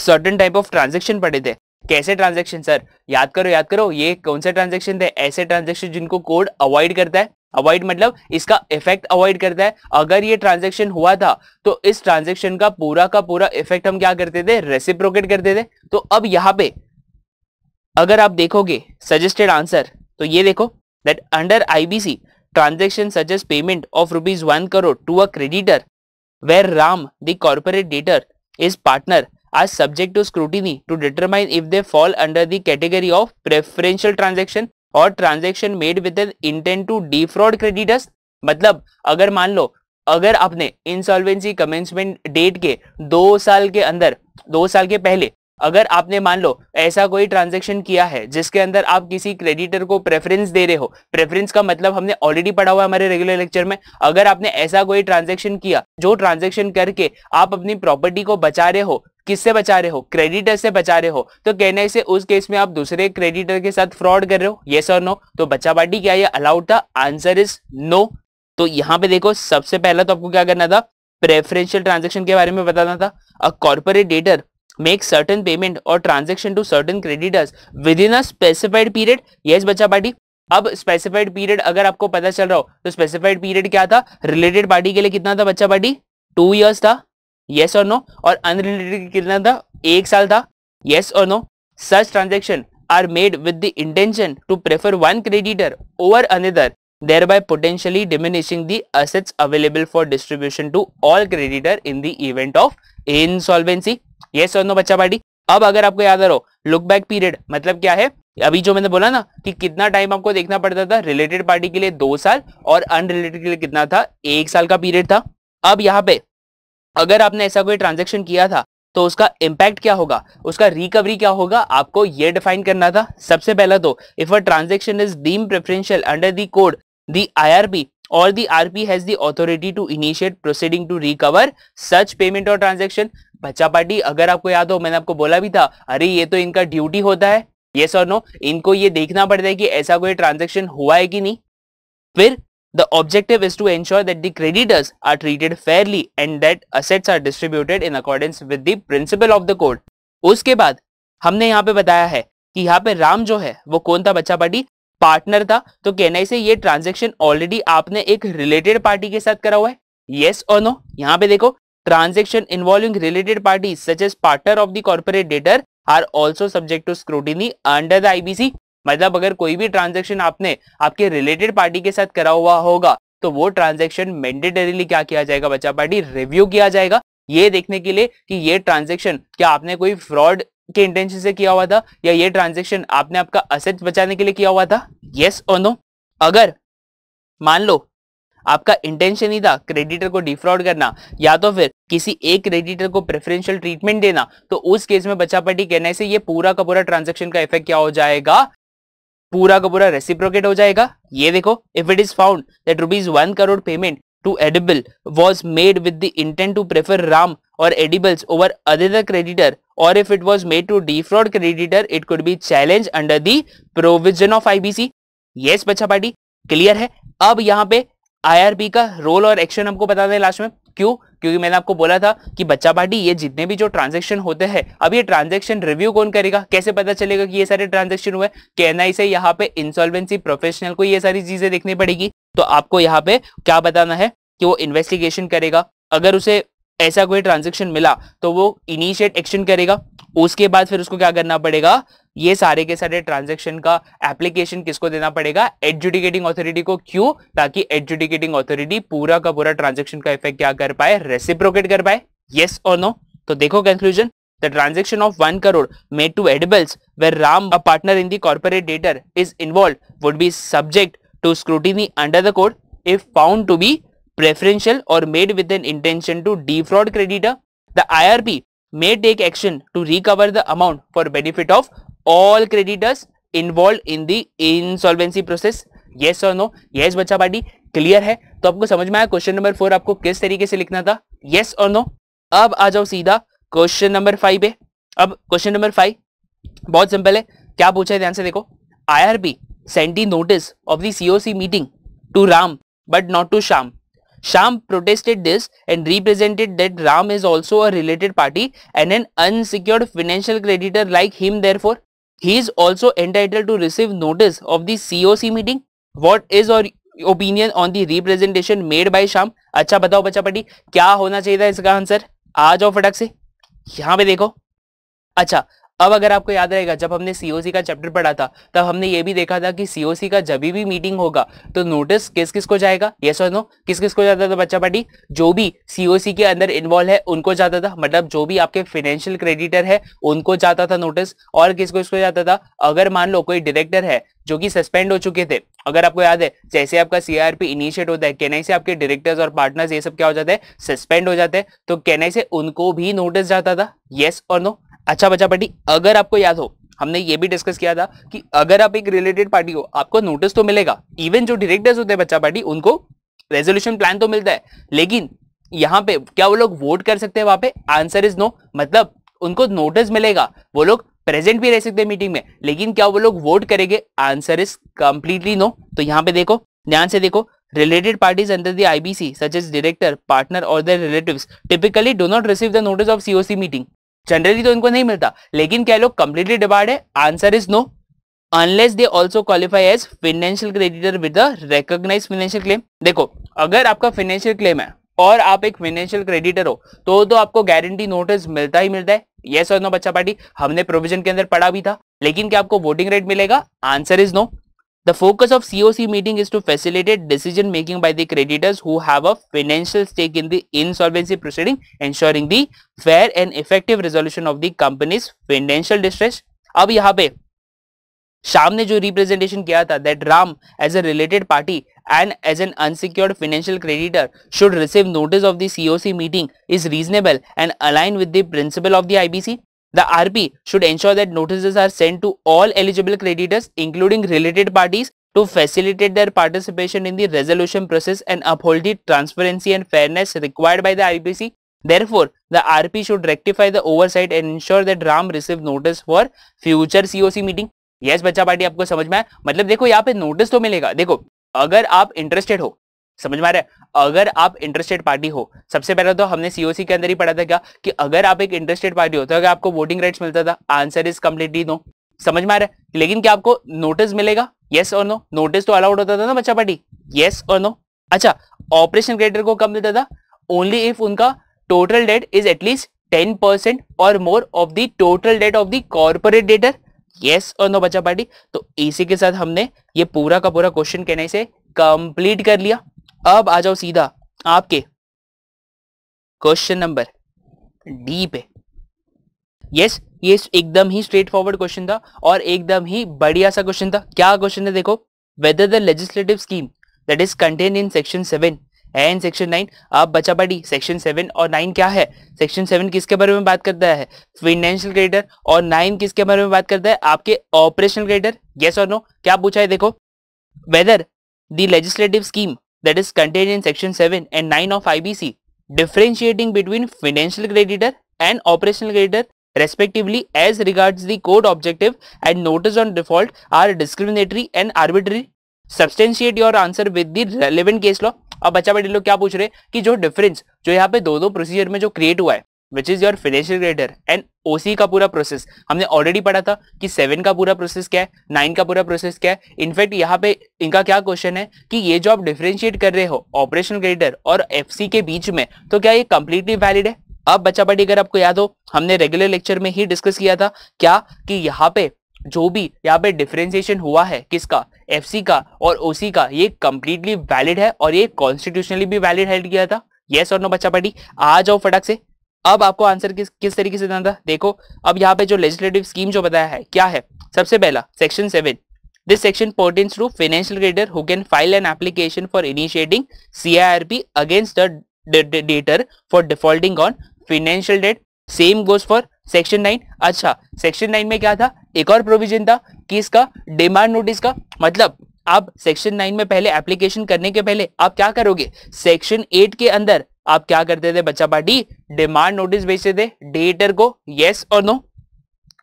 सर्टन टाइप ऑफ ट्रांजेक्शन पढ़े थे कैसे ट्रांजेक्शन सर याद करो याद करो ये कौन से ट्रांजेक्शन थे ऐसे ट्रांजेक्शन जिनको कोड अवॉइड करता है अवॉइड मतलब इसका इफेक्ट अवॉइड करता है अगर ये ट्रांजेक्शन हुआ था तो इस ट्रांजेक्शन का पूरा का पूरा इफेक्ट हम क्या करते थे रेसिप्रोकेट करते थे तो अब यहां पे अगर आप देखोगे सजेस्टेड आंसर तो ये देखो that under IBC transaction suggest payment of rupees one crore to a creditor where Ram corporate debtor is partner are subject to scrutiny to determine if they fall under the category of preferential transaction और transaction made with an intent to defraud creditors मतलब अगर मान लो अगर आपने insolvency commencement date के दो साल के अंदर दो साल के पहले अगर आपने मान लो ऐसा कोई ट्रांजेक्शन किया है जिसके अंदर आप किसी क्रेडिटर को प्रेफरेंस दे रहे हो प्रेफरेंस का मतलब हमने ऑलरेडी पढ़ा हुआ हमारे रेगुलर लेक्चर में अगर आपने ऐसा कोई ट्रांजेक्शन किया जो ट्रांजेक्शन करके आप अपनी प्रॉपर्टी को बचा रहे हो किससे बचा रहे हो क्रेडिटर से बचा रहे हो तो कहने से उस केस में आप दूसरे क्रेडिटर के साथ फ्रॉड कर रहे हो येस और नो तो बच्चा पार्टी क्या ये अलाउड था आंसर इज नो तो यहाँ पे देखो सबसे पहला तो आपको क्या करना था प्रेफरेंशियल ट्रांजेक्शन के बारे में बताना था a corporate debtor make certain payment और transaction to certain creditors within a specified period ये बच्चा पार्टी अब स्पेसिफाइड पीरियड अगर आपको पता चल रहा हो तो स्पेसिफाइड पीरियड क्या था रिलेटेड पार्टी के लिए कितना था बच्चा पार्टी टू ईयर्स था येस और नो और अनरिलेटेड कितना था एक साल था येस और no such transaction are made with the intention to prefer one creditor over another thereby potentially diminishing the assets available for distribution to all creditor in the event of insolvency ये सोनो बच्चा party अब अगर आपको याद रहो look back period मतलब क्या है अभी जो मैंने बोला ना कि कितना टाइम आपको देखना पड़ता था रिलेटेड पार्टी के लिए दो साल और अनरिलेटेड के लिए कितना था एक साल का पीरियड था अब यहाँ पे अगर आपने ऐसा कोई ट्रांजेक्शन किया था तो उसका इम्पैक्ट क्या होगा उसका रिकवरी क्या होगा आपको ये डिफाइन करना था सबसे पहला तो if a transaction is deem preferential under the code the IRP or the RP has the authority to initiate proceeding to recover such payment or transaction. बच्चा पार्टी अगर आपको याद हो मैंने आपको बोला भी था अरे ये तो इनका ड्यूटी होता है ये और नो इनको ये देखना पड़ता है कि ऐसा कोई ट्रांजेक्शन हुआ है कि नहीं फिर The objective is to ensure that the creditors are treated fairly and that assets are distributed in accordance with the principle of the code. उसके बाद हमने यहाँ पे बताया है कि यहाँ पे राम जो है वो कौन था बच्चा पार्टी पार्टनर था तो कहना ही से ये ट्रांजेक्शन ऑलरेडी आपने एक रिलेटेड पार्टी के साथ करा हुआ है येस और नो यहाँ पे देखो transaction involving related party such as partner of the corporate debtor are also subject to scrutiny under the IBC मतलब अगर कोई भी ट्रांजेक्शन आपने आपके रिलेटेड पार्टी के साथ करा हुआ होगा तो वो ट्रांजेक्शन मैंडेटरीली क्या किया जाएगा बच्चा पार्टी रिव्यू किया जाएगा ये देखने के लिए कि ये ट्रांजेक्शन क्या आपने कोई फ्रॉड के इंटेंशन से किया हुआ था या ये ट्रांजेक्शन आपने आपका असेट बचाने के लिए किया हुआ था येस और नो अगर मान लो आपका इंटेंशन ही था क्रेडिटर को डिफ्रॉड करना या तो फिर किसी एक क्रेडिटर को प्रेफरेंशियल ट्रीटमेंट देना तो उस केस में बचापटी कहने से ये पूरा का पूरा ट्रांजेक्शन का इफेक्ट क्या हो जाएगा पूरा का पूरा रेसिप्रोकेट हो जाएगा ये देखो if it is found that rupees one crore payment to edible was made with the intent to prefer ram or edibles over other creditor or if it was made to defraud creditor it could be challenged under the provision of IBC yes बच्चा party clear है अब यहाँ पे IRB का role और action हमको बता दें लास्ट में क्यों क्योंकि मैंने आपको बोला था कि बच्चा पार्टी ये जितने भी जो ट्रांजेक्शन होते हैं अब ये ट्रांजेक्शन रिव्यू कौन करेगा कैसे पता चलेगा कि ये सारे ट्रांजेक्शन हुए कहना से यहाँ पे इंसॉल्वेंसी प्रोफेशनल को ये सारी चीजें देखनी पड़ेगी तो आपको यहाँ पे क्या बताना है कि वो इन्वेस्टिगेशन करेगा अगर उसे ऐसा कोई ट्रांजेक्शन मिला तो वो इनिशिएट एक्शन करेगा उसके बाद फिर उसको क्या करना पड़ेगा ये सारे के सारे ट्रांजेक्शन का एप्लीकेशन किसको देना पड़ेगा एडजुडिकेटिंग ऑथोरिटी को क्यों ताकि एडजुडिकेटिंग ऑथोरिटी पूरा का पूरा ट्रांजेक्शन का इफेक्ट क्या कर पाए रेसिप्रोकेट कर पाए येस और नो तो देखो conclusion the transaction of one crore made to edibles where Ram a partner in the corporate debtor is involve would be subject to scrutiny under the code if found to be preferential or made with an intention to defraud creditor, the IRP may take action to recover the amount for benefit of all creditors involved in the insolvency process. Yes or no? Yes bacha party clear hai to aapko samajh mein aaya question number 4 aapko kis tarike se likhna tha yes or no ab aa jao seedha question number 5 pe ab question number 5 bahut simple hai kya pucha hai dhyan se dekho I sent B notice of the coc meeting to ram but not to sham Sham protested this and represented that Ram is also a related party and an unsecured financial creditor like him therefore. He is also entitled to receive notice of the COC meeting. What is your opinion on the representation made by Sham? अच्छा बताओ बच्चा पटी क्या होना चाहिए था इसका answer आ जाओ फटक से यहाँ पे देखो अच्छा अब अगर आपको याद रहेगा जब हमने सीओसी का चैप्टर पढ़ा था तब हमने ये भी देखा था कि सीओसी का जब भी मीटिंग होगा तो नोटिस किस किस को जाएगा ये और नो किस किस को जाता था बच्चा पार्टी जो भी सीओसी के अंदर इन्वॉल्व है उनको जाता था मतलब जो भी आपके फाइनेंशियल क्रेडिटर है उनको जाता था नोटिस और किस किस को जाता था अगर मान लो कोई डायरेक्टर है जो कि सस्पेंड हो चुके थे अगर आपको याद है जैसे आपका सीआरपी इनिशिएट होता है केनाई से आपके डायरेक्टर्स और पार्टनर्स ये सब क्या हो जाते हैं सस्पेंड हो जाते हैं तो केनाई से उनको भी नोटिस जाता था यस और नो अच्छा बच्चा पार्टी अगर आपको याद हो हमने ये भी डिस्कस किया था कि अगर आप एक रिलेटेड पार्टी हो आपको नोटिस तो मिलेगा इवन जो डिरेक्टर्स होते हैं बच्चा पार्टी उनको रेजोल्यूशन प्लान तो मिलता है लेकिन यहाँ पे क्या वो लोग वोट कर सकते हैं वहां पे आंसर इज नो मतलब उनको नोटिस मिलेगा वो लोग प्रेजेंट भी रह सकते हैं मीटिंग में लेकिन क्या वो लोग वोट करेंगे आंसर इज कंप्लीटली नो तो यहाँ पे देखो ध्यान से देखो related parties under the IBC such as director partner और द relatives टिपिकली do not receive the notice of COC meeting generally तो इनको नहीं मिलता लेकिन क्या लोग कंप्लीटली डिबार्ड है answer is no unless they also qualify as financial creditor with recognise financial claim देखो अगर आपका फाइनेंशियल क्लेम है और आप एक फाइनेंशियल क्रेडिटर हो तो तो आपको गारंटी नोटिस मिलता ही मिलता है यस और नो बच्चा पार्टी हमने प्रोविजन के अंदर पढ़ा भी था लेकिन क्या आपको वोटिंग राइट मिलेगा answer is no The focus of COC meeting is to facilitate decision making by the creditors who have a financial stake in the insolvency proceeding, ensuring the fair and effective resolution of the company's financial distress. Ab yaha pe, representation kiya that Ram as a related party and as an unsecured financial creditor should receive notice of the COC meeting is reasonable and aligned with the principle of the IBC. The RP should ensure that notices are sent to all eligible creditors including related parties to facilitate their participation in the resolution process and uphold the transparency and fairness required by the IPC. Therefore, the RP should rectify the oversight and ensure that RAM receive notice for future COC meeting. yes, bachcha party aapko samajh mein hai matlab dekho yahan pe notice to milega dekho agar aap interested ho समझ में आ रहा है अगर आप interested party हो सबसे पहले तो हमने सीओसी के अंदर ही पढ़ा था क्या कि अगर आप एक इंटरेस्टेड पार्टी हो तो अगर आपको वोटिंग राइट्स मिलता था आंसर इज कम्प्लीटली नो समझ में आ रहा है लेकिन क्या आपको नोटिस मिलेगा येस और नो नोटिस तो अलाउड होता था ना बच्चा पार्टी येस और नो अच्छा ऑपरेशन क्रेडिटर को कब मिलता था ओनली इफ उनका total debt is at least ten percent और more of the total debt of the corporate debtor yes और नो बच्चा पार्टी तो इसी के साथ हमने ये पूरा का पूरा क्वेश्चन कहने से कंप्लीट कर लिया अब आ जाओ सीधा आपके क्वेश्चन नंबर डी पे यस ये एकदम ही स्ट्रेट फॉरवर्ड क्वेश्चन था और एकदम ही बढ़िया सा क्वेश्चन था क्या क्वेश्चन है देखो whether the legislative scheme that is contain in section seven and section nine आप बचा पड़ी सेक्शन सेवन और नाइन क्या है सेक्शन सेवन किसके बारे में बात करता है फाइनेंशियल क्रेडिटर और नाइन किसके बारे में बात करता है आपके ऑपरेशनल क्रेडिटर येस और नो क्या पूछा है देखो whether the legislative scheme that is contained in section 7 and 9 of IBC differentiating between financial creditor and operational creditor respectively as regards the code objective and notice on default are discriminatory and arbitrary substantiate your answer with the relevant case law अब बच्चा बेटे लोग क्या पूछ रहे हैं कि जो डिफरेंस जो यहाँ पे दो दो प्रोसीजर में जो क्रिएट हुआ है which is your financial creditor and OC का पूरा प्रोसेस हमने ऑलरेडी पढ़ा था कि सेवन का पूरा प्रोसेस क्या है नाइन का पूरा प्रोसेस क्या है इनफैक्ट यहाँ पे इनका क्या क्वेश्चन है कि ये जो आप डिफ्रेंशिएट कर रहे हो ऑपरेशन ग्रेडर और एफ के बीच में तो क्या ये कंप्लीटली वैलिड है अब बच्चा बट अगर आपको याद हो हमने रेगुलर लेक्चर में ही डिस्कस किया था क्या कि यहाँ पे जो भी यहाँ पे डिफ्रेंसिएशन हुआ है किसका एफ का और ओ का ये कंप्लीटली वैलिड है और ये कॉन्स्टिट्यूशनली भी वैलिड हेल्ड किया था येस और नो बच्चा पटी आ जाओ फटाक से अब आपको आंसर किस किस तरीके से देना था देखो अब यहाँ पे जो लेजिस्लेटिव स्कीम जो बताया है क्या है सबसे पहला section seven this section pertains to financial creditor who can file an application for initiating CIRP against the debtor for defaulting on financial debt same goes for section nine अच्छा section nine में क्या था एक और provision था कि इसका demand notice का मतलब आप सेक्शन नाइन में पहले एप्लीकेशन करने के पहले आप क्या करोगे सेक्शन एट के अंदर आप क्या करते थे बच्चा पार्टी डिमांड नोटिस भेजते थे डेटर को येस और नो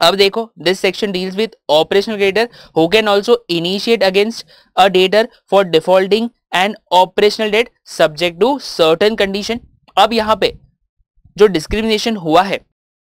अब देखो this section deals with operational creditor who can also initiate against a debtor for defaulting and operational debt subject to certain condition अब यहाँ पे जो डिस्क्रिमिनेशन हुआ है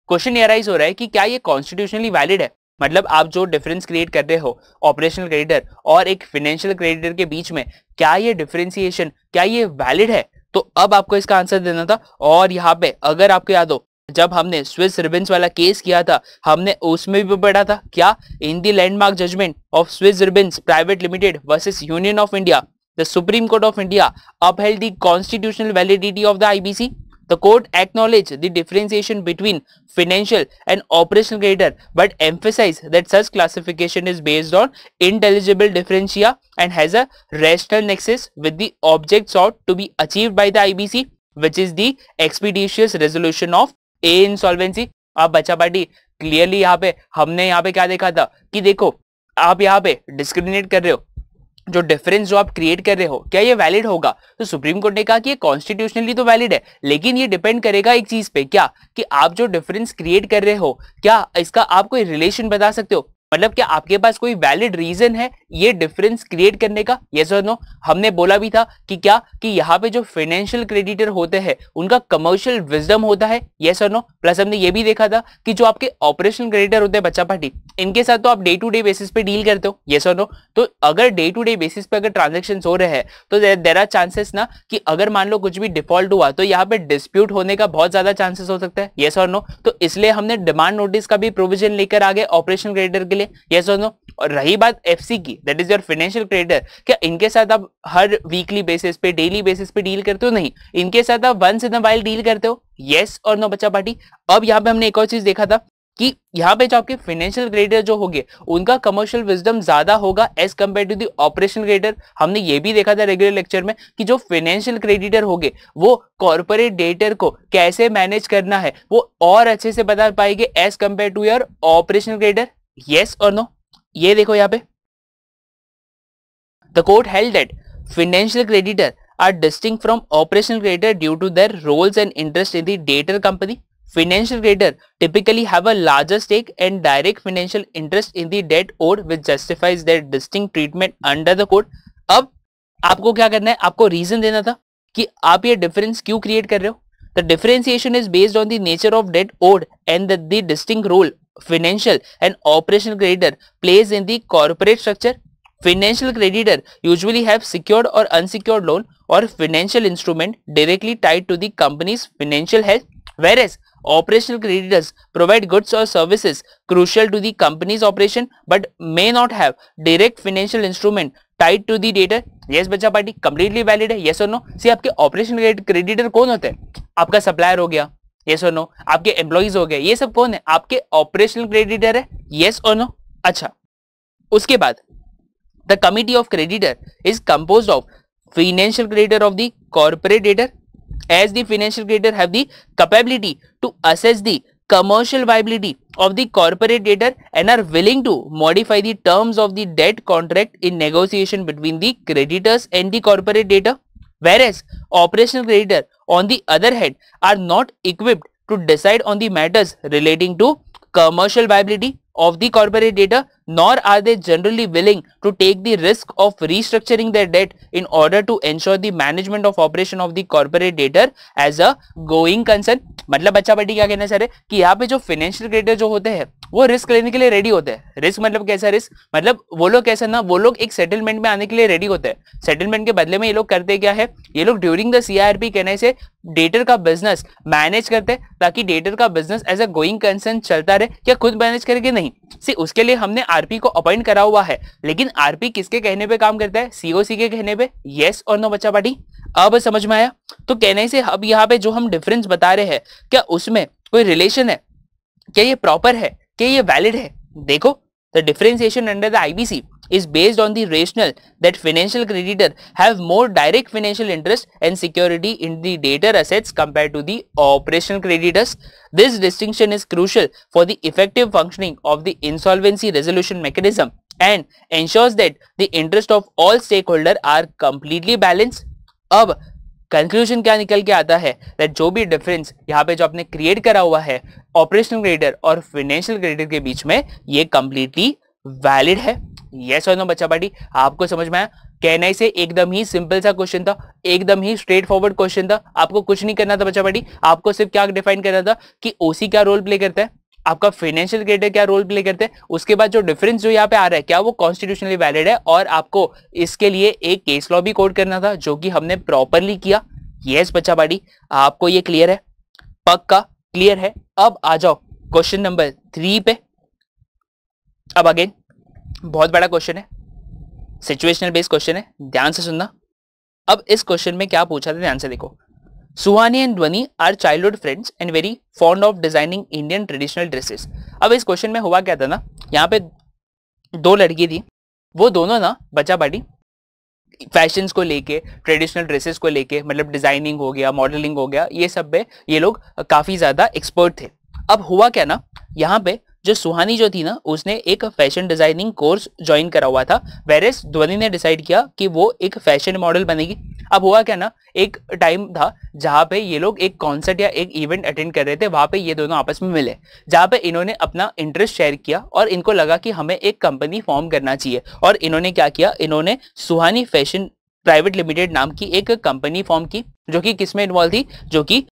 क्वेश्चन एराइज हो रहा है कि क्या ये कॉन्स्टिट्यूशनली वैलिड है मतलब आप जो डिफरेंस क्रिएट कर रहे हो ऑपरेशनल क्रेडिटर और एक फाइनेंशियल क्रेडिटर के बीच में क्या ये डिफरेंसिएशन क्या ये वैलिड है तो अब आपको इसका आंसर देना था और यहाँ पे अगर आपको याद हो जब हमने स्विस रिबेंस वाला केस किया था हमने उसमें भी पढ़ा था क्या in the landmark judgment of Swiss Ribbons private limited versus Union of India the Supreme Court of India upheld the constitutional validity of the IBC The court acknowledged the differentiation between financial and operational creditor but emphasized that such classification is based on intelligible differentia and has a rational nexus with the object sought to be achieved by the IBC which is the expeditious resolution of a insolvency. अब bacha party clearly यहाँ पे हमने यहाँ पे क्या देखा था कि देखो आप यहाँ पे डिस्क्रिमिनेट कर रहे हो जो डिफरेंस जो आप क्रिएट कर रहे हो क्या ये वैलिड होगा तो सुप्रीम कोर्ट ने कहा कि ये कॉन्स्टिट्यूशनली तो वैलिड है लेकिन ये डिपेंड करेगा एक चीज पे क्या कि आप जो डिफरेंस क्रिएट कर रहे हो क्या इसका आप कोई रिलेशन बता सकते हो मतलब क्या आपके पास कोई वैलिड रीजन है ये डिफरेंस क्रिएट करने का ये और नो हमने बोला भी था कि क्या कि यहाँ पे जो फाइनेंशियल क्रेडिटर होते हैं उनका कमर्शियल विजडम होता है ये और नो प्लस हमने ये भी देखा था कि जो आपके ऑपरेशन क्रेडिटर होते हैं बच्चा पार्टी इनके साथ तो आप डे टू डे बेसिस पे डील करते हो ये सो नो तो अगर डे टू डे बेसिस पे अगर ट्रांजेक्शन हो रहे हैं तो देर आर चांसेस ना कि अगर मान लो कुछ भी डिफॉल्ट हुआ तो यहाँ पे डिस्प्यूट होने का बहुत ज्यादा चांसेस हो सकता है ये सो नो तो इसलिए हमने डिमांड नोटिस का भी प्रोविजन लेकर आगे ऑपरेशन क्रेडिटर के लिए ये सो नो और रही बात एफ की that is your financial creditor क्या इनके साथ आप हर वीकली बेसिस पे डेली बेसिस पे डील करते हो नहीं इनके साथ आप once in a while deal करते हो येस और नो बच्चा पार्टी अब यहाँ पे हमने एक और चीज देखा था कि यहाँ पे जो आपके फाइनेंशियल ग्रेडर जो होंगे उनका कमर्शियल विजडम ज्यादा होगा as compare to the operation creditor हमने ये भी देखा था रेगुलर लेक्चर में कि जो फाइनेंशियल क्रेडिटर होंगे वो कॉर्पोरेट डेटर को कैसे मैनेज करना है वो और अच्छे से बता पाएंगे as compare to your operation creditor yes और नो ये देखो यहाँ पे the court held at financial creditor are distinct from operation creditor due to their roles and interest in the debtor company Financial creditor typically have a larger stake and direct financial interest in the debt owed which justifies their distinct treatment under the code. अब आपको क्या करना है आपको reason देना था कि आप ये डिफरेंस क्यों क्रिएट कर रहे हो The differentiation is based on the nature of debt owed and the distinct role financial and operational creditor plays in the corporate structure. Financial creditor usually have secured or unsecured loan or financial instrument directly tied to the company's financial health, whereas Operational creditors provide goods or services crucial to the company's operation but may not have direct financial instrument tied to the debtor. Yes बच्चा party completely valid hai yes or no? See aapke operational creditor kon hote hain aapka supplier ho gaya yes or no? aapke employees ho gaye ye sab kon hai aapke operational creditor hai yes or no? acha uske baad the committee of creditor is composed of financial creditor of the corporate debtor as the financial creditor have the capability to assess the commercial viability of the corporate debtor and are willing to modify the terms of the debt contract in negotiation between the creditors and the corporate debtor. Whereas operational creditor on the other hand are not equipped to decide on the matters relating to commercial viability of the corporate debtor nor are they generally willing to take the risk of restructuring their debt in order to ensure the management of operation of the corporate debtor as a going concern मतलब बच्चा बच्ची क्या कहना चाह रहे कि यहाँ पे जो फाइनेंशियल क्रेडिटर जो होते हैं वो रिस्क लेने के लिए रेडी होते हैं रिस्क मतलब कैसा रिस्क मतलब वो लोग कैसे ना वो लोग एक सेटलमेंट में आने के लिए रेडी होते हैं सेटलमेंट के बदले में ये लोग करते क्या है ये लोग ड्यूरिंग द सीआरपी कहने से डेटर का बिजनेस मैनेज करते हैं ताकि डेटर का business as a going concern चलता रहे क्या खुद मैनेज करेगी नहीं सी उसके लिए हमने आरपी को अपॉइंट करा हुआ है लेकिन आरपी किसके कहने पे काम करता है सीओसी के कहने पे येस और नो बच्चा पार्टी अब समझ में आया तो कहने से अब यहाँ पे जो हम डिफरेंस बता रहे हैं क्या उसमें कोई रिलेशन है क्या ये प्रॉपर है कि ये वैलिड है देखो the differentiation under the IBC is based on the rational that financial creditor have more direct financial interest and security in the debtor assets compare to the operational creditors this distinction is crucial for the effective functioning of the insolvency resolution mechanism and ensures that the interest of all stake holder are completely balance अब conclusion क्या निकल के आता है that जो भी difference यहाँ पे जो आपने क्रिएट करा हुआ है ऑपरेशनल ग्रेडर और फाइनेंशियल ग्रेडर के बीच में ये कंप्लीटली वैलिड है यस और नो बच्चा पार्टी आपको समझ में आया कहना से एकदम ही सिंपल सा क्वेश्चन था एकदम ही स्ट्रेट फॉरवर्ड क्वेश्चन था आपको कुछ नहीं करना था बच्चा पार्टी आपको सिर्फ क्या डिफाइन करना था कि ओसी क्या रोल प्ले करता है आपका फाइनेंशियल ग्रेडर क्या रोल प्ले करते हैं उसके बाद जो डिफरेंस जो यहाँ पे आ रहा है क्या वो कॉन्स्टिट्यूशनली वैलिड है और आपको इसके लिए एक केस लॉ भी कोड करना था जो कि हमने प्रॉपरली किया यस बच्चा बाड़ी आपको ये क्लियर है पक्का क्लियर है अब आ जाओ क्वेश्चन नंबर थ्री पे अब अगेन बहुत बड़ा क्वेश्चन है सिचुएशनल बेस्ड क्वेश्चन है ध्यान से सुनना अब इस क्वेश्चन में क्या पूछा था ध्यान से देखो Suhani and Dhwani are childhood friends and very fond of designing Indian traditional dresses अब इस क्वेश्चन में हुआ क्या था ना यहाँ पे दो लड़की थी वो दोनों ना बचा बाटी फैशन को लेके ट्रेडिशनल ड्रेसेस को लेके मतलब डिजाइनिंग हो गया मॉडलिंग हो गया ये सब पे ये लोग काफ़ी ज़्यादा एक्सपर्ट थे अब हुआ क्या ना यहाँ पे जो सुहानी जो थी ना उसने एक फैशन डिजाइनिंग कोर्स ज्वाइन करा हुआ था वेरेस ध्वनि ने डिसाइड किया कि वो एक फैशन मॉडल बनेगी अब हुआ क्या ना एक टाइम था जहाँ पे ये लोग एक कॉन्सर्ट या एक इवेंट अटेंड कर रहे थे वहाँ पे ये दोनों आपस में मिले जहाँ पे इन्होंने अपना इंटरेस्ट शेयर किया और इनको लगा कि हमें एक कंपनी फॉर्म करना चाहिए और इन्होंने क्या किया इन्होंने सुहानी फैशन प्राइवेट लिमिटेड नाम की एक कंपनी फॉर्म की जो कि किसमें इन्वॉल्व थी जो कि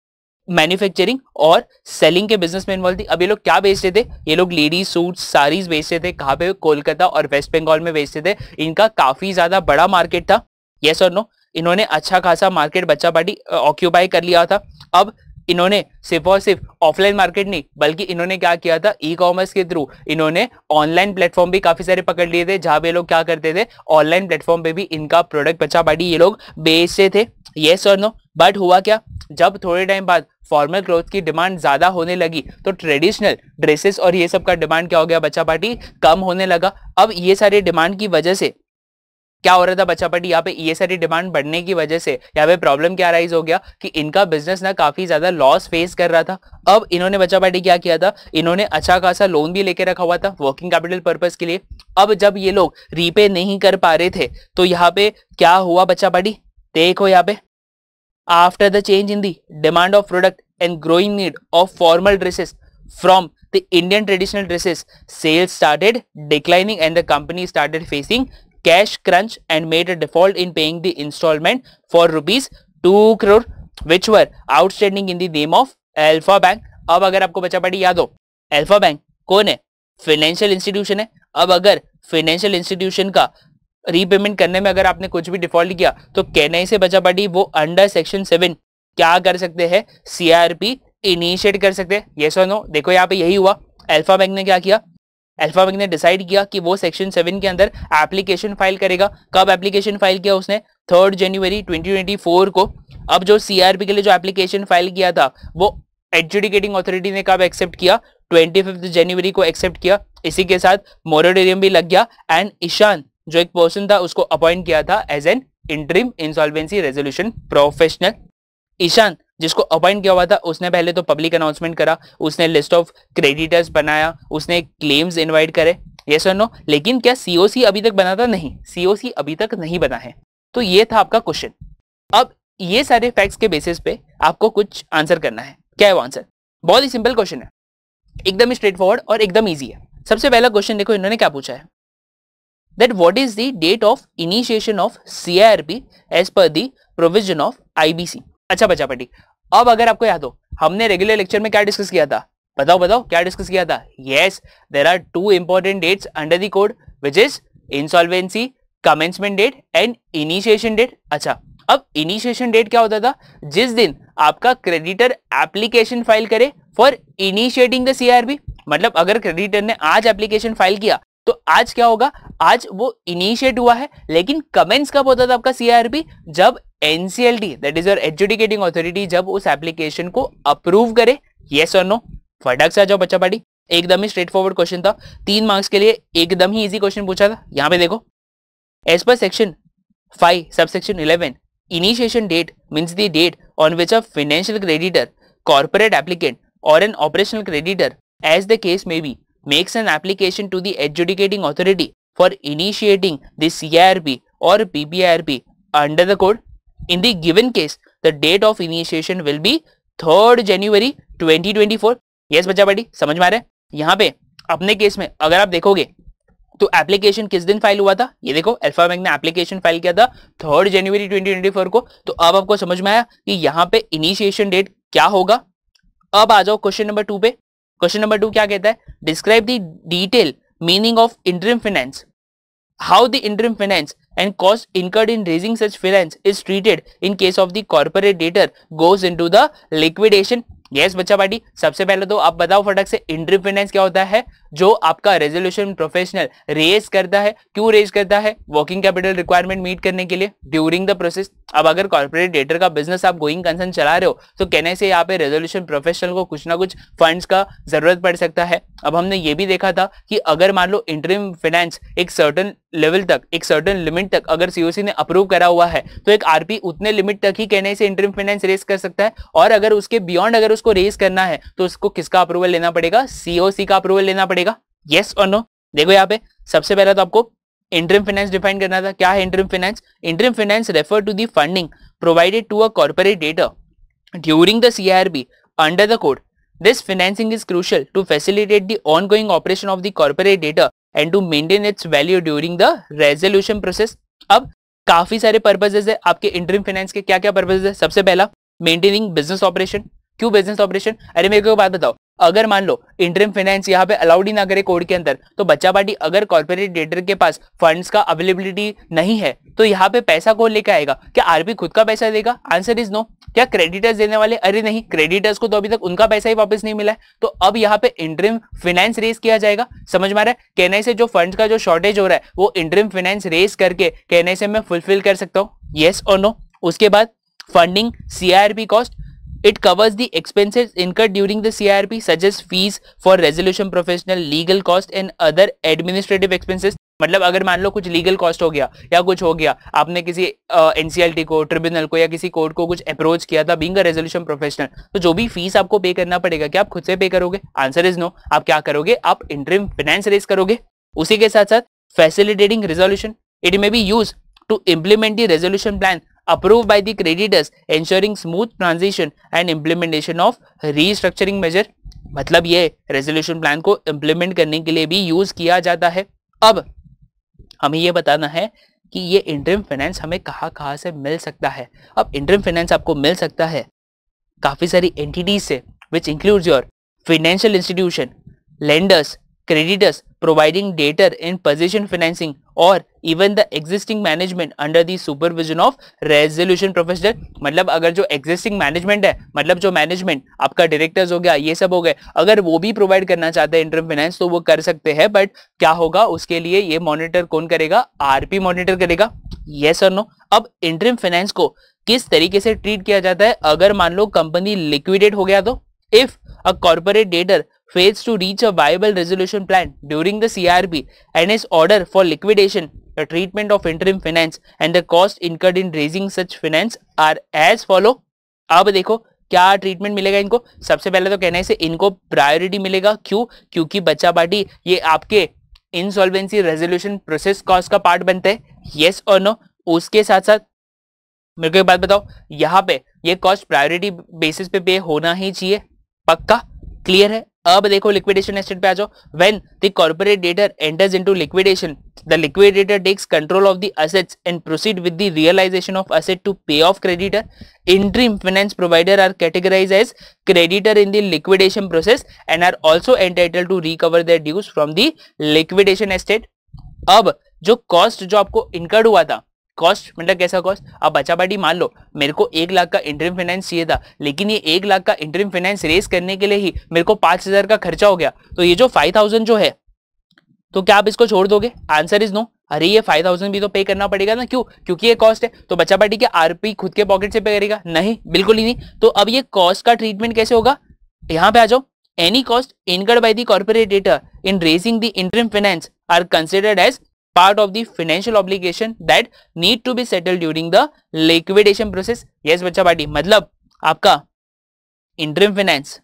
मैन्युफैक्चरिंग और सेलिंग के बिजनेस में इन्वॉल्व थी अब ये लोग क्या बेचते थे ये लोग लेडीज सूट साड़ीज बेचते थे कहाँ पे कोलकाता और वेस्ट बंगाल में बेचते थे इनका काफी ज्यादा बड़ा मार्केट था येस और नो इन्होंने अच्छा खासा मार्केट बच्चा पार्टी ऑक्यूपाई कर लिया था अब इन्होंने सिर्फ और सिर्फ ऑफलाइन मार्केट नहीं बल्कि इन्होंने क्या किया था ई कॉमर्स के थ्रू इन्होंने ऑनलाइन प्लेटफॉर्म भी काफी सारे पकड़ लिए थे जहां पे लोग क्या करते थे ऑनलाइन प्लेटफॉर्म पे भी इनका प्रोडक्ट बच्चा पार्टी ये लोग बेचते थे येस और नो बट हुआ क्या जब थोड़े टाइम बाद फॉर्मल क्लोथ की डिमांड ज़्यादा होने लगी तो ट्रेडिशनल ड्रेसेस और ये सब का डिमांड क्या हो गया बच्चा पार्टी कम होने लगा अब ये सारी डिमांड की वजह से क्या हो रहा था बच्चा पार्टी यहाँ पे ये सारी डिमांड बढ़ने की वजह से यहाँ पे प्रॉब्लम क्या राइज हो गया कि इनका बिजनेस ना काफी ज्यादा लॉस फेस कर रहा था अब इन्होंने बच्चा पार्टी क्या किया था इन्होंने अच्छा खासा लोन भी लेके रखा हुआ था वर्किंग कैपिटल पर्पज के लिए अब जब ये लोग रीपे नहीं कर पा रहे थे तो यहाँ पे क्या हुआ बच्चा पार्टी देखो यहाँ पे after the change in the demand of product and growing need of formal dresses from the Indian traditional dresses, sales started declining and the company started facing cash crunch and made a default in paying the installment for rupees 2 crore which were outstanding in the name of Alpha Bank. अब अगर आपको बचा पड़ी याद हो alpha bank कौन है financial institution है अब अगर का रीपेमेंट करने में अगर आपने कुछ भी डिफॉल्ट किया तो कैनाई से बचा पार्टी वो अंडर सेक्शन सेवन क्या कर सकते हैं सीआरपी इनिशिएट कर सकते हैं ये सो नो देखो यहाँ पे यही हुआ अल्फा बैंक ने क्या किया अल्फा बैंक ने डिसाइड किया कि वो सेक्शन सेवन के अंदर एप्लीकेशन फाइल करेगा कब एप्लीकेशन फाइल किया उसने थर्ड जनवरी ट्वेंटी को अब जो सी के लिए जो एप्लीकेशन फाइल किया था वो एडजुडिकेटिंग ऑथोरिटी ने कब एक्सेप्ट किया ट्वेंटी जनवरी को एक्सेप्ट किया इसी के साथ मोरिटोरियम भी लग गया एंड ईशान जो एक पर्सन था उसको अपॉइंट किया था as an interim insolvency resolution professional Ishan जिसको अपॉइंट किया हुआ था उसने पहले तो पब्लिक अनाउंसमेंट करा उसने लिस्ट ऑफ क्रेडिटर्स बनाया उसने क्लेम्स इनवाइट करे ये सर नो लेकिन क्या सीओसी अभी तक बना था नहीं सीओसी अभी तक नहीं बना है तो ये था आपका क्वेश्चन अब ये सारे फैक्ट्स के बेसिस पे आपको कुछ आंसर करना है क्या है वो आंसर बहुत ही सिंपल क्वेश्चन है एकदम स्ट्रेट फॉरवर्ड और एकदम ईजी है सबसे पहला क्वेश्चन देखो इन्होंने क्या पूछा है that what is the date of initiation of CIRP as per the provision of IBC. अच्छा बच्चा पटी अब अगर आपको याद हो हमने रेगुलर लेक्चर में क्या डिस्कस किया था बताओ बताओ क्या डिस्कस किया था yes there are two important dates under the code which is insolvency commencement date and initiation date अच्छा अब इनिशिएशन डेट क्या होता था जिस दिन आपका क्रेडिटर एप्लीकेशन फाइल करे फॉर इनिशिएटिंग द सीआरबी मतलब अगर क्रेडिटर ने आज एप्लीकेशन फाइल किया तो आज क्या होगा आज वो इनिशिएट हुआ है लेकिन कमेंट्स कब होता था आपका सीआरपी जब NCLT that is your adjudicating authority जब उस एप्लीकेशन को अप्रूव करे येस और नो फटक से आ जाओ बच्चा पार्टी एकदम ही स्ट्रेट फॉरवर्ड क्वेश्चन था तीन मार्क्स के लिए एकदम ही इजी क्वेश्चन पूछा था यहां पे देखो as per section five sub section eleven initiation date means the date on which a financial creditor corporate applicant और an operational creditor as the case में be makes an application to the adjudicating authority for initiating the CIRB or PBIRB under the code. In the given case, the date of initiation will be 3rd January 2024. Yes, बच्चा बड़ी समझ में आ रहा है यहाँ पे अपने केस में अगर आप देखोगे तो एप्लीकेशन किस दिन फाइल हुआ था ये देखो अल्फा बैंक ने एप्लीकेशन फाइल किया था थर्ड जनवरी 2024 को तो अब आपको समझ में आया कि यहाँ पे इनिशिएशन डेट क्या होगा अब आ जाओ क्वेश्चन नंबर टू पे क्वेश्चन नंबर टू क्या कहता है describe the detail meaning of interim finance how the interim finance and cost incurred in raising such finance is treated in case of the corporate debtor goes in the liquidation yes बच्चा party सबसे पहले तो आप बताओ फटक से interim finance क्या होता है जो आपका रेजोल्यूशन प्रोफेशनल रेज करता है क्यों रेज करता है वर्किंग कैपिटल रिक्वायरमेंट मीट करने के लिए ड्यूरिंग द प्रोसेस अब अगर कॉर्पोरेट डेटर का बिजनेस आप गोइंग कंसर्न चला रहे हो तो कहने से यहाँ पे रेजोल्यूशन प्रोफेशनल को कुछ ना कुछ फंड्स का जरूरत पड़ सकता है अब हमने ये भी देखा था कि अगर मान लो इंटरिम फाइनेंस एक सर्टन लेवल तक एक सर्टन लिमिट तक अगर सीओसी ने अप्रूव करा हुआ है तो एक आरपी उतने लिमिट तक ही कहने से इंटरिम फाइनेंस रेस कर सकता है और अगर उसके बियॉन्ड अगर उसको रेस करना है तो उसको किसका अप्रूवल लेना पड़ेगा सीओसी का अप्रूवल लेना पड़ेगा पड़ेगा येस और नो देखो यहाँ पे सबसे पहले तो आपको इंटरम फाइनेंस डिफाइन करना था क्या है interim finance interim finance refer to the funding provided to a corporate debtor during the CIRP under the code. This financing is crucial to facilitate the ongoing operation of the corporate data and to maintain its value during the resolution process अब काफी सारे purposes है आपके interim finance के क्या क्या purposes है सबसे पहला मेंटेनिंग बिजनेस ऑपरेशन क्यों बिजनेस ऑपरेशन अरे मेरे को बात बताओ अगर मान लो इंटरम फाइनेंस यहाँ पे अलाउड ही ना करे कोड के अंदर तो बच्चा पार्टी अगर कॉर्पोरेट डेटर के पास फंड्स का अवेलेबिलिटी नहीं है तो यहाँ पे पैसा कौन लेके आएगा क्या आरबी खुद का पैसा देगा आंसर इज नो क्या क्रेडिटर्स देने वाले अरे नहीं क्रेडिटर्स को तो अभी तक उनका पैसा ही वापस नहीं मिला है तो अब यहाँ पे इंटरम फाइनेंस रेस किया जाएगा समझ में आ रहा है कहने से जो फंड का जो शॉर्टेज हो रहा है वो इंटरम फाइनेंस रेस करके कहने से मैं फुलफिल कर सकता हूँ येस और नो उसके बाद funding CIRP cost It covers the expenses incurred during the CIRP such as fees for resolution professional, legal cost and other administrative expenses. मतलब अगर मान लो कुछ लीगल कॉस्ट हो गया या कुछ हो गया आपने किसी एनसीएलटी e को ट्रिब्यूनल को या किसी कोर्ट को कुछ अप्रोच किया था बींग रेजोल्यूशन प्रोफेशनल तो जो भी फीस आपको पे करना पड़ेगा क्या आप खुद से पे करोगे आंसर इज नो आप क्या करोगे आप इंटरिम फाइनेंस रेस करोगे उसी के साथ साथ facilitating resolution it may be use to implement the resolution plan approved by the creditors ensuring smooth transition and implementation of restructuring measure मतलब ये रेजोल्यूशन प्लान को इम्प्लीमेंट करने के लिए भी यूज किया जाता है अब हमें ये बताना है कि ये इंटरम फाइनेंस हमें कहाँ कहाँ से मिल सकता है अब इंटरम फाइनेंस आपको मिल सकता है काफ़ी सारी एंटिटीज से which includes your financial institution lenders creditors providing debtor in possession financing और even the existing management under the supervision of resolution professional मतलब अगर जो एग्जिस्टिंग मैनेजमेंट है मतलब जो मैनेजमेंट आपका डायरेक्टर्स हो गया ये सब हो गए अगर वो भी प्रोवाइड करना चाहते हैं इंटरम फाइनेंस तो वो कर सकते हैं बट क्या होगा उसके लिए ये मॉनिटर कौन करेगा आरपी मॉनिटर करेगा ये सर नो अब इंटरम फाइनेंस को किस तरीके से ट्रीट किया जाता है अगर मान लो कंपनी लिक्विडेट हो गया तो if a corporate debtor fails to reach a viable resolution plan during the CRB and his order for liquidation, the treatment of interim finance and the cost incurred in raising such finance are as follow. अब देखो क्या treatment मिलेगा इनको सबसे पहले तो कहना है से इनको प्रायोरिटी मिलेगा क्यों क्योंकि बच्चा पार्टी ये आपके इनसॉल्वेंसी रेजोल्यूशन प्रोसेस कॉस्ट का पार्ट बनते हैं येस और नो उसके साथ साथ मेरे को एक बात बताओ यहाँ पे ये कॉस्ट प्रायोरिटी बेसिस पे पे होना ही चाहिए पक्का क्लियर है अब देखो लिक्विडेशन स्टेट पे आ जाओ when the corporate debtor enters into liquidation the liquidator takes control of the assets and proceed with the realisation of asset to pay off creditor interim finance provider are categorized as creditor in the liquidation process and are also entitled to recover their dues from the liquidation estate अब जो cost जो आपको incurred हुआ था cost मतलब कैसा cost अब बचा बाटी मान लो मेरे को एक लाख का इंटरिम फाइनेंस चाहिए था लेकिन ये एक लाख का इंटरिम फाइनेंस रेस करने के लिए ही मेरे को पांच हज़ार का खर्चा हो गया तो ये जो फाइव थाउजेंड जो है तो क्या आप इसको छोड़ दोगे आंसर इज नो अरे ये फाइव थाउजेंड भी तो पे करना पड़ेगा ना क्यों क्योंकि ये कॉस्ट है तो बच्चा पार्टी के आरपी खुद के पॉकेट से पे करेगा नहीं बिल्कुल ही नहीं तो अब ये कॉस्ट का ट्रीटमेंट कैसे होगा यहाँ पे आ जाओ any cost incurred by the corporate debtor in raising the interim finance are considered as part of the financial obligation that need to be settled during the liquidation process yes बच्चा party मतलब आपका interim finance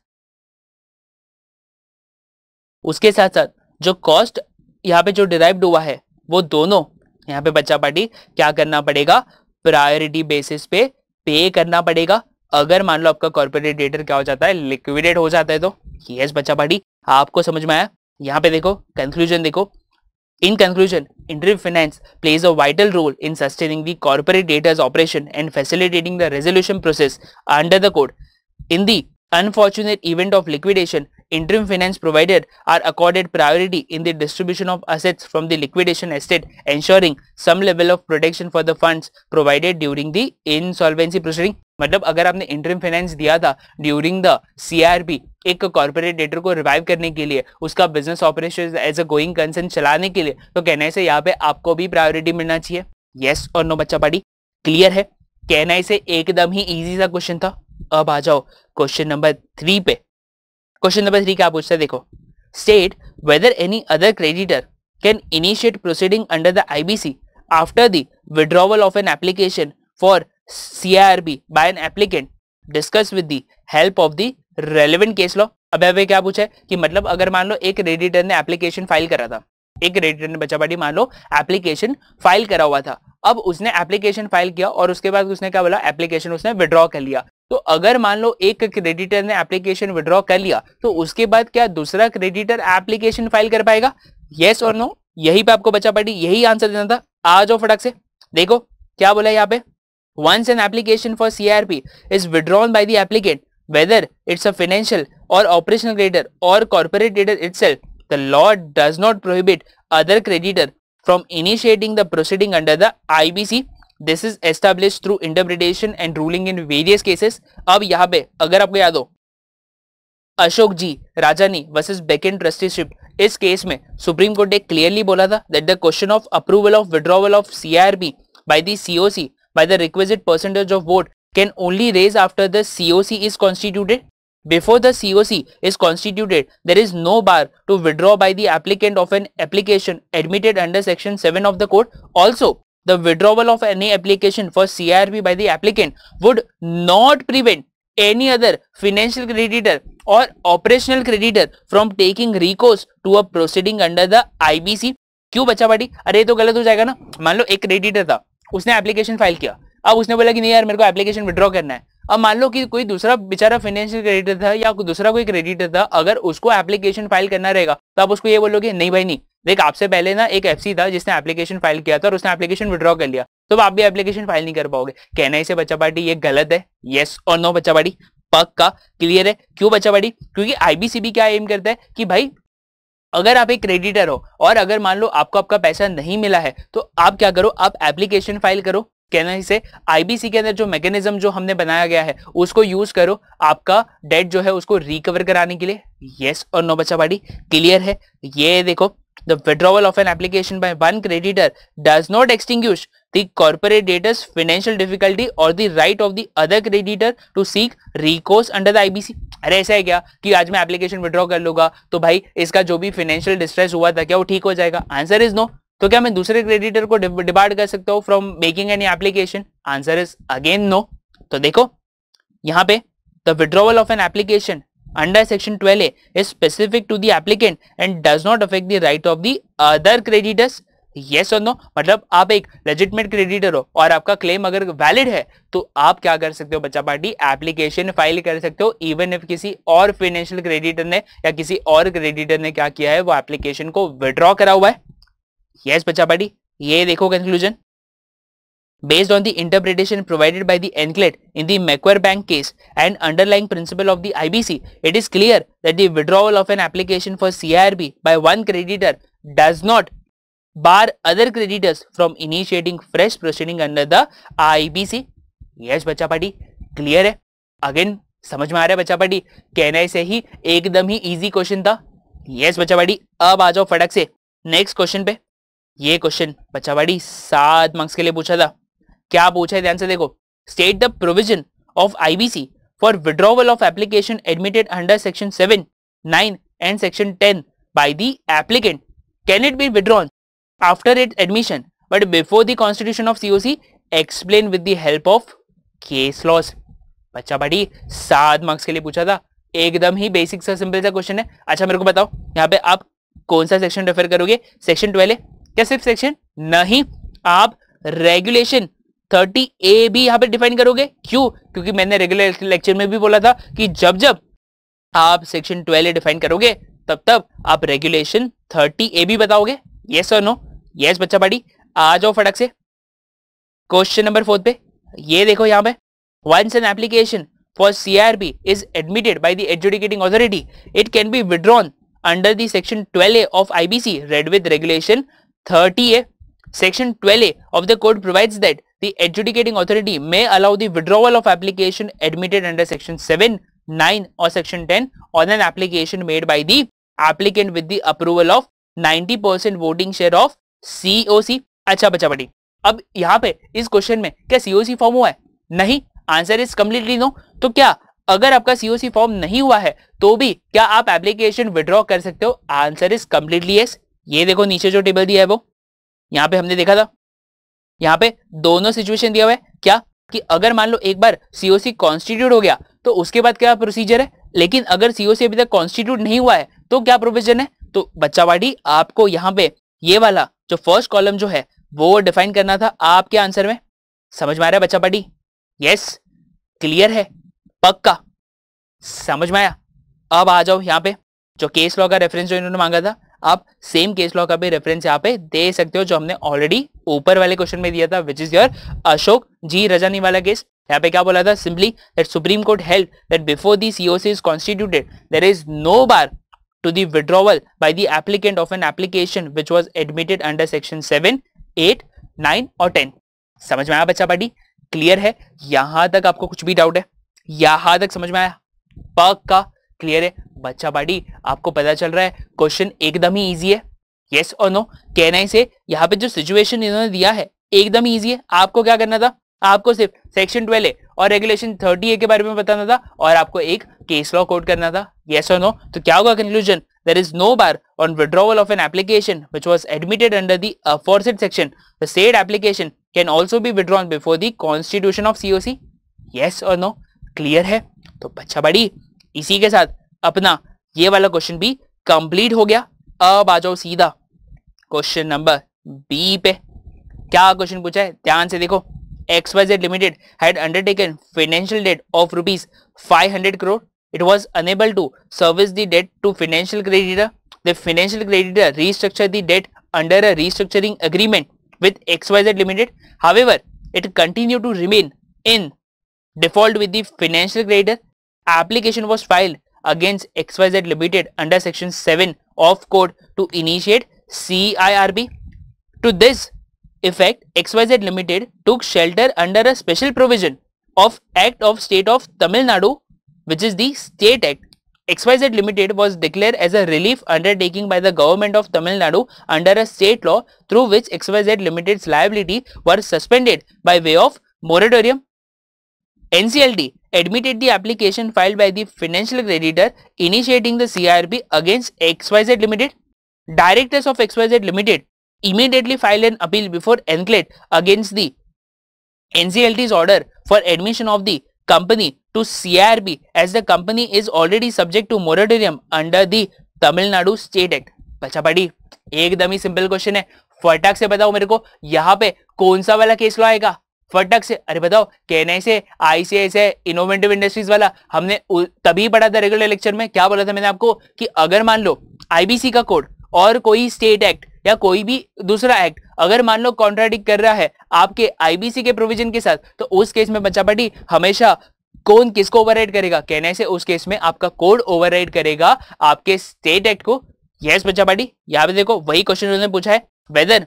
उसके साथ साथ जो cost यहाँ पे जो डिराइव्ड हुआ है वो दोनों यहाँ पे बच्चा पार्टी क्या करना पड़ेगा प्रायोरिटी बेसिस पे पे करना पड़ेगा अगर मान लो आपका कॉर्पोरेट डेटर क्या हो जाता है लिक्विडेट हो जाता है तो यस बच्चा पार्टी आपको समझ में आया यहाँ पे देखो कंक्लूजन देखो In conclusion, interim finance plays a vital role in sustaining the corporate data's operation and facilitating the resolution process under the code. In the unfortunate event of liquidation, interim finance providers are accorded priority in the distribution of assets from the liquidation estate, ensuring some level of protection for the funds provided during the insolvency proceeding. मतलब अगर आपने interim finance दिया था during the CRB. एक corporate debtor को revive करने के लिए उसका business operation as a going concern चलाने के लिए तो कहना से यहाँ पे आपको भी प्रायोरिटी मिलना चाहिए येस और नो बच्चा पाड़ी क्लियर है कहना से एकदम ही ईजी सा क्वेश्चन था अब आ जाओ क्वेश्चन नंबर थ्री पे क्वेश्चन नंबर थ्री क्या पूछता है देखो state whether any other creditor can initiate proceeding under the IBC after the withdrawal of an application for CIRP by an applicant discuss with the help of the relevant case law अब अभी क्या पूछा है कि मतलब अगर मान लो एक रेडिटर ने एप्लीकेशन फाइल करा था एक रेडिटर ने बचा बाटी मान लो एप्लीकेशन फाइल करा हुआ था अब उसने एप्लीकेशन फाइल किया और उसके बाद उसने क्या बोला एप्लीकेशन उसने विड्रॉ कर लिया तो अगर मान लो एक क्रेडिटर ने एप्लीकेशन विड्रॉ कर लिया तो उसके बाद क्या दूसरा क्रेडिटर एप्लीकेशन फाइल कर पाएगा यस और नो यही पे आपको बचा पार्टी यही आंसर देना था आ जाओ फटक से देखो क्या बोला यहाँ पे once an application for crp is withdrawn by the applicant whether it's a financial or operational creditor or corporate creditor itself, the law does not prohibit other creditor from initiating the proceeding under the IBC. This is established through interpretation and ruling in various cases. ab yahan pe agar aapko yaad ho Ashok G Rajani versus Beacon trusteeship इस case में Supreme Court ने clearly बोला था that the question of approval of withdrawal of CIRP by the COC by the requisite percentage of vote can only raise after the COC is constituted. Before the COC is constituted, there is no bar to withdraw by the applicant of an application admitted under section 7 of the code. Also, the withdrawal of any application for CIRB by the applicant would not prevent any other financial creditor or operational creditor from taking recourse to a proceeding under the IBC. क्यों बच्चा are अरे तो गलत हो जाएगा ना मान लो एक क्रेडिटर था उसने एप्लीकेशन फाइल किया अब उसने बोला कि नहीं यार मेरे को एप्लीकेशन विड्रॉ करना है अब मान लो कि कोई दूसरा बेचारा फाइनेंशियल क्रेडिटर था या दूसरा कोई क्रेडिटर था अगर उसको एप्लीकेशन फाइल करना रहेगा तो आप उसको ये बोलोगे नहीं भाई नहीं देख आपसे पहले ना एक एफसी था जिसने एप्लीकेशन फाइल किया था और उसने एप्लीकेशन विड्रॉ कर लिया तो आप भी एप्लीकेशन फाइल नहीं कर पाओगे कहना इसे बच्चा पार्टी ये गलत है येस और नो बच्चा पार्टी पक का क्लियर है क्यों बच्चा पार्टी क्योंकि आईबीसीबी क्या एम करता है कि भाई अगर आप एक क्रेडिटर हो और अगर मान लो आपको आपका पैसा नहीं मिला है तो आप क्या करो आप एप्लीकेशन फाइल करो कहना इसे आईबीसी के अंदर जो मैकेनिज्म जो हमने बनाया गया है उसको यूज करो आपका डेट जो है उसको रिकवर कराने के लिए यस और नो बच्चा बाड़ी क्लियर है ये देखो the withdrawal of an application by one creditor does not extinguish corporate debtor's financial difficulty और the right of the other creditor to seek recourse under the IBC अरे ऐसा है क्या कि आज मैं एप्लीकेशन विड्रॉ कर लूंगा तो भाई इसका जो भी फाइनेंशियल डिस्ट्रेस हुआ था क्या वो ठीक हो जाएगा आंसर इज नो तो क्या मैं दूसरे क्रेडिटर को डिबार्ड कर सकता हूं from making any application answer is again no तो देखो यहाँ पे the withdrawal of an application under section twelve is specific to applicant and does not affect the right of the other creditors yes और no मतलब आप एक legitimate creditor हो और आपका क्लेम अगर वैलिड है तो आप क्या कर सकते हो बच्चा पार्टी एप्लीकेशन फाइल कर सकते हो इवन इफ किसी और फाइनेंशियल क्रेडिटर ने या किसी और क्रेडिटर ने क्या किया है वो एप्लीकेशन को विड्रॉ करा हुआ है यस बच्चा पाटी ये देखो conclusion based on the interpretation provided by the NCLAT in the Macquarie bank case and underlying principle of the IBC it is clear that the withdrawal of an application for C by one creditor does not bar other creditors from initiating fresh proceeding under the IBC yes बच्चा party clear है again समझ में आ रहा है बच्चा पाटी कहने से ही एकदम ही इजी क्वेश्चन था यस बच्चा पाटी अब आ जाओ फटक से नेक्स्ट क्वेश्चन पे ये क्वेश्चन बच्चा बड़ी सात मार्क्स के लिए पूछा था क्या पूछा है ध्यान से देखो state the provision of IBC for withdrawal of application admitted under section seven nine and section ten by the applicant can it be withdrawn after it admission but before the constitution of CoC explain with the help of case laws बच्चा बड़ी सात marks के लिए पूछा था एकदम ही basic सा सिंपल सा क्वेश्चन है अच्छा मेरे को बताओ यहाँ पे आप कौन सा सेक्शन रेफर करोगे सेक्शन ट्वेल्व क्या सिर्फ सेक्शन नहीं आप रेगुलेशन 30 ए भी यहां पे डिफाइन करोगे क्यों क्योंकि मैंने रेगुलर लेक्चर में भी बोला था कि जब जब आप सेक्शन 12 डिफाइन करोगे तब तब आप रेगुलेशन 30 ए भी बताओगे यस और नो यस बच्चा पाटी आ जाओ फटक से क्वेश्चन नंबर फोर्थ पे ये देखो यहां पे once an application for crb is admitted by the adjudicating authority it can be withdrawn under the section I B C read with regulation thirty A section twelve A of the code provides that the adjudicating authority may allow the withdrawal of application admitted under section seven nine और section ten on an application made by the applicant with the approval of ninety percent voting share of C अच्छा बच्चा बड़ी अब यहाँ पे इस question में क्या सी फॉर्म हुआ है नहीं आंसर इज कम्प्लीटली नो तो क्या अगर आपका सीओसी फॉर्म नहीं हुआ है तो भी क्या आप एप्लीकेशन विड्रॉ कर सकते हो आंसर इज कम्प्लीटली यस ये देखो नीचे जो टेबल दिया है वो यहाँ पे हमने देखा था यहाँ पे दोनों सिचुएशन दिया हुआ है क्या कि अगर मान लो एक बार सीओसी कॉन्स्टिट्यूट हो गया तो उसके बाद क्या प्रोसीजर है लेकिन अगर सीओसी अभी तक कॉन्स्टिट्यूट नहीं हुआ है तो क्या प्रोविजन है तो बच्चा वाडी आपको यहाँ पे ये वाला जो फर्स्ट कॉलम जो है वो डिफाइन करना था आपके आंसर में समझ में आ रहा है बच्चा पाटी यस क्लियर है पक्का समझ में आया अब आ जाओ यहाँ पे जो केस लॉ का रेफरेंस जो इन्होंने मांगा था आप सेम केस लॉ का भी रेफरेंस यहाँ पे दे सकते हो जो हमने ऑलरेडी ऊपर वाले क्वेश्चन में दिया था which is your Ashok G Rajani वाला केस यहाँ पे क्या बोला था simply that Supreme Court held that before the C is constituted there is no bar to the withdrawal by the applicant of an application which was admitted under section seven eight nine और ten समझ में आया बच्चा party clear है यहां तक आपको कुछ भी डाउट है यहां तक समझ में आया पक्का क्लियर है बच्चा बाडी आपको पता चल रहा है क्वेश्चन एकदम ही इजी है यस और नो कहना से यहाँ पे जो सिचुएशन इन्होंने दिया है एकदम इजी है आपको क्या करना था आपको सिर्फ सेक्शन ट्वेल्व और रेगुलेशन थर्टी ए के बारे में बताना था और आपको एक केस लॉ कोड करना था येस और नो तो क्या होगा conclusion there is no bar on withdrawal of an application which was admitted under the aforesaid section said application can also be withdrawn before the constitution of C O C yes और no clear है तो बच्चा बड़ी इसी के साथ अपना ये वाला क्वेश्चन भी कंप्लीट हो गया अब आ जाओ सीधा क्वेश्चन नंबर बी पे क्या क्वेश्चन पूछा है ध्यान से देखो X Y Z limited had undertaken financial debt of rupees five hundred crore it was unable to service the debt to financial creditor the financial creditor restructure the debt under a restructuring agreement with X Y Z limited however it continue to remain in default with the financial creditor application was filed against XYZ Limited under section 7 of code to initiate CIRB. To this effect, XYZ Limited took shelter under a special provision of Act of State of Tamil Nadu which is the State Act. XYZ Limited was declared as a relief undertaking by the government of Tamil Nadu under a state law through which XYZ Limited's liability were suspended by way of moratorium NCLT admitted the application filed by the financial creditor initiating the CRB against XYZ Limited. Directors of XYZ Limited immediately filed an appeal before NCLT against the NCLT's order for admission of the company to CRB as the company is already subject to moratorium under the Tamil Nadu State Act. अच्छा बड़ी एकदम ही simple question है फटाक से बताओ मेरे को यहाँ पे कौन सा वाला केस लॉ आएगा फटक से अरे बताओ कहने से आईसीएस से इनोवेटिव इंडस्ट्रीज वाला हमने तभी पढ़ा था रेगुलर लेक्चर में क्या बोला था मैंने आपको कि अगर मान लो आईबीसी का कोड और कोई स्टेट एक्ट या कोई भी दूसरा एक्ट अगर मान लो कॉन्ट्राडिक्ट कर रहा है आपके आईबीसी के प्रोविजन के साथ तो उस केस में बच्चा पार्टी हमेशा कौन किसको ओवरराइड करेगा कहने से उस केस में आपका कोड ओवरराइड करेगा आपके स्टेट एक्ट को यस बच्चा पार्टी यहाँ पे देखो वही क्वेश्चन उन्होंने पूछा है whether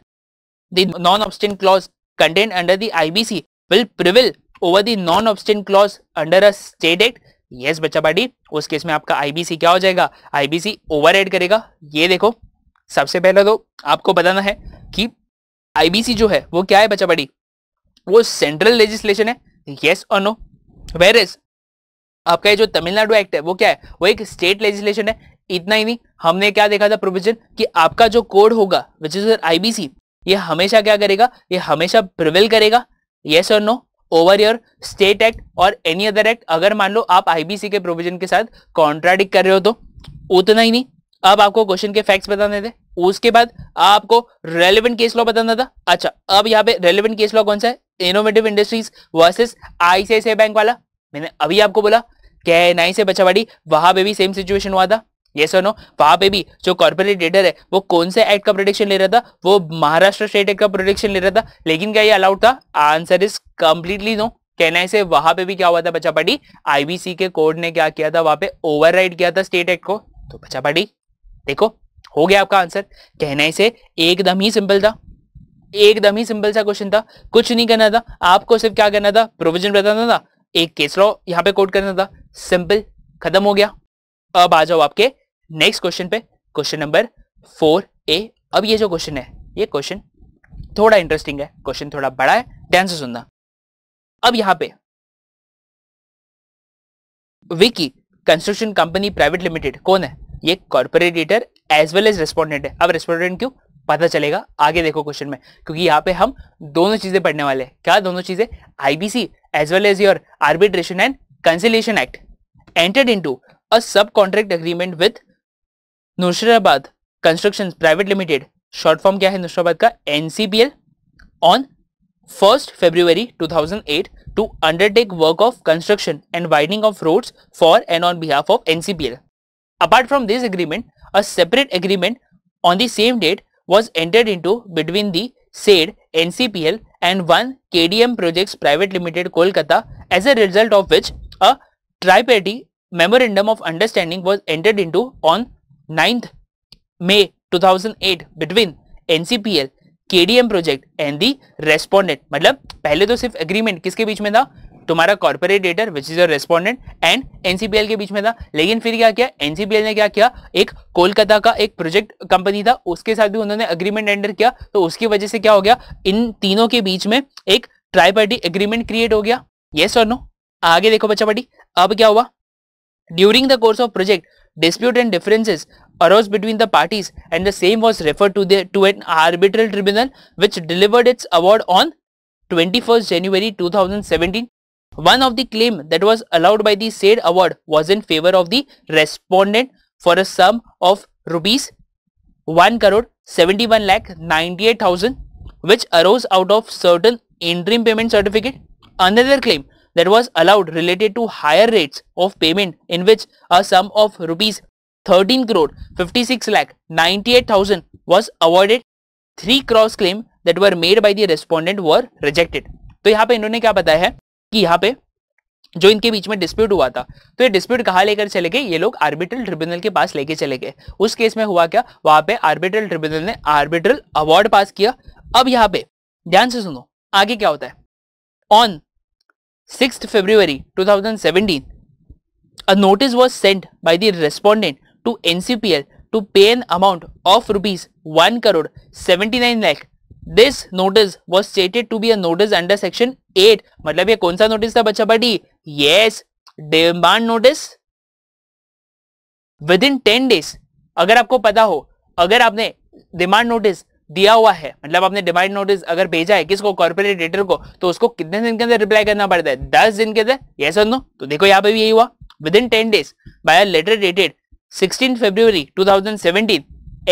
the non option clause contained under the IBC will prevail over the non-obstant clause under a state act? Yes, बच्चा पार्टी उस केस में आपका IBC क्या हो जाएगा IBC override करेगा ये देखो सबसे पहले तो आपको बताना है कि IBC जो है वो क्या है बच्चा बड़ी वो सेंट्रल लेजिस्लेशन है येस और नो वेर इज आपका ये जो तमिलनाडु एक्ट है वो क्या है वो एक स्टेट लेजिस्लेशन है इतना ही नहीं हमने क्या देखा था प्रोविजन कि आपका जो कोड होगा विच इज आईबीसी ये हमेशा क्या करेगा ये हमेशा प्रिवेल करेगा येस और no over your state act और एनी अदर एक्ट अगर मान लो आप आईबीसी के प्रोविजन के साथ कॉन्ट्राडिक कर रहे हो तो उतना ही नहीं अब आपको क्वेश्चन के फैक्ट्स बताने थे उसके बाद आपको रेलिवेंट केस लॉ बताना था अच्छा अब यहाँ पे रेलिवेंट केस लॉ कौन सा है Innovative Industries versus ICICI Bank वाला मैंने अभी आपको बोला क्या है से बचावाड़ी वहां पर भी सेम सिचुएशन हुआ था ये सो नो वहां पे भी जो कॉर्पोरेट डेटर है वो कौन से एक्ट का प्रोडिक्शन ले रहा था वो महाराष्ट्र स्टेट एक्ट का प्रोडिक्शन ले रहा था लेकिन क्या ये अलाउड था आंसर इज कम्प्लीटली नो कहना है से वहां पे भी क्या हुआ था बच्चा पार्टी आईबीसी के कोर्ट ने क्या किया था वहां पे ओवरराइड किया था स्टेट एक्ट को तो बच्चा पार्टी देखो हो गया आपका आंसर कहना ही से एकदम ही सिंपल था एकदम ही सिंपल सा क्वेश्चन था कुछ नहीं करना था आपको सिर्फ क्या करना था प्रोविजन बताना था एक केस लॉ यहाँ पे कोड करना था सिंपल खत्म हो गया अब आ जाओ आपके नेक्स्ट क्वेश्चन पे क्वेश्चन नंबर फोर ए अब ये जो क्वेश्चन है ये क्वेश्चन थोड़ा इंटरेस्टिंग है क्वेश्चन थोड़ा बड़ा है ध्यान से सुनना अब यहां पे Vicky construction company private limited कौन है ये corporator as well as respondent है अब रेस्पॉन्डेंट क्यों पता चलेगा आगे देखो क्वेश्चन में क्योंकि यहाँ पे हम दोनों चीजें पढ़ने वाले हैं क्या दोनों चीजें IBC as well as your arbitration and conciliation act entered into a sub contract agreement with Nushrabad construction private limited short form क्या है नुशराबाद का N C L on first February two thousand eight to undertake work of construction and widening of road for and on behalf of NCBL apart from this agreement a separate agreement on the same date was entered into between the said N C P L and one K D M project private limited Kolkata as a result of which a tripartite memorandum of understanding was entered into on 9th May 2008 between NCPL KDM project and the respondent मतलब पहले तो सिर्फ agreement किसके बीच में था तुम्हारा corporate debtor which is respondent and NCPL के बीच में था लेकिन फिर क्या किया एनसीपीएल ने क्या किया एक कोलकाता का एक प्रोजेक्ट कंपनी था उसके साथ भी उन्होंने एग्रीमेंट एंटर किया तो उसकी वजह से क्या हो गया इन तीनों के बीच में एक ट्राई पार्टी एग्रीमेंट क्रिएट हो गया येस और नो आगे देखो बच्चा पार्टी अब क्या हुआ during the course of project dispute and differences arose between the parties and the same was referred to, the, to an arbitral tribunal which delivered its award on 21st January 2017. One of the claim that was allowed by the said award was in favor of the respondent for a sum of rupees 1 crore 71 lakh 98,000 which arose out of certain interim payment certificate. Another claim that was allowed related to higher rates of payment in which a sum of rupees 13 crore 56 lakh 98000 was awarded three cross claim that were made by the respondent were rejected to यहाँ pe inhone kya bataya hai ki यहाँ pe जो इनके बीच में dispute हुआ था तो ये dispute कहाँ लेकर चले गए ये लोग आर्बिट्रल ट्रिब्यूनल के पास लेके चले गए उस केस में हुआ क्या वहां पे आर्बिट्रल ट्रिब्यूनल ने आर्बिट्रल अवार्ड पास किया अब यहाँ पे ध्यान से सुनो आगे क्या होता है on 6th February 2017, a notice was sent by the respondent to NCPL to pay an amount of rupees 1 crore 79 lakh. This notice was stated to be a notice under section 8. मतलब ये कौन सा नोटिस था बच्चा party yes demand notice within ten days अगर आपको पता हो अगर आपने डिमांड नोटिस दिया हुआ है मतलब आपने डिमांड नोटिस अगर भेजा है किसको कॉर्पोरेट रेटर को तो उसको कितने दिन के अंदर रिप्लाई करना पड़ता है दस दिन के अंदर ये सर नो तो देखो यहाँ पे भी यही हुआ within ten days by letter dated sixteen February two thousand seventeen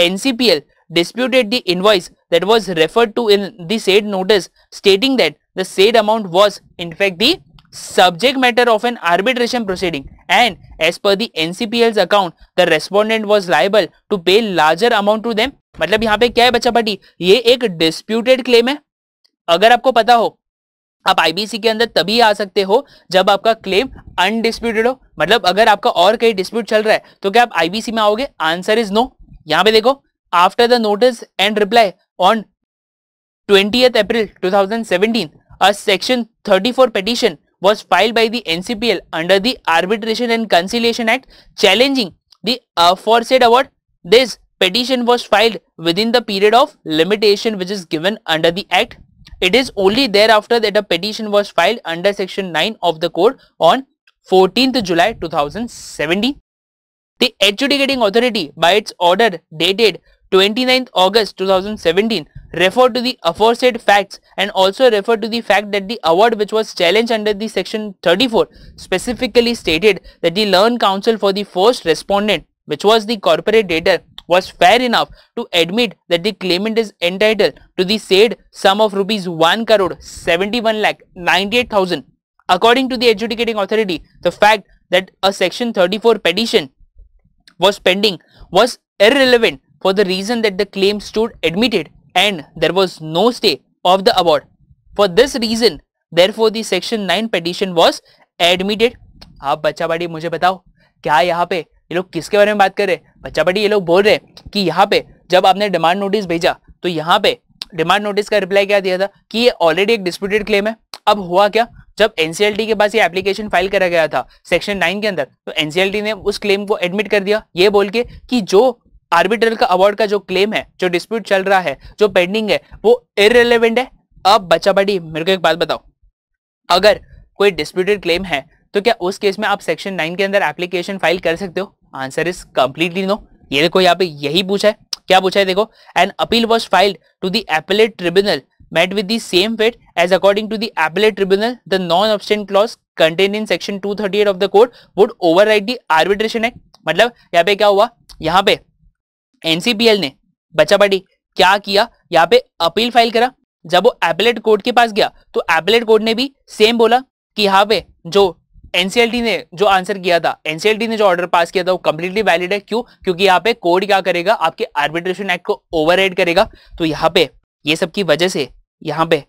NCPL disputed the invoice that was referred to in the said notice stating that the said amount was in fact the subject matter of an arbitration proceeding and as per the NCPL's account the respondent was liable to pay larger amount to them मतलब यहाँ पे क्या है बच्चा party ये एक disputed claim है अगर आपको पता हो आप आईबीसी के अंदर तभी आ सकते हो जब आपका क्लेम अनडिस्प्यूटेड हो मतलब अगर आपका और कहीं डिस्प्यूट चल रहा है तो क्या आप आईबीसी में आओगे आंसर इज नो यहाँ पे देखो after the notice and reply on twenty April 2017 a section 34 four was was file by NCPL NCPL under the arbitration and conciliation act challenging the aforesaid award. This petition was filed within the period of limitation which is given under the act it is only thereafter that a petition was filed under section 9 of the code on 14th July 2017 the adjudicating authority by its order dated 29th August 2017 referred to the aforesaid facts and also referred to the fact that the award which was challenged under the section 34 specifically stated that the learned counsel for the first respondent which was the corporate debtor was fair enough to admit that the claimant is entitled to the said sum of rupees 1 crore 71 lakh 98,000. According to the adjudicating authority, the fact that a section 34 petition was pending was irrelevant for the reason that the claim stood admitted and there was no stay of the award. For this reason, therefore the section 9 petition was admitted. आप बच्चा बाड़ी मुझे बताओ क्या यहाँ पे ये लोग किसके बारे में बात कर रहे हैं बच्चा बड़ी ये लोग बोल रहे हैं कि यहाँ पे जब आपने डिमांड नोटिस भेजा तो यहाँ पे डिमांड नोटिस का रिप्लाई क्या दिया था कि ये ऑलरेडी एक डिस्प्यूटेड क्लेम है अब हुआ क्या जब एनसीएलटी के पास ये एप्लीकेशन फाइल करा गया था सेक्शन नाइन के अंदर तो एनसीएलटी ने उस क्लेम को एडमिट कर दिया ये बोल के कि जो आर्बिट्रल का अवार्ड का जो क्लेम है जो डिस्प्यूट चल रहा है जो पेंडिंग है वो इरेलीवेंट है अब बच्चा बड़ी मेरे को एक बात बताओ अगर कोई डिस्प्यूटेड क्लेम है तो क्या उस केस में आप सेक्शन नाइन के अंदर एप्लीकेशन फाइल कर सकते हो आंसर इज कंप्लीटली नो ये देखो यहाँ पे यही पूछा है क्या पूछा है देखो an appeal was filed to the appellate tribunal met with the same fate as according to the according tribunal the non option clause contain in section two thirty eight of the the would override the arbitration act मतलब यहाँ पे क्या हुआ यहाँ पे NCPL ने बचा party क्या किया यहाँ पे अपील फाइल करा जब वो एपलेट कोर्ट के पास गया तो एपलेट कोर्ट ने भी सेम बोला कि यहाँ पे जो एनसीएलटी ने जो आंसर किया था एनसीएलटी ने जो ऑर्डर पास किया था वो कंप्लीटली वैलिड है क्यों क्योंकि यहाँ पे कोड क्या करेगा आपके आर्बिट्रेशन एक्ट को ओवर करेगा तो यहाँ पे ये सब की वजह से यहाँ पे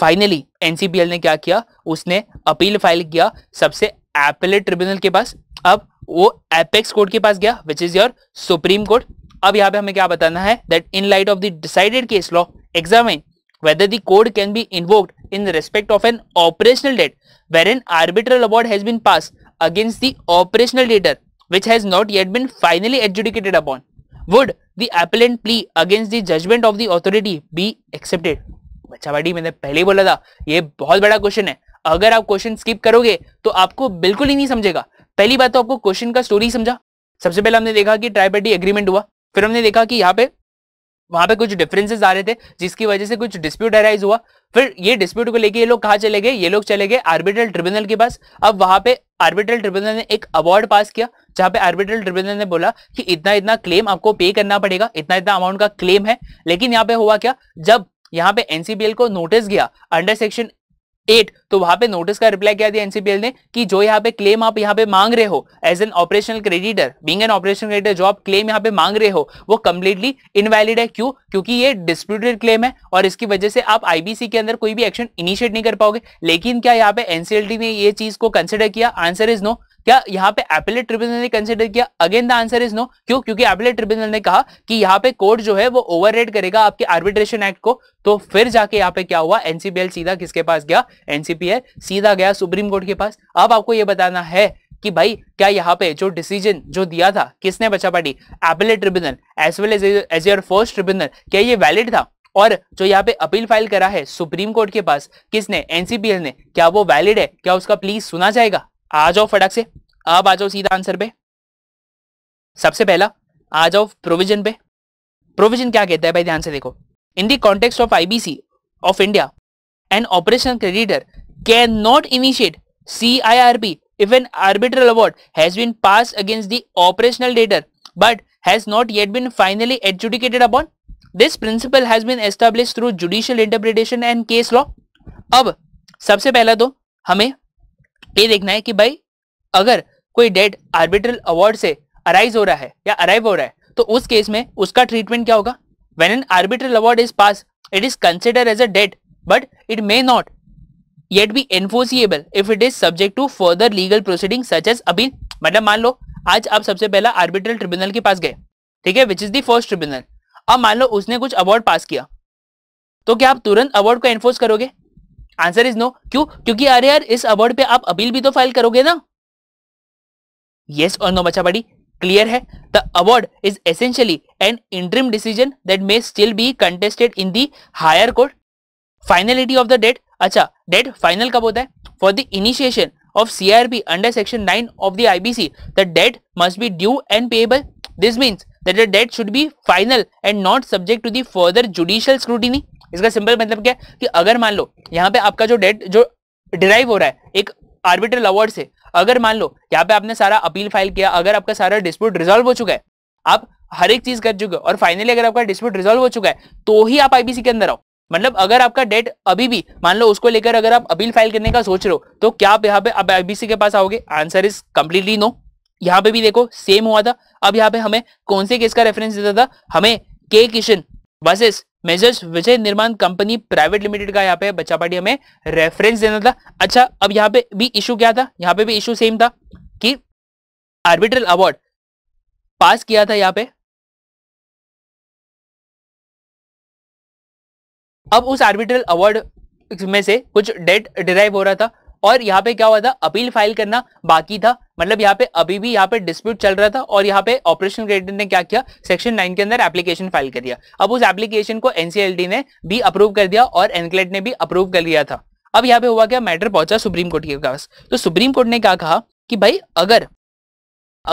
फाइनली एनसीपीएल ने क्या किया उसने अपील फाइल किया सबसे एपलेट ट्रिब्यूनल के पास अब वो एपेक्स कोर्ट के पास गया which is your Supreme Court अब यहाँ पे हमें क्या बताना है that in light of the decided case law examine whether the code can be invoked in respect of an operational debt where an arbitral award has been passed against the operational debtor which has not yet been finally adjudicated upon. Would the appellant plea against the judgment of the authority be accepted? बच्चा बाटी मैंने पहले ही बोला था ये बहुत बड़ा question है अगर आप क्वेश्चन स्किप करोगे तो आपको बिल्कुल ही नहीं समझेगा पहली बात तो आपको क्वेश्चन का स्टोरी समझा सबसे पहले हमने देखा कि ट्राइपेटी एग्रीमेंट हुआ फिर हमने देखा कि यहाँ पे वहां पे कुछ डिफरेंसेस आ रहे थे जिसकी वजह से कुछ डिस्प्यूट अराइज हुआ फिर ये डिस्प्यूट को लेके ये लोग कहा चले गए ये लोग चले गए आर्बिट्रल ट्रिब्यूनल के पास अब वहां पे आर्बिट्रल ट्रिब्यूनल ने एक अवार्ड पास किया जहां पे आर्बिट्रल ट्रिब्यूनल ने बोला कि इतना इतना क्लेम आपको पे करना पड़ेगा इतना इतना अमाउंट का क्लेम है लेकिन यहाँ पे हुआ क्या जब यहाँ पे एनसीबीएल को नोटिस गया अंडर सेक्शन एट तो वहां पे नोटिस का रिप्लाई क्या दिया एनसीपीएल ने कि जो यहाँ पे क्लेम आप यहाँ पे मांग रहे हो as an operational creditor being an operational creditor जो आप क्लेम यहाँ पे मांग रहे हो वो कम्प्लीटली इनवैलिड है क्यों क्योंकि ये डिस्प्यूटेड क्लेम है और इसकी वजह से आप आईबीसी के अंदर कोई भी एक्शन इनिशिएट नहीं कर पाओगे लेकिन क्या यहाँ पे एनसीएलटी ने ये चीज को कंसिडर किया आंसर इज नो क्या यहाँ पे एपिलेट ट्रिब्यूनल ने कंसिडर किया again the answer is no क्यों क्योंकि एपिलेट ट्रिब्यूनल ने कहा कि यहाँ पे कोर्ट जो है वो ओवर करेगा आपके आर्बिट्रेशन एक्ट को तो फिर जाके यहाँ पे क्या हुआ एनसीपीएल सीधा किसके पास गया एनसीपीएल सीधा गया सुप्रीम कोर्ट के पास अब आपको ये बताना है कि भाई क्या यहाँ पे जो डिसीजन जो दिया था किसने बचा party appellate tribunal as well as as your first tribunal क्या ये वैलिड था और जो यहाँ पे अपील फाइल करा है सुप्रीम कोर्ट के पास किसने एनसीपीएल ने क्या वो वैलिड है क्या उसका प्लीज सुना जाएगा आ जाओ फटाक से अब आ जाओ सीधा आंसर पे सबसे पहला आ जाओ प्रोविजन पे प्रोविजन क्या कहता है भाई ध्यान से देखो in the context of IBC of India an operation creditor can not initiate C I CIRP if an arbitral award has been passed against the operational debtor but has not yet been finally adjudicated upon this principle has been established through judicial interpretation and case law अब सबसे पहला तो हमें ये देखना है कि भाई अगर कोई डेट आर्बिट्रल अवार्ड से अराइज हो रहा है या अराइव हो रहा है तो उस केस में उसका ट्रीटमेंट क्या होगा when an arbitral award is pass it is consider as a debt but it may not yet be enforceable if it is subject to further legal proceeding such as appeal मतलब मान लो आज आप सबसे पहला arbitral tribunal के पास गए ठीक है which is the first tribunal अब मान लो उसने कुछ अवार्ड पास किया तो क्या आप तुरंत अवार्ड को एनफोर्स करोगे आंसर इज नो क्यों क्योंकि अरे यार इस अवार्ड पे आप अपील भी तो फाइल करोगे ना यस और नो बच्चा बड़ी क्लियर है the award is essentially an interim decision that may still be contested in the higher court finality of the debt अच्छा डेट फाइनल कब होता है for the initiation of CRP under section nine of the IBC the debt must be due and payable this means that the debt should be final and not subject to the further judicial scrutiny इसका simple मतलब क्या है कि अगर मान लो यहाँ पे आपका जो डेट जो डिराइव हो रहा है एक आर्बिट्रल अवार्ड से अगर मान लो यहाँ पे आपने सारा अपील फाइल किया अगर आपका सारा डिस्प्यूट रिजॉल्व हो चुका है आप हर एक चीज कर चुके हो और फाइनली अगर आपका डिस्प्यूट रिजॉल्व हो चुका है तो ही आप आईबीसी के अंदर आओ मतलब अगर आपका डेट अभी भी मान लो उसको लेकर अगर आप अपील फाइल करने का सोच रहे हो तो क्या आप यहाँ पे अब आईबीसी के पास आओगे आंसर इज कम्प्लीटली नो यहाँ पे भी देखो सेम हुआ था अब यहाँ पे हमें कौन से केस का रेफरेंस देता था हमें के किशन वर्सेस मेजर्स विजय निर्माण कंपनी प्राइवेट लिमिटेड का यहाँ पे बच्चा पार्टी हमें रेफरेंस देना था अच्छा अब यहाँ पे भी इशू क्या था यहाँ पे भी इशू सेम था कि आर्बिट्रल अवार्ड पास किया था यहाँ पे अब उस आर्बिट्रल अवार्ड में से कुछ डेट डिराइव हो रहा था और यहाँ पे क्या हुआ था अपील फाइल करना बाकी था मतलब यहाँ पे अभी भी यहाँ पे डिस्प्यूट चल रहा था और यहाँ पे ऑपरेशन क्रेडिट ने क्या किया सेक्शन नाइन के अंदर एप्लीकेशन फाइल कर दिया अब उस एप्लीकेशन को एनसीएलटी ने भी अप्रूव कर दिया और एनक्लेट ने भी अप्रूव कर लिया था अब यहाँ पे हुआ क्या मैटर पहुंचा सुप्रीम कोर्ट के पास तो सुप्रीम कोर्ट ने क्या कहा कि भाई अगर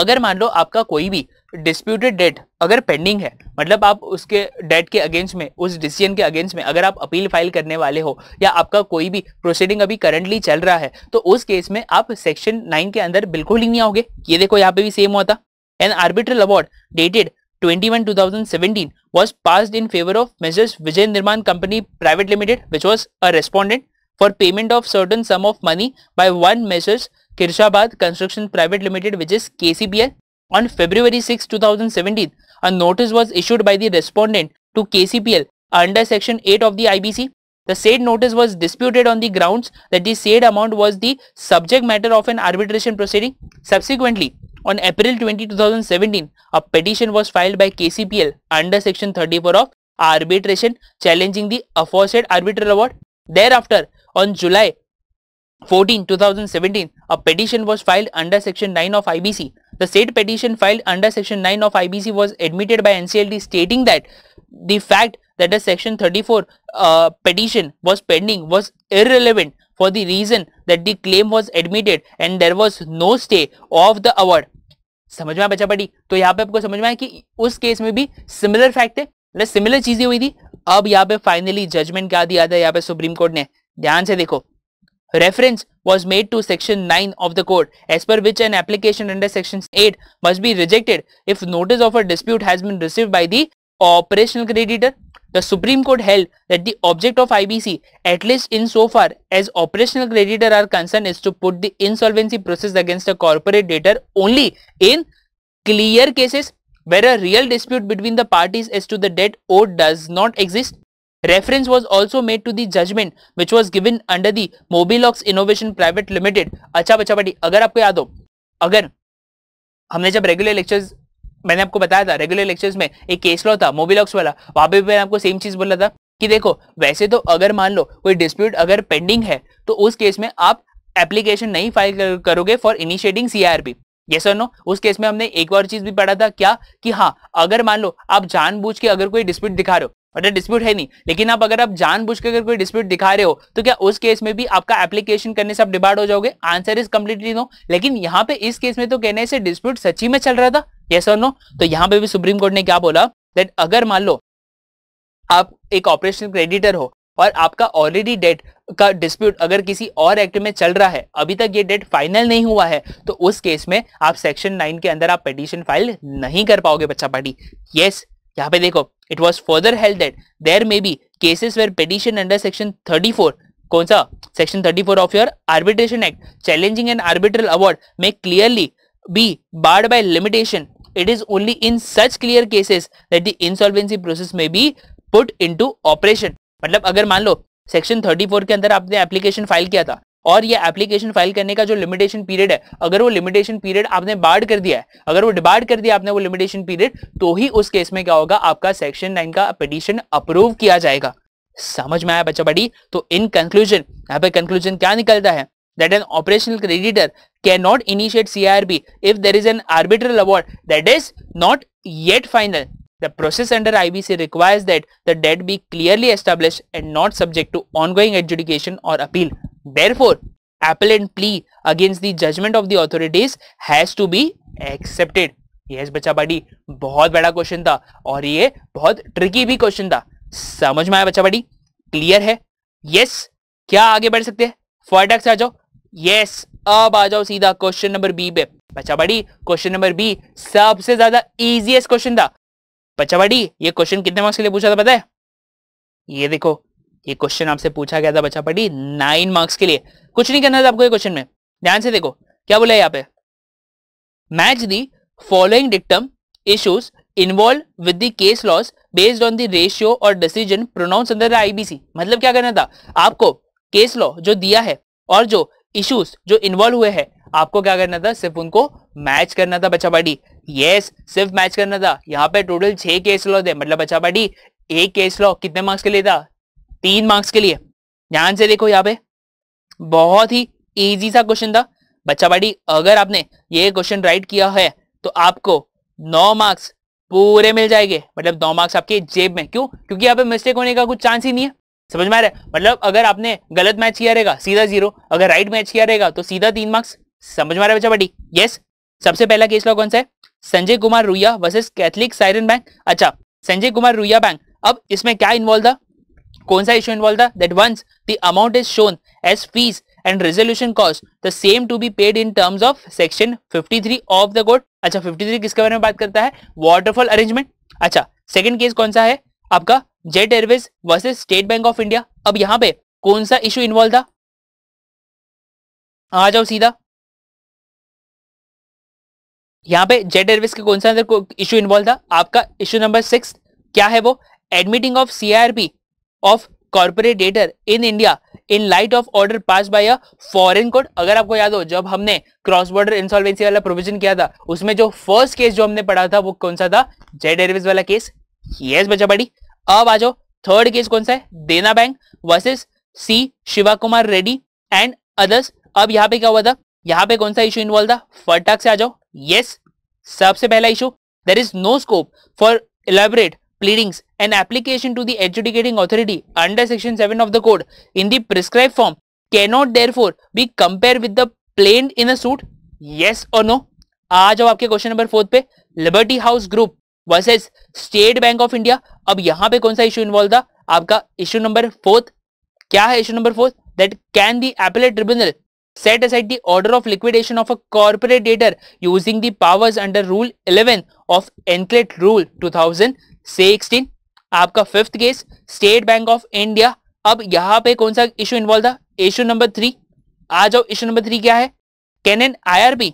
अगर मान लो आपका कोई भी डिस्प्यूटेड डेट अगर पेंडिंग है मतलब आप उसके डेट के अगेंस्ट में उस डिसीजन के अगेंस्ट में अगर आप अपील फाइल करने वाले हो या आपका कोई भी प्रोसीडिंग अभी करंटली चल रहा है तो उस केस में आप सेक्शन नाइन के अंदर बिल्कुल ही नहीं आओगे ये देखो यहाँ पे भी सेम हुआ था an arbitral award dated 21 2017 was passed in favor of Messrs. Vijay Nirman Company Private Limited, which was a respondent for payment of certain sum of money by one Messrs. Kirshabad Construction Private Limited, which is KCBL, On February 6, 2017, a notice was issued by the respondent to KCPL under Section 8 of the IBC. The said notice was disputed on the grounds that the said amount was the subject matter of an arbitration proceeding. Subsequently, on April 20, 2017, a petition was filed by KCPL under Section 34 of arbitration challenging the aforesaid arbitral award. Thereafter, on July 14, 2017, a petition was filed under Section 9 of IBC The state petition filed under section 9 of IBC was admitted by NCLT stating that the fact that the section 34 uh, petition was pending was irrelevant for the reason that the claim was admitted and there was no stay of the award. समझ में बचा पड़ी तो यहाँ पे आपको समझ में आया कि उस केस में भी सिमिलर फैक्ट है सिमिलर चीजें हुई थी अब यहाँ पे फाइनली जजमेंट क्या दिया था यहाँ पे सुप्रीम कोर्ट ने ध्यान से देखो Reference was made to section 9 of the code as per which an application under section 8 must be rejected if notice of a dispute has been received by the operational creditor. The Supreme Court held that the object of IBC at least insofar as operational creditor are concerned is to put the insolvency process against a corporate debtor only in clear cases where a real dispute between the parties as to the debt owed does not exist Reference was also made to the judgment which was given under the Mobilox Innovation Private Limited. अच्छा बच्चा बटी अगर आपको याद हो अगर हमने जब रेगुलर लेक्चर्स मैंने आपको बताया था रेगुलर लेक्चर्स में एक केस लॉ था मोबिलॉक्स वाला वहां पे मैंने आपको सेम चीज बोला था कि देखो वैसे तो अगर मान लो कोई डिस्प्यूट अगर पेंडिंग है तो उस केस में आप एप्लीकेशन नहीं फाइल करोगे फॉर इनिशिएटिंग सीआरपी यस और नो उस केस में हमने एक और चीज भी पढ़ा था क्या कि हाँ अगर मान लो आप जानबूझ के अगर कोई डिस्प्यूट दिखा रहे हो मतलब डिस्प्यूट है नहीं लेकिन आप अगर आप जानबूझ के अगर कोई डिस्प्यूट दिखा रहे हो तो क्या उस केस में भी आपका एप्लीकेशन करने से आप डिबार्ड हो जाओगे आंसर इज कम्प्लीटली नो लेकिन यहाँ पे इस केस में तो कहने से डिस्प्यूट सची में चल रहा था ये सर नो तो यहाँ पे भी सुप्रीम कोर्ट ने क्या बोला दैट अगर मान लो आप एक ऑपरेशन क्रेडिटर हो और आपका ऑलरेडी डेट का डिस्प्यूट अगर किसी और एक्ट में चल रहा है अभी तक ये डेट फाइनल नहीं हुआ है तो उस केस में आप सेक्शन नाइन के अंदर आप पिटीशन फाइल नहीं कर पाओगे बच्चा पार्टी यस यहाँ पे देखो it was further held that there may be cases where petition under section four कौन सा section thirty four of your arbitration act challenging and arbitral award may clearly be barred by limitation is only in such clear cases that the insolvency process may be put into operation मतलब अगर मान लो section thirty four के अंदर आपने application file किया था और ये एप्लीकेशन फाइल करने का जो लिमिटेशन पीरियड है अगर वो लिमिटेशन पीरियड आपने बार्ड कर दिया है अगर वो डिबार्ड कर दिया आपने वो लिमिटेशन पीरियड तो ही उस केस में क्या होगा आपका सेक्शन नाइन का पिटिशन अप्रूव किया जाएगा समझ में आया बच्चा बड़ी तो इन कंक्लूजन यहाँ पे कंक्लूजन क्या निकलता है that an operational creditor cannot initiate CIRB if there is an arbitral award that is not yet final. The process under IBC requires that the debt be clearly established and not subject to ongoing adjudication or appeal. Therefore, appellant plea against the judgment of the authorities has to be accepted. Yes yes, बच्चा बड़ी बहुत बड़ा question था और ये बहुत tricky भी question था समझ में आया बच्चा बड़ी क्लियर है यस yes, क्या आगे बढ़ सकते हैं फटाक से आ जाओ यस yes, अब आ जाओ सीधा क्वेश्चन नंबर बी पे बच्चा बड़ी क्वेश्चन नंबर बी सबसे ज्यादा इजीएस्ट क्वेश्चन था बच्चा बड़ी ये क्वेश्चन कितने मार्क्स के लिए पूछा था पता है ये देखो ये क्वेश्चन आपसे पूछा गया था बच्चा पढ़ी नाइन मार्क्स के लिए कुछ नहीं करना था आपको ये क्वेश्चन में ध्यान से देखो क्या बोला है यहाँ पे match the following dictum issues involve with the case laws based on the ratio और डिसीजन प्रोनाउंस अंदर आईबीसी मतलब क्या करना था आपको केस लॉ जो दिया है और जो इश्यूज जो इन्वॉल्व हुए हैं आपको क्या करना था सिर्फ उनको मैच करना था बच्चा पार्टी यस सिर्फ मैच करना था यहाँ पे टोटल छह केस लॉ थे मतलब बच्चा पार्टी एक केस लॉ कितने मार्क्स के लिए था तीन मार्क्स के लिए ध्यान से देखो यहाँ पे बहुत ही इजी सा क्वेश्चन था बच्चा बाड़ी अगर आपने ये क्वेश्चन राइट किया है तो आपको नौ मार्क्स पूरे मिल जाएंगे मतलब नौ मार्क्स आपके जेब में क्यों क्योंकि यहाँ पे मिस्टेक होने का कुछ चांस ही नहीं है समझ में आ रहा है मतलब अगर आपने गलत मैच किया रहेगा सीधा जीरो अगर राइट मैच किया रहेगा तो सीधा तीन मार्क्स समझ में आ रहा है बच्चा बटी यस सबसे पहला केस लॉ कौन सा है Sanjay Kumar Ruia versus Catholic Syrian Bank अच्छा संजय कुमार रुइया बैंक अब इसमें क्या इन्वॉल्व था कौन सा इशू इन्वॉल्व था that once the amount is shown as fees and resolution cost the same to be paid in terms of section 53 of the code अच्छा 53 किसके बारे में बात करता है वाटरफॉल अरेंजमेंट अच्छा सेकंड केस कौन सा है आपका Jet Airways versus State Bank of India अब यहां पे कौन सा इशू इन्वॉल्व था आ जाओ सीधा यहां पे जेट एयरवेज के कौन सा इशू इन्वॉल्व था आपका इशू नंबर सिक्स क्या है वो admitting of CRP of corporate debtor in India in light of order pass by a foreign court अगर आपको याद हो जब हमने क्रॉस बॉर्डर इंसॉल्वेंसी वाला प्रोविजन किया था उसमें जो फर्स्ट केस जो हमने पढ़ा था वो कौन सा था जेड एयरवेज वाला केस यस बच्चा बड़ी अब आ जाओ थर्ड केस कौन सा है Dena bank versus C Shiva Kumar Reddy and others अब यहाँ पे क्या हुआ था यहाँ पे कौन सा इशू इन्वॉल्व था फटाक से आ जाओ यस सबसे पहला issue there is no scope for elaborate pleadings an application to the adjudicating authority under section 7 of the code in the prescribed form cannot therefore be compared with the plained in a suit yes or no आ जाओ aapke question number 4 pe liberty house group versus state bank of india ab yahan pe kaun sa issue involved tha aapka issue number 4 kya hai issue number 4 that can the appellate tribunal set aside the order of liquidation of a corporate debtor using the powers under rule 11 of enclate rule sixteen आपका fifth case State Bank of India अब यहां पे कौन सा issue involve था issue number three आ जाओ issue number three क्या है can an I R be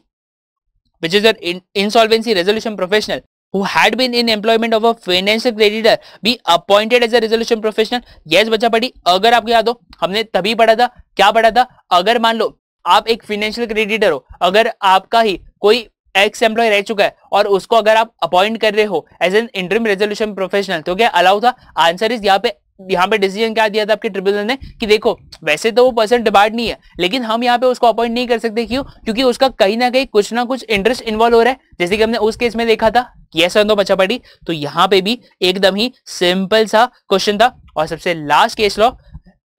which is an insolvency resolution professional who had been in employment of a financial creditor be appointed as a resolution professional yes बच्चा पढ़ी अगर आपको याद हो हमने तभी पढ़ा था क्या पढ़ा था अगर मान लो आप एक फाइनेंशियल क्रेडिटर हो अगर आपका ही कोई एक्स एम्प्लॉय रह चुका है और उसको अगर आप अपॉइंट कर रहे हो as an interim resolution professional तो क्या अलाउ था आंसर इज यहाँ पे यहाँ पे डिसीजन क्या दिया था आपके ट्रिब्यूनल ने कि देखो वैसे तो वो पर्सन डिबार्ड नहीं है लेकिन हम यहाँ पे उसको अपॉइंट नहीं कर सकते क्यों क्योंकि उसका कहीं ना कहीं कुछ ना कुछ इंटरेस्ट इन्वॉल्व हो रहा है जैसे कि हमने उस केस में देखा था यस तो बचा पड़ी तो यहाँ पे भी एकदम ही सिंपल सा क्वेश्चन था और सबसे last case law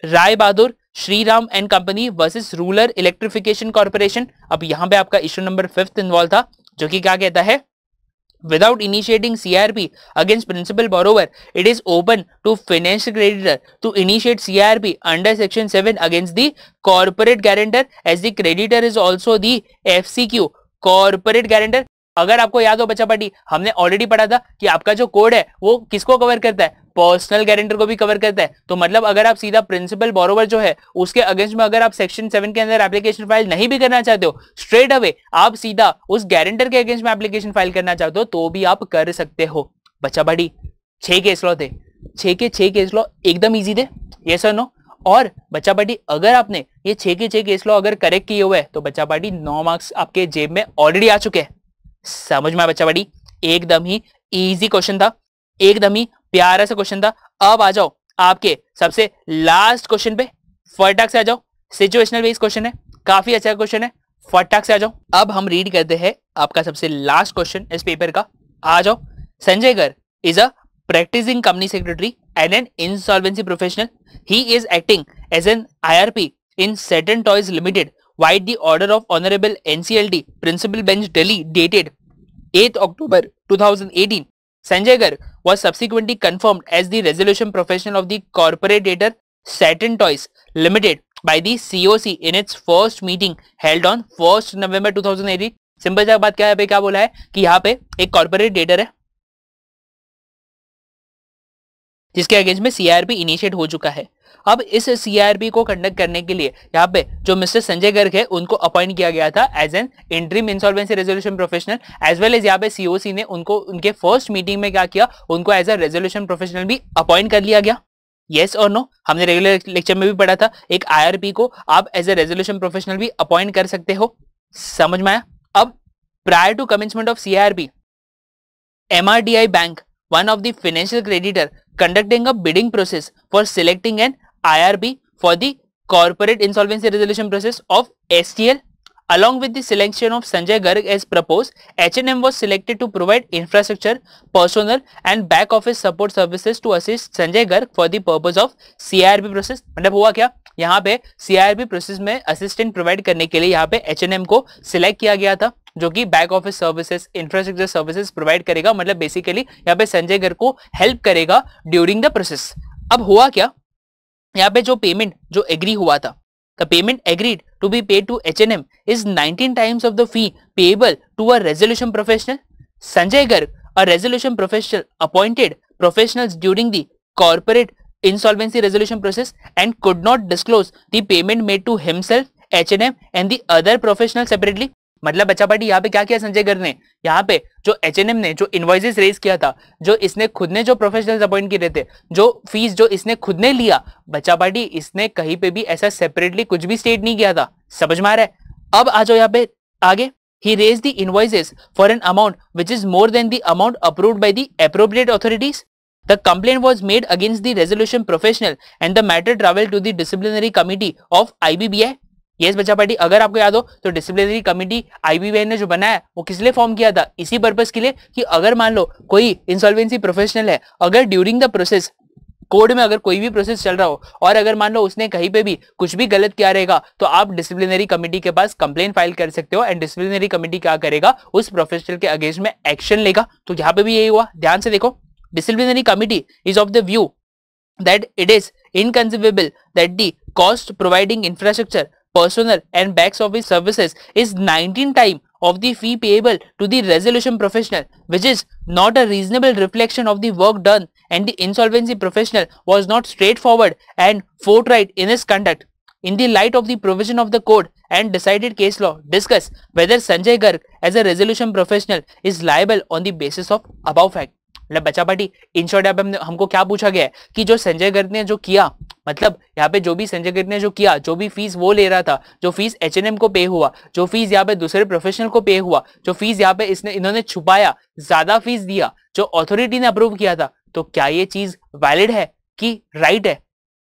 Rai Bahadur Shri Ram and Company versus Rural Electrification Corporation अब यहां पे आपका इशू नंबर फिफ्थ इन्वॉल्व था जो कि क्या कहता है without initiating CRP against principal borrower, it is open to financial creditor to initiate CRP under section 7 against the corporate guarantor as the creditor is also the FCQ corporate guarantor अगर आपको याद हो बच्चा पार्टी हमने already पढ़ा था कि आपका जो कोड है वो किसको कवर करता है पर्सनल गारंटर को भी कवर करता है तो मतलब अगर आप सीधा प्रिंसिपल बोरोवर जो है उसके अगेंस्ट में अगर आप सेक्शन सेवन के अंदर एप्लीकेशन फाइल नहीं भी करना चाहते हो स्ट्रेट अवे आप सीधा उस गारंटर के अगेंस्ट में एप्लीकेशन फाइल करना चाहते हो तो भी आप कर सकते हो बच्चा पार्टी छह केस लॉ थे छह के छह केस लॉ एकदम ईजी थे ये सर नो और बच्चा पार्टी अगर आपने ये छह के छह केस लॉ अगर करेक्ट किए हुए है तो बच्चा पार्टी नौ मार्क्स आपके जेब में ऑलरेडी आ चुके हैं समझ में बच्चा बड़ी एकदम ही इजी क्वेश्चन था एकदम ही प्यारा सा क्वेश्चन था अब आ जाओ आपके सबसे लास्ट क्वेश्चन पे फटाक से आ जाओ सिचुएशनल बेस्ड क्वेश्चन है काफी अच्छा क्वेश्चन है फटाक से आ जाओ अब हम रीड करते हैं आपका सबसे लास्ट क्वेश्चन इस पेपर का आ जाओ Sanjay Garg is a secretary and an and professional he is acting as an I R P in Seton Toys Limited why the order of Honorable NCLT Principal Bench Delhi dated 8 October 2018 Sanjay Garg was subsequently confirmed as the resolution professional of the corporator Saturn Toys Limited by the COC in its first meeting held on 1st November 2018 simple सा बात क्या है पे क्या बोला है कि यहाँ पे एक कॉर्पोरेट डेटर है जिसके अगेंस्ट में सीआरपी इनिशिएट हो चुका है अब इस सीआरबी को कंडक्ट करने के लिए यहाँ पे जो मिस्टर संजय गर्ग है उनको अपॉइंट किया गया था as an interim insolvency resolution professional as well as यहाँ पे सीओसी ने उनको उनके फर्स्ट मीटिंग में क्या किया उनको एज अ रेजोल्यूशन प्रोफेशनल भी अपॉइंट कर लिया गया येस और नो हमने रेगुलर लेक्चर में भी पढ़ा था एक आई को आप एज अ रेजोल्यूशन प्रोफेशनल भी अपॉइंट कर सकते हो समझ में आया अब prior to commencement of C MRDI bank one of the financial creditor conducting a bidding process for selecting an IRB for the corporate insolvency resolution process of STL. Along with the selection of Sanjay Garg as proposed, H&M was selected to provide infrastructure, personnel and back office support services to assist Sanjay Garg for the purpose of CIRB process. मतलब हुआ क्या यहाँ पे CIRB process में assistant provide करने के लिए यहाँ पे H&M को सिलेक्ट किया गया था जो कि back office services infrastructure services provide करेगा मतलब बेसिकली यहाँ पे संजय घर को हेल्प करेगा ड्यूरिंग द प्रोसेस अब हुआ क्या यहाँ पे जो पेमेंट जो एग्री हुआ था the payment agreed to be paid to H N M is nineteen times of the fee payable to a resolution professional Sanjay Garg a resolution professional appointed professional during the corporate insolvency resolution process and could not disclose the payment made to himself H N M and the other professional separately मतलब बच्चा party यहाँ पे क्या किया संजय गर्ग ने यहाँ पे जो एच एन एम ने जो इन्वाइजेस रेज किया था जो इसने खुद ने जो प्रोफेशनल्स अपॉइंट किए थे जो फीस जो इसने खुद ने लिया बच्चा पार्टी इसने कहीं पे भी ऐसा सेपरेटली कुछ भी स्टेट नहीं किया था समझ में आ रहा है अब आ जाओ यहाँ पे आगे ही raise the invoices for an amount which is more than the amount approve by the appropriate authorities the complain was made against the resolution professional and the matter travel to the disciplinary committee of I yes बच्चा party अगर आपको याद हो तो disciplinary committee IBI ने जो बनाया वो किस लिए फॉर्म किया था इसी पर्पज के लिए कि अगर मान लो कोई इंसॉल्वेंसी प्रोफेशनल है अगर ड्यूरिंग द प्रोसेस कोड में अगर कोई भी प्रोसेस चल रहा हो और अगर मान लो उसने कहीं पे भी कुछ भी गलत किया रहेगा तो आप डिसिप्लिनरी कमेटी के पास कंप्लेन फाइल कर सकते हो एंड डिसिप्लिनरी कमेटी क्या करेगा उस प्रोफेशनल के अगेंस्ट में एक्शन लेगा तो यहाँ पे भी यही हुआ ध्यान से देखो disciplinary committee is of the view that it is inconceivable that the cost providing infrastructure personnel and back office services is 19 times of the fee payable to the resolution professional which is not a reasonable reflection of the work done and the insolvency professional was not straightforward and forthright in his conduct. In the light of the provision of the code and decided case law, discuss whether Sanjay Garg as a resolution professional is liable on the basis of above fact. मतलब बचा party in short यहाँ पे हमको क्या पूछा गया है कि जो संजय गर्ग ने जो किया मतलब यहाँ पे जो भी संजय गर्ग ने जो किया जो भी फीस वो ले रहा था जो फीस एच को पे हुआ जो फीस यहाँ पे दूसरे प्रोफेशनल को पे हुआ जो फीस यहाँ पे इसने इन्होंने छुपाया ज्यादा फीस दिया जो ऑथोरिटी ने अप्रूव किया था तो क्या ये चीज वैलिड है कि राइट है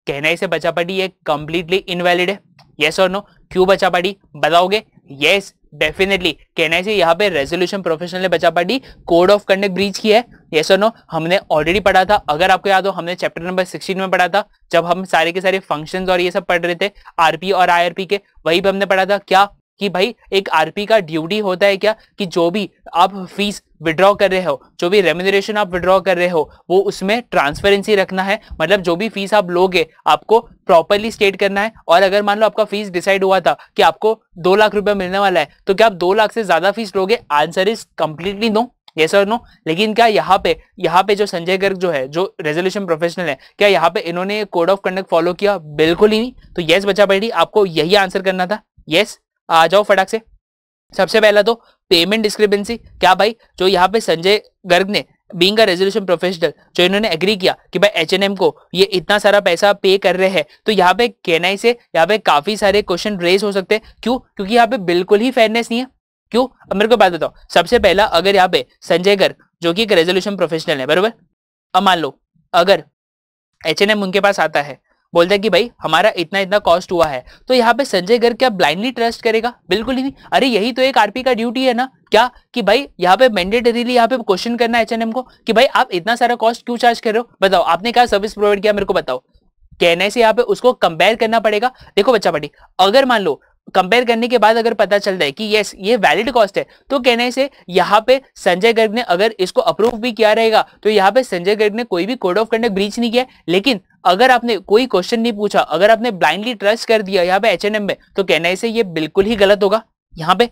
कहना इसे से बचा पार्टी ये कंप्लीटली इनवैलिड है येस और नो क्यों बचा पार्टी बताओगे येस डेफिनेटली कहना चाहिए यहाँ पे रेजोल्यूशन प्रोफेशनल ने बचा party code of conduct breach की है ये yes नो हमने ऑलरेडी पढ़ा था अगर आपको याद हो हमने चैप्टर नंबर 16 में पढ़ा था जब हम सारे के सारे फंक्शन और ये सब पढ़ रहे थे आरपी और आई के वही पे हमने पढ़ा था क्या कि भाई एक आरपी का ड्यूटी होता है क्या कि जो भी आप फीस विड्रॉ कर रहे हो जो भी रेम्यूनरेशन आप विड्रॉ कर रहे हो वो उसमें ट्रांसपेरेंसी रखना है मतलब जो भी फीस आप लोगे आपको प्रॉपरली स्टेट करना है और अगर मान लो आपका फीस डिसाइड हुआ था कि आपको दो लाख रुपए मिलने वाला है तो क्या आप दो लाख से ज्यादा फीस लोगे आंसर इज कम्प्लीटली नो ये और नो लेकिन क्या यहाँ पे यहाँ पे जो संजय गर्ग जो है जो रेजोल्यूशन प्रोफेशनल है क्या यहाँ पे इन्होंने कोड ऑफ कंडक्ट फॉलो किया बिल्कुल ही नहीं तो यस बच्चा बैठी आपको यही आंसर करना था यस आ जाओ फटाक से सबसे पहला तो पेमेंट डिस्क्रिपेंसी क्या भाई जो यहाँ पे संजय गर्ग ने बींग रेजोल्यूशन प्रोफेशनल जो इन्होंने एग्री किया कि भाई एच को ये इतना सारा पैसा पे कर रहे हैं तो यहाँ पे केनाई से यहाँ पे काफी सारे क्वेश्चन रेज हो सकते हैं क्यों क्योंकि यहाँ पे बिल्कुल ही फेयरनेस नहीं है क्यों अब मेरे को बात बताओ सबसे पहला अगर यहाँ पे संजय गर्ग जो कि एक रेजोल्यूशन प्रोफेशनल है बरबर अब मान लो अगर एच उनके पास आता है बोलते हैं कि भाई हमारा इतना इतना कॉस्ट हुआ है तो यहाँ पे संजय गर्ग क्या ब्लाइंडली ट्रस्ट करेगा बिल्कुल ही नहीं अरे यही तो एक आरपी का ड्यूटी है ना क्या कि भाई यहाँ पे मैंडेटरीली यहाँ पे क्वेश्चन करना है एच को कि भाई आप इतना सारा कॉस्ट क्यों चार्ज कर रहे हो बताओ आपने क्या सर्विस प्रोवाइड किया मेरे को बताओ कहने से यहाँ पे उसको कंपेयर करना पड़ेगा देखो बच्चा पाटी अगर मान लो कंपेयर करने के बाद अगर पता चलता है कि यस ये वैलिड कॉस्ट है तो कहने से यहाँ पे संजय गर्ग ने अगर इसको अप्रूव भी किया रहेगा तो यहाँ पे संजय गर्ग ने कोई भी कोड ऑफ कंडक्ट ब्रीच नहीं किया लेकिन अगर आपने कोई क्वेश्चन नहीं पूछा अगर आपने ब्लाइंडली ट्रस्ट कर दिया यहाँ पे एच में तो कहना से ये बिल्कुल ही गलत होगा यहाँ पे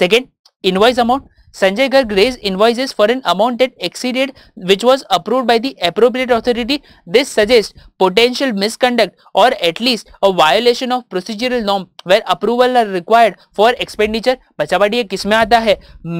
second invoice amount Sanjay Garg raised invoices for an amount that exceeded which was approved by the appropriate authority. This suggests potential misconduct or at least a violation of procedural norm where approval are required for expenditure. बचावाड़ी ये किस में आता है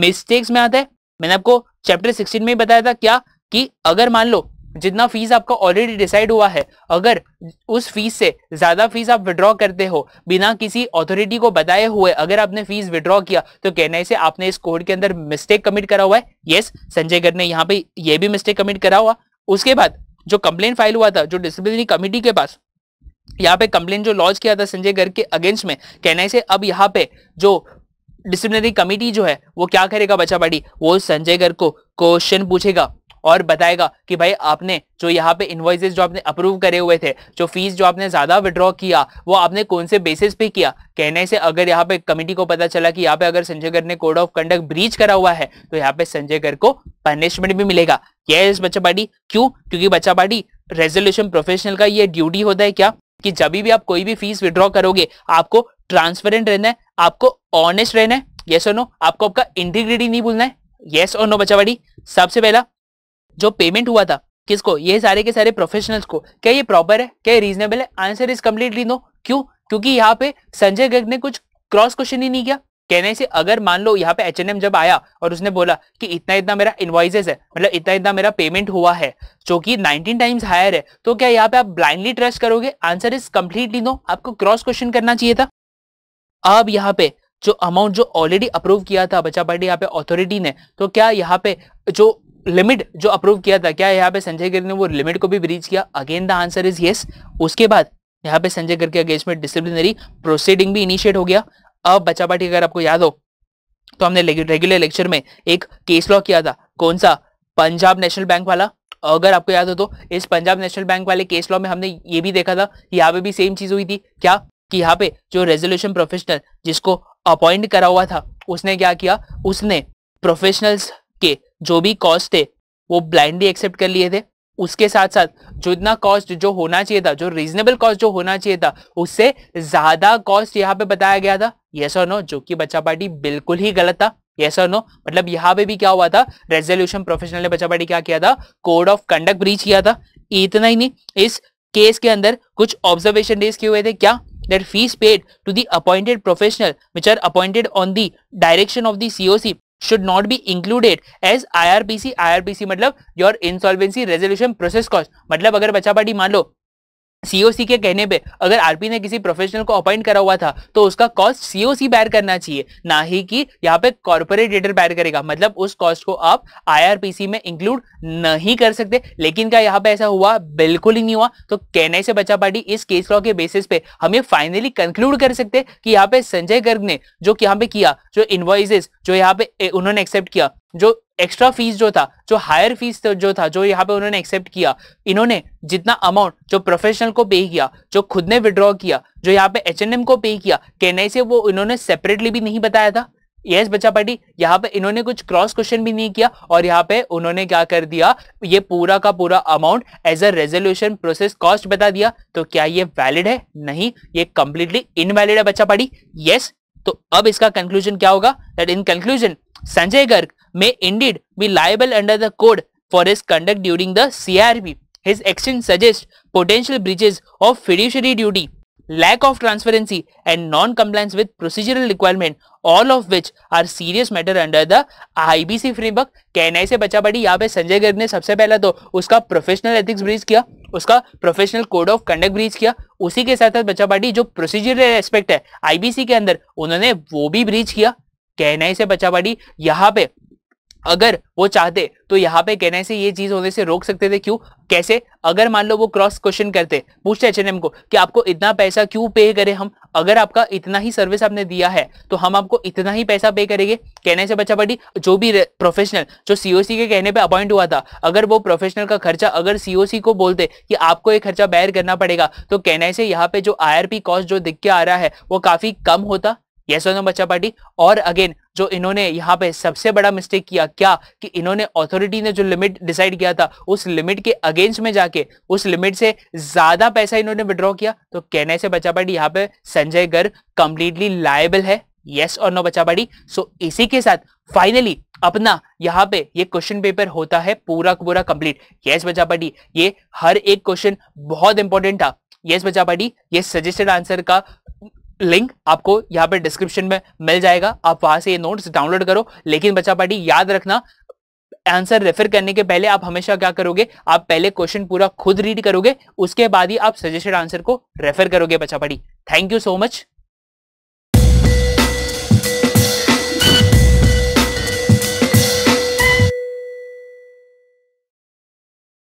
mistakes में आता है मैंने आपको चैप्टर 16 में ही बताया था क्या कि अगर मान लो जितना फीस आपका ऑलरेडी डिसाइड हुआ है अगर उस फीस से ज्यादा फीस आप विड्रॉ करते हो बिना किसी अथॉरिटी को बताए हुए अगर आपने फीस विड्रॉ किया तो कहने से आपने इस कोड के अंदर मिस्टेक कमिट करा हुआ है यस संजय गर ने यहाँ पे ये भी मिस्टेक कमिट करा हुआ उसके बाद जो कंप्लेन फाइल हुआ था जो डिसिप्लिनरी कमिटी के पास यहाँ पे कंप्लेन जो लॉन्च किया था संजय गर्ग के अगेंस्ट में कहने से अब यहाँ पे जो डिसिप्लिनरी कमेटी जो है वो क्या करेगा बचा पार्टी वो संजय गर्ग को क्वेश्चन पूछेगा और बताएगा कि भाई आपने जो यहाँ पे इन्वॉइसेस जो आपने अप्रूव करे हुए थे जो फीस जो आपने ज़्यादा विड्रॉ किया वो आपने कौन से बेसिस पे किया कहने से अगर यहाँ पे कमेटी को पता चला कि यहाँ पे अगर संजय कर ने कोड ऑफ कंडक्ट ब्रीच करा हुआ है तो यहाँ पे संजय कर को पनिशमेंट भी मिलेगा ये yes, बच्चा पार्टी क्यों क्योंकि बच्चा पार्टी रेजोल्यूशन प्रोफेशनल का ये ड्यूटी होता है क्या कि जब भी आप कोई भी फीस विड्रॉ करोगे आपको ट्रांसपेरेंट रहना है आपको ऑनेस्ट रहना है यस और नो आपको आपका इंटीग्रिटी नहीं भूलना है यस और नो बच्चा पार्टी सबसे पहला जो पेमेंट हुआ था किसको ये सारे के सारे प्रोफेशनल्स को क्या ये प्रॉपर है क्या रीजनेबल है आंसर इज कम्प्लीटली नो क्यों क्योंकि यहाँ पे संजय गर्ग ने कुछ क्रॉस क्वेश्चन ही नहीं किया कहने से अगर मान लो यहाँ पे एच H&M जब आया और उसने बोला कि इतना इतना मेरा इन्वाइजेस है मतलब इतना इतना मेरा पेमेंट हुआ है जो कि 19 टाइम्स हायर है तो क्या यहाँ पे आप ब्लाइंडली ट्रस्ट करोगे आंसर इज कम्प्लीटली नो आपको क्रॉस क्वेश्चन करना चाहिए था अब यहाँ पे जो अमाउंट जो ऑलरेडी अप्रूव किया था बचा पार्टी यहाँ पे अथॉरिटी ने तो क्या यहाँ पे जो लिमिट जो अप्रूव किया था क्या यहाँ पे संजय गिर ने वो लिमिट को भी ब्रीच किया again the answer is yes उसके बाद यहाँ पे संजय गिर के अगेंस्ट में डिसिप्लिनरी प्रोसीडिंग भी इनिशिएट हो गया अब बच्चा पार्टी अगर आपको याद हो तो हमने रेगुलर लेक्चर में एक केस लॉ किया था कौन सा पंजाब नेशनल बैंक वाला अगर आपको याद हो तो इस पंजाब नेशनल बैंक वाले केस लॉ में हमने ये भी देखा था यहाँ पे भी सेम चीज हुई थी क्या कि यहाँ पे जो रेजोल्यूशन प्रोफेशनल जिसको अपॉइंट करा हुआ था उसने क्या किया उसने प्रोफेशनल्स के जो भी कॉस्ट थे वो ब्लाइंडली एक्सेप्ट कर लिए थे उसके साथ साथ जो इतना कॉस्ट जो होना चाहिए था जो रीजनेबल कॉस्ट जो होना चाहिए था उससे ज्यादा कॉस्ट यहाँ पे बताया गया था यस और नो जो कि बच्चा पार्टी बिल्कुल ही गलत था यस और नो मतलब यहाँ पे भी क्या हुआ था रेजोल्यूशन प्रोफेशनल ने बच्चा पार्टी क्या किया था कोड ऑफ कंडक्ट ब्रीच किया था इतना ही नहीं इस केस के अंदर कुछ ऑब्जर्वेशन डेज किए हुए थे क्या that fees paid to the appointed professional which are appointed on the direction of the COC should not be included as IRPC IRPC मतलब your insolvency resolution process cost मतलब अगर बचा पाटी मान लो सीओसी के कहने पे अगर आरपी ने किसी प्रोफेशनल को अपॉइंट करा हुआ था तो उसका कॉस्ट सीओसी बैर करना चाहिए ना ही कि यहाँ पे कॉर्पोरेट रेटर बैर करेगा मतलब उस कॉस्ट को आप आईआरपीसी में इंक्लूड नहीं कर सकते लेकिन क्या यहाँ पे ऐसा हुआ बिल्कुल ही नहीं हुआ तो कहने से बचा पार्टी इस केस लॉ के बेसिस पे हम ये फाइनली कंक्लूड कर सकते कि यहाँ पे संजय गर्ग ने जो यहाँ पे किया जो इन्वॉइसेस जो यहाँ पे उन्होंने एक्सेप्ट किया जो एक्स्ट्रा फीस जो था जो हायर फीस जो था जो यहाँ पे उन्होंने एक्सेप्ट किया इन्होंने जितना अमाउंट जो प्रोफेशनल को पे किया जो खुद ने विड्रॉ किया जो यहाँ पे एच को पे किया कहने से वो इन्होंने सेपरेटली भी नहीं बताया था यस yes, बच्चा पार्टी यहाँ पे इन्होंने कुछ क्रॉस क्वेश्चन भी नहीं किया और यहाँ पे उन्होंने क्या कर दिया ये पूरा का पूरा amount as a resolution process cost बता दिया तो क्या ये वैलिड है नहीं ये कंप्लीटली इनवैलिड है बच्चा पार्टी यस yes, तो अब इसका कंक्लूजन क्या होगा that in conclusion Sanjay Garg may indeed be liable under the code for his conduct during the CRP. His actions suggest potential breaches of fiduciary duty, lack of transparency and non-compliance with procedural requirement, all of which are serious matter under the IBC framework. कहना से बचा पड़ी यहाँ पे संजय गर्ग ने सबसे पहला तो उसका प्रोफेशनल एथिक्स ब्रीच किया उसका professional code of conduct breach किया उसी के साथ साथ बचा पार्टी जो प्रोसीजरल एस्पेक्ट है आईबीसी के अंदर उन्होंने वो भी ब्रीच किया कहनाई से बचा बचावाड़ी यहाँ पे अगर वो चाहते तो यहाँ पे कहने से ये चीज होने से रोक सकते थे क्यों कैसे अगर मान लो वो क्रॉस क्वेश्चन करते पूछते एच H&M को कि आपको इतना पैसा क्यों पे करें हम अगर आपका इतना ही सर्विस आपने दिया है तो हम आपको इतना ही पैसा पे करेंगे कहने से बचा पड़ी जो भी प्रोफेशनल जो सीओसी के कहने पे अपॉइंट हुआ था अगर वो प्रोफेशनल का खर्चा अगर सीओसी को बोलते कि आपको ये खर्चा बैर करना पड़ेगा तो कहने से यहाँ पे जो आई कॉस्ट जो दिख के आ रहा है वो काफी कम होता यस और नो बच्चा पार्टी और अगेन जो इन्होंने यहाँ पे सबसे बड़ा मिस्टेक किया क्या कि इन्होंने अथॉरिटी ने जो लिमिट डिसाइड किया था उस लिमिट के अगेंस्ट में जाके उस लिमिट से ज्यादा पैसा इन्होंने विड्रॉ किया तो कहने से बच्चा पार्टी यहाँ पे संजय गर कंप्लीटली लाइबल है यस और नो बच्चा पार्टी सो इसी के साथ फाइनली अपना यहाँ पे ये क्वेश्चन पेपर होता है पूरा पूरा कंप्लीट यस बच्चा पार्टी ये हर एक क्वेश्चन बहुत इंपॉर्टेंट था यस बच्चा पार्टी ये सजेस्टेड आंसर का लिंक आपको यहाँ पे डिस्क्रिप्शन में मिल जाएगा आप वहां से ये नोट्स डाउनलोड करो लेकिन बच्चा पार्टी याद रखना आंसर रेफर करने के पहले आप हमेशा क्या करोगे आप पहले क्वेश्चन पूरा खुद रीड करोगे उसके बाद ही आप सजेस्टेड आंसर को रेफर करोगे बच्चा party thank you so much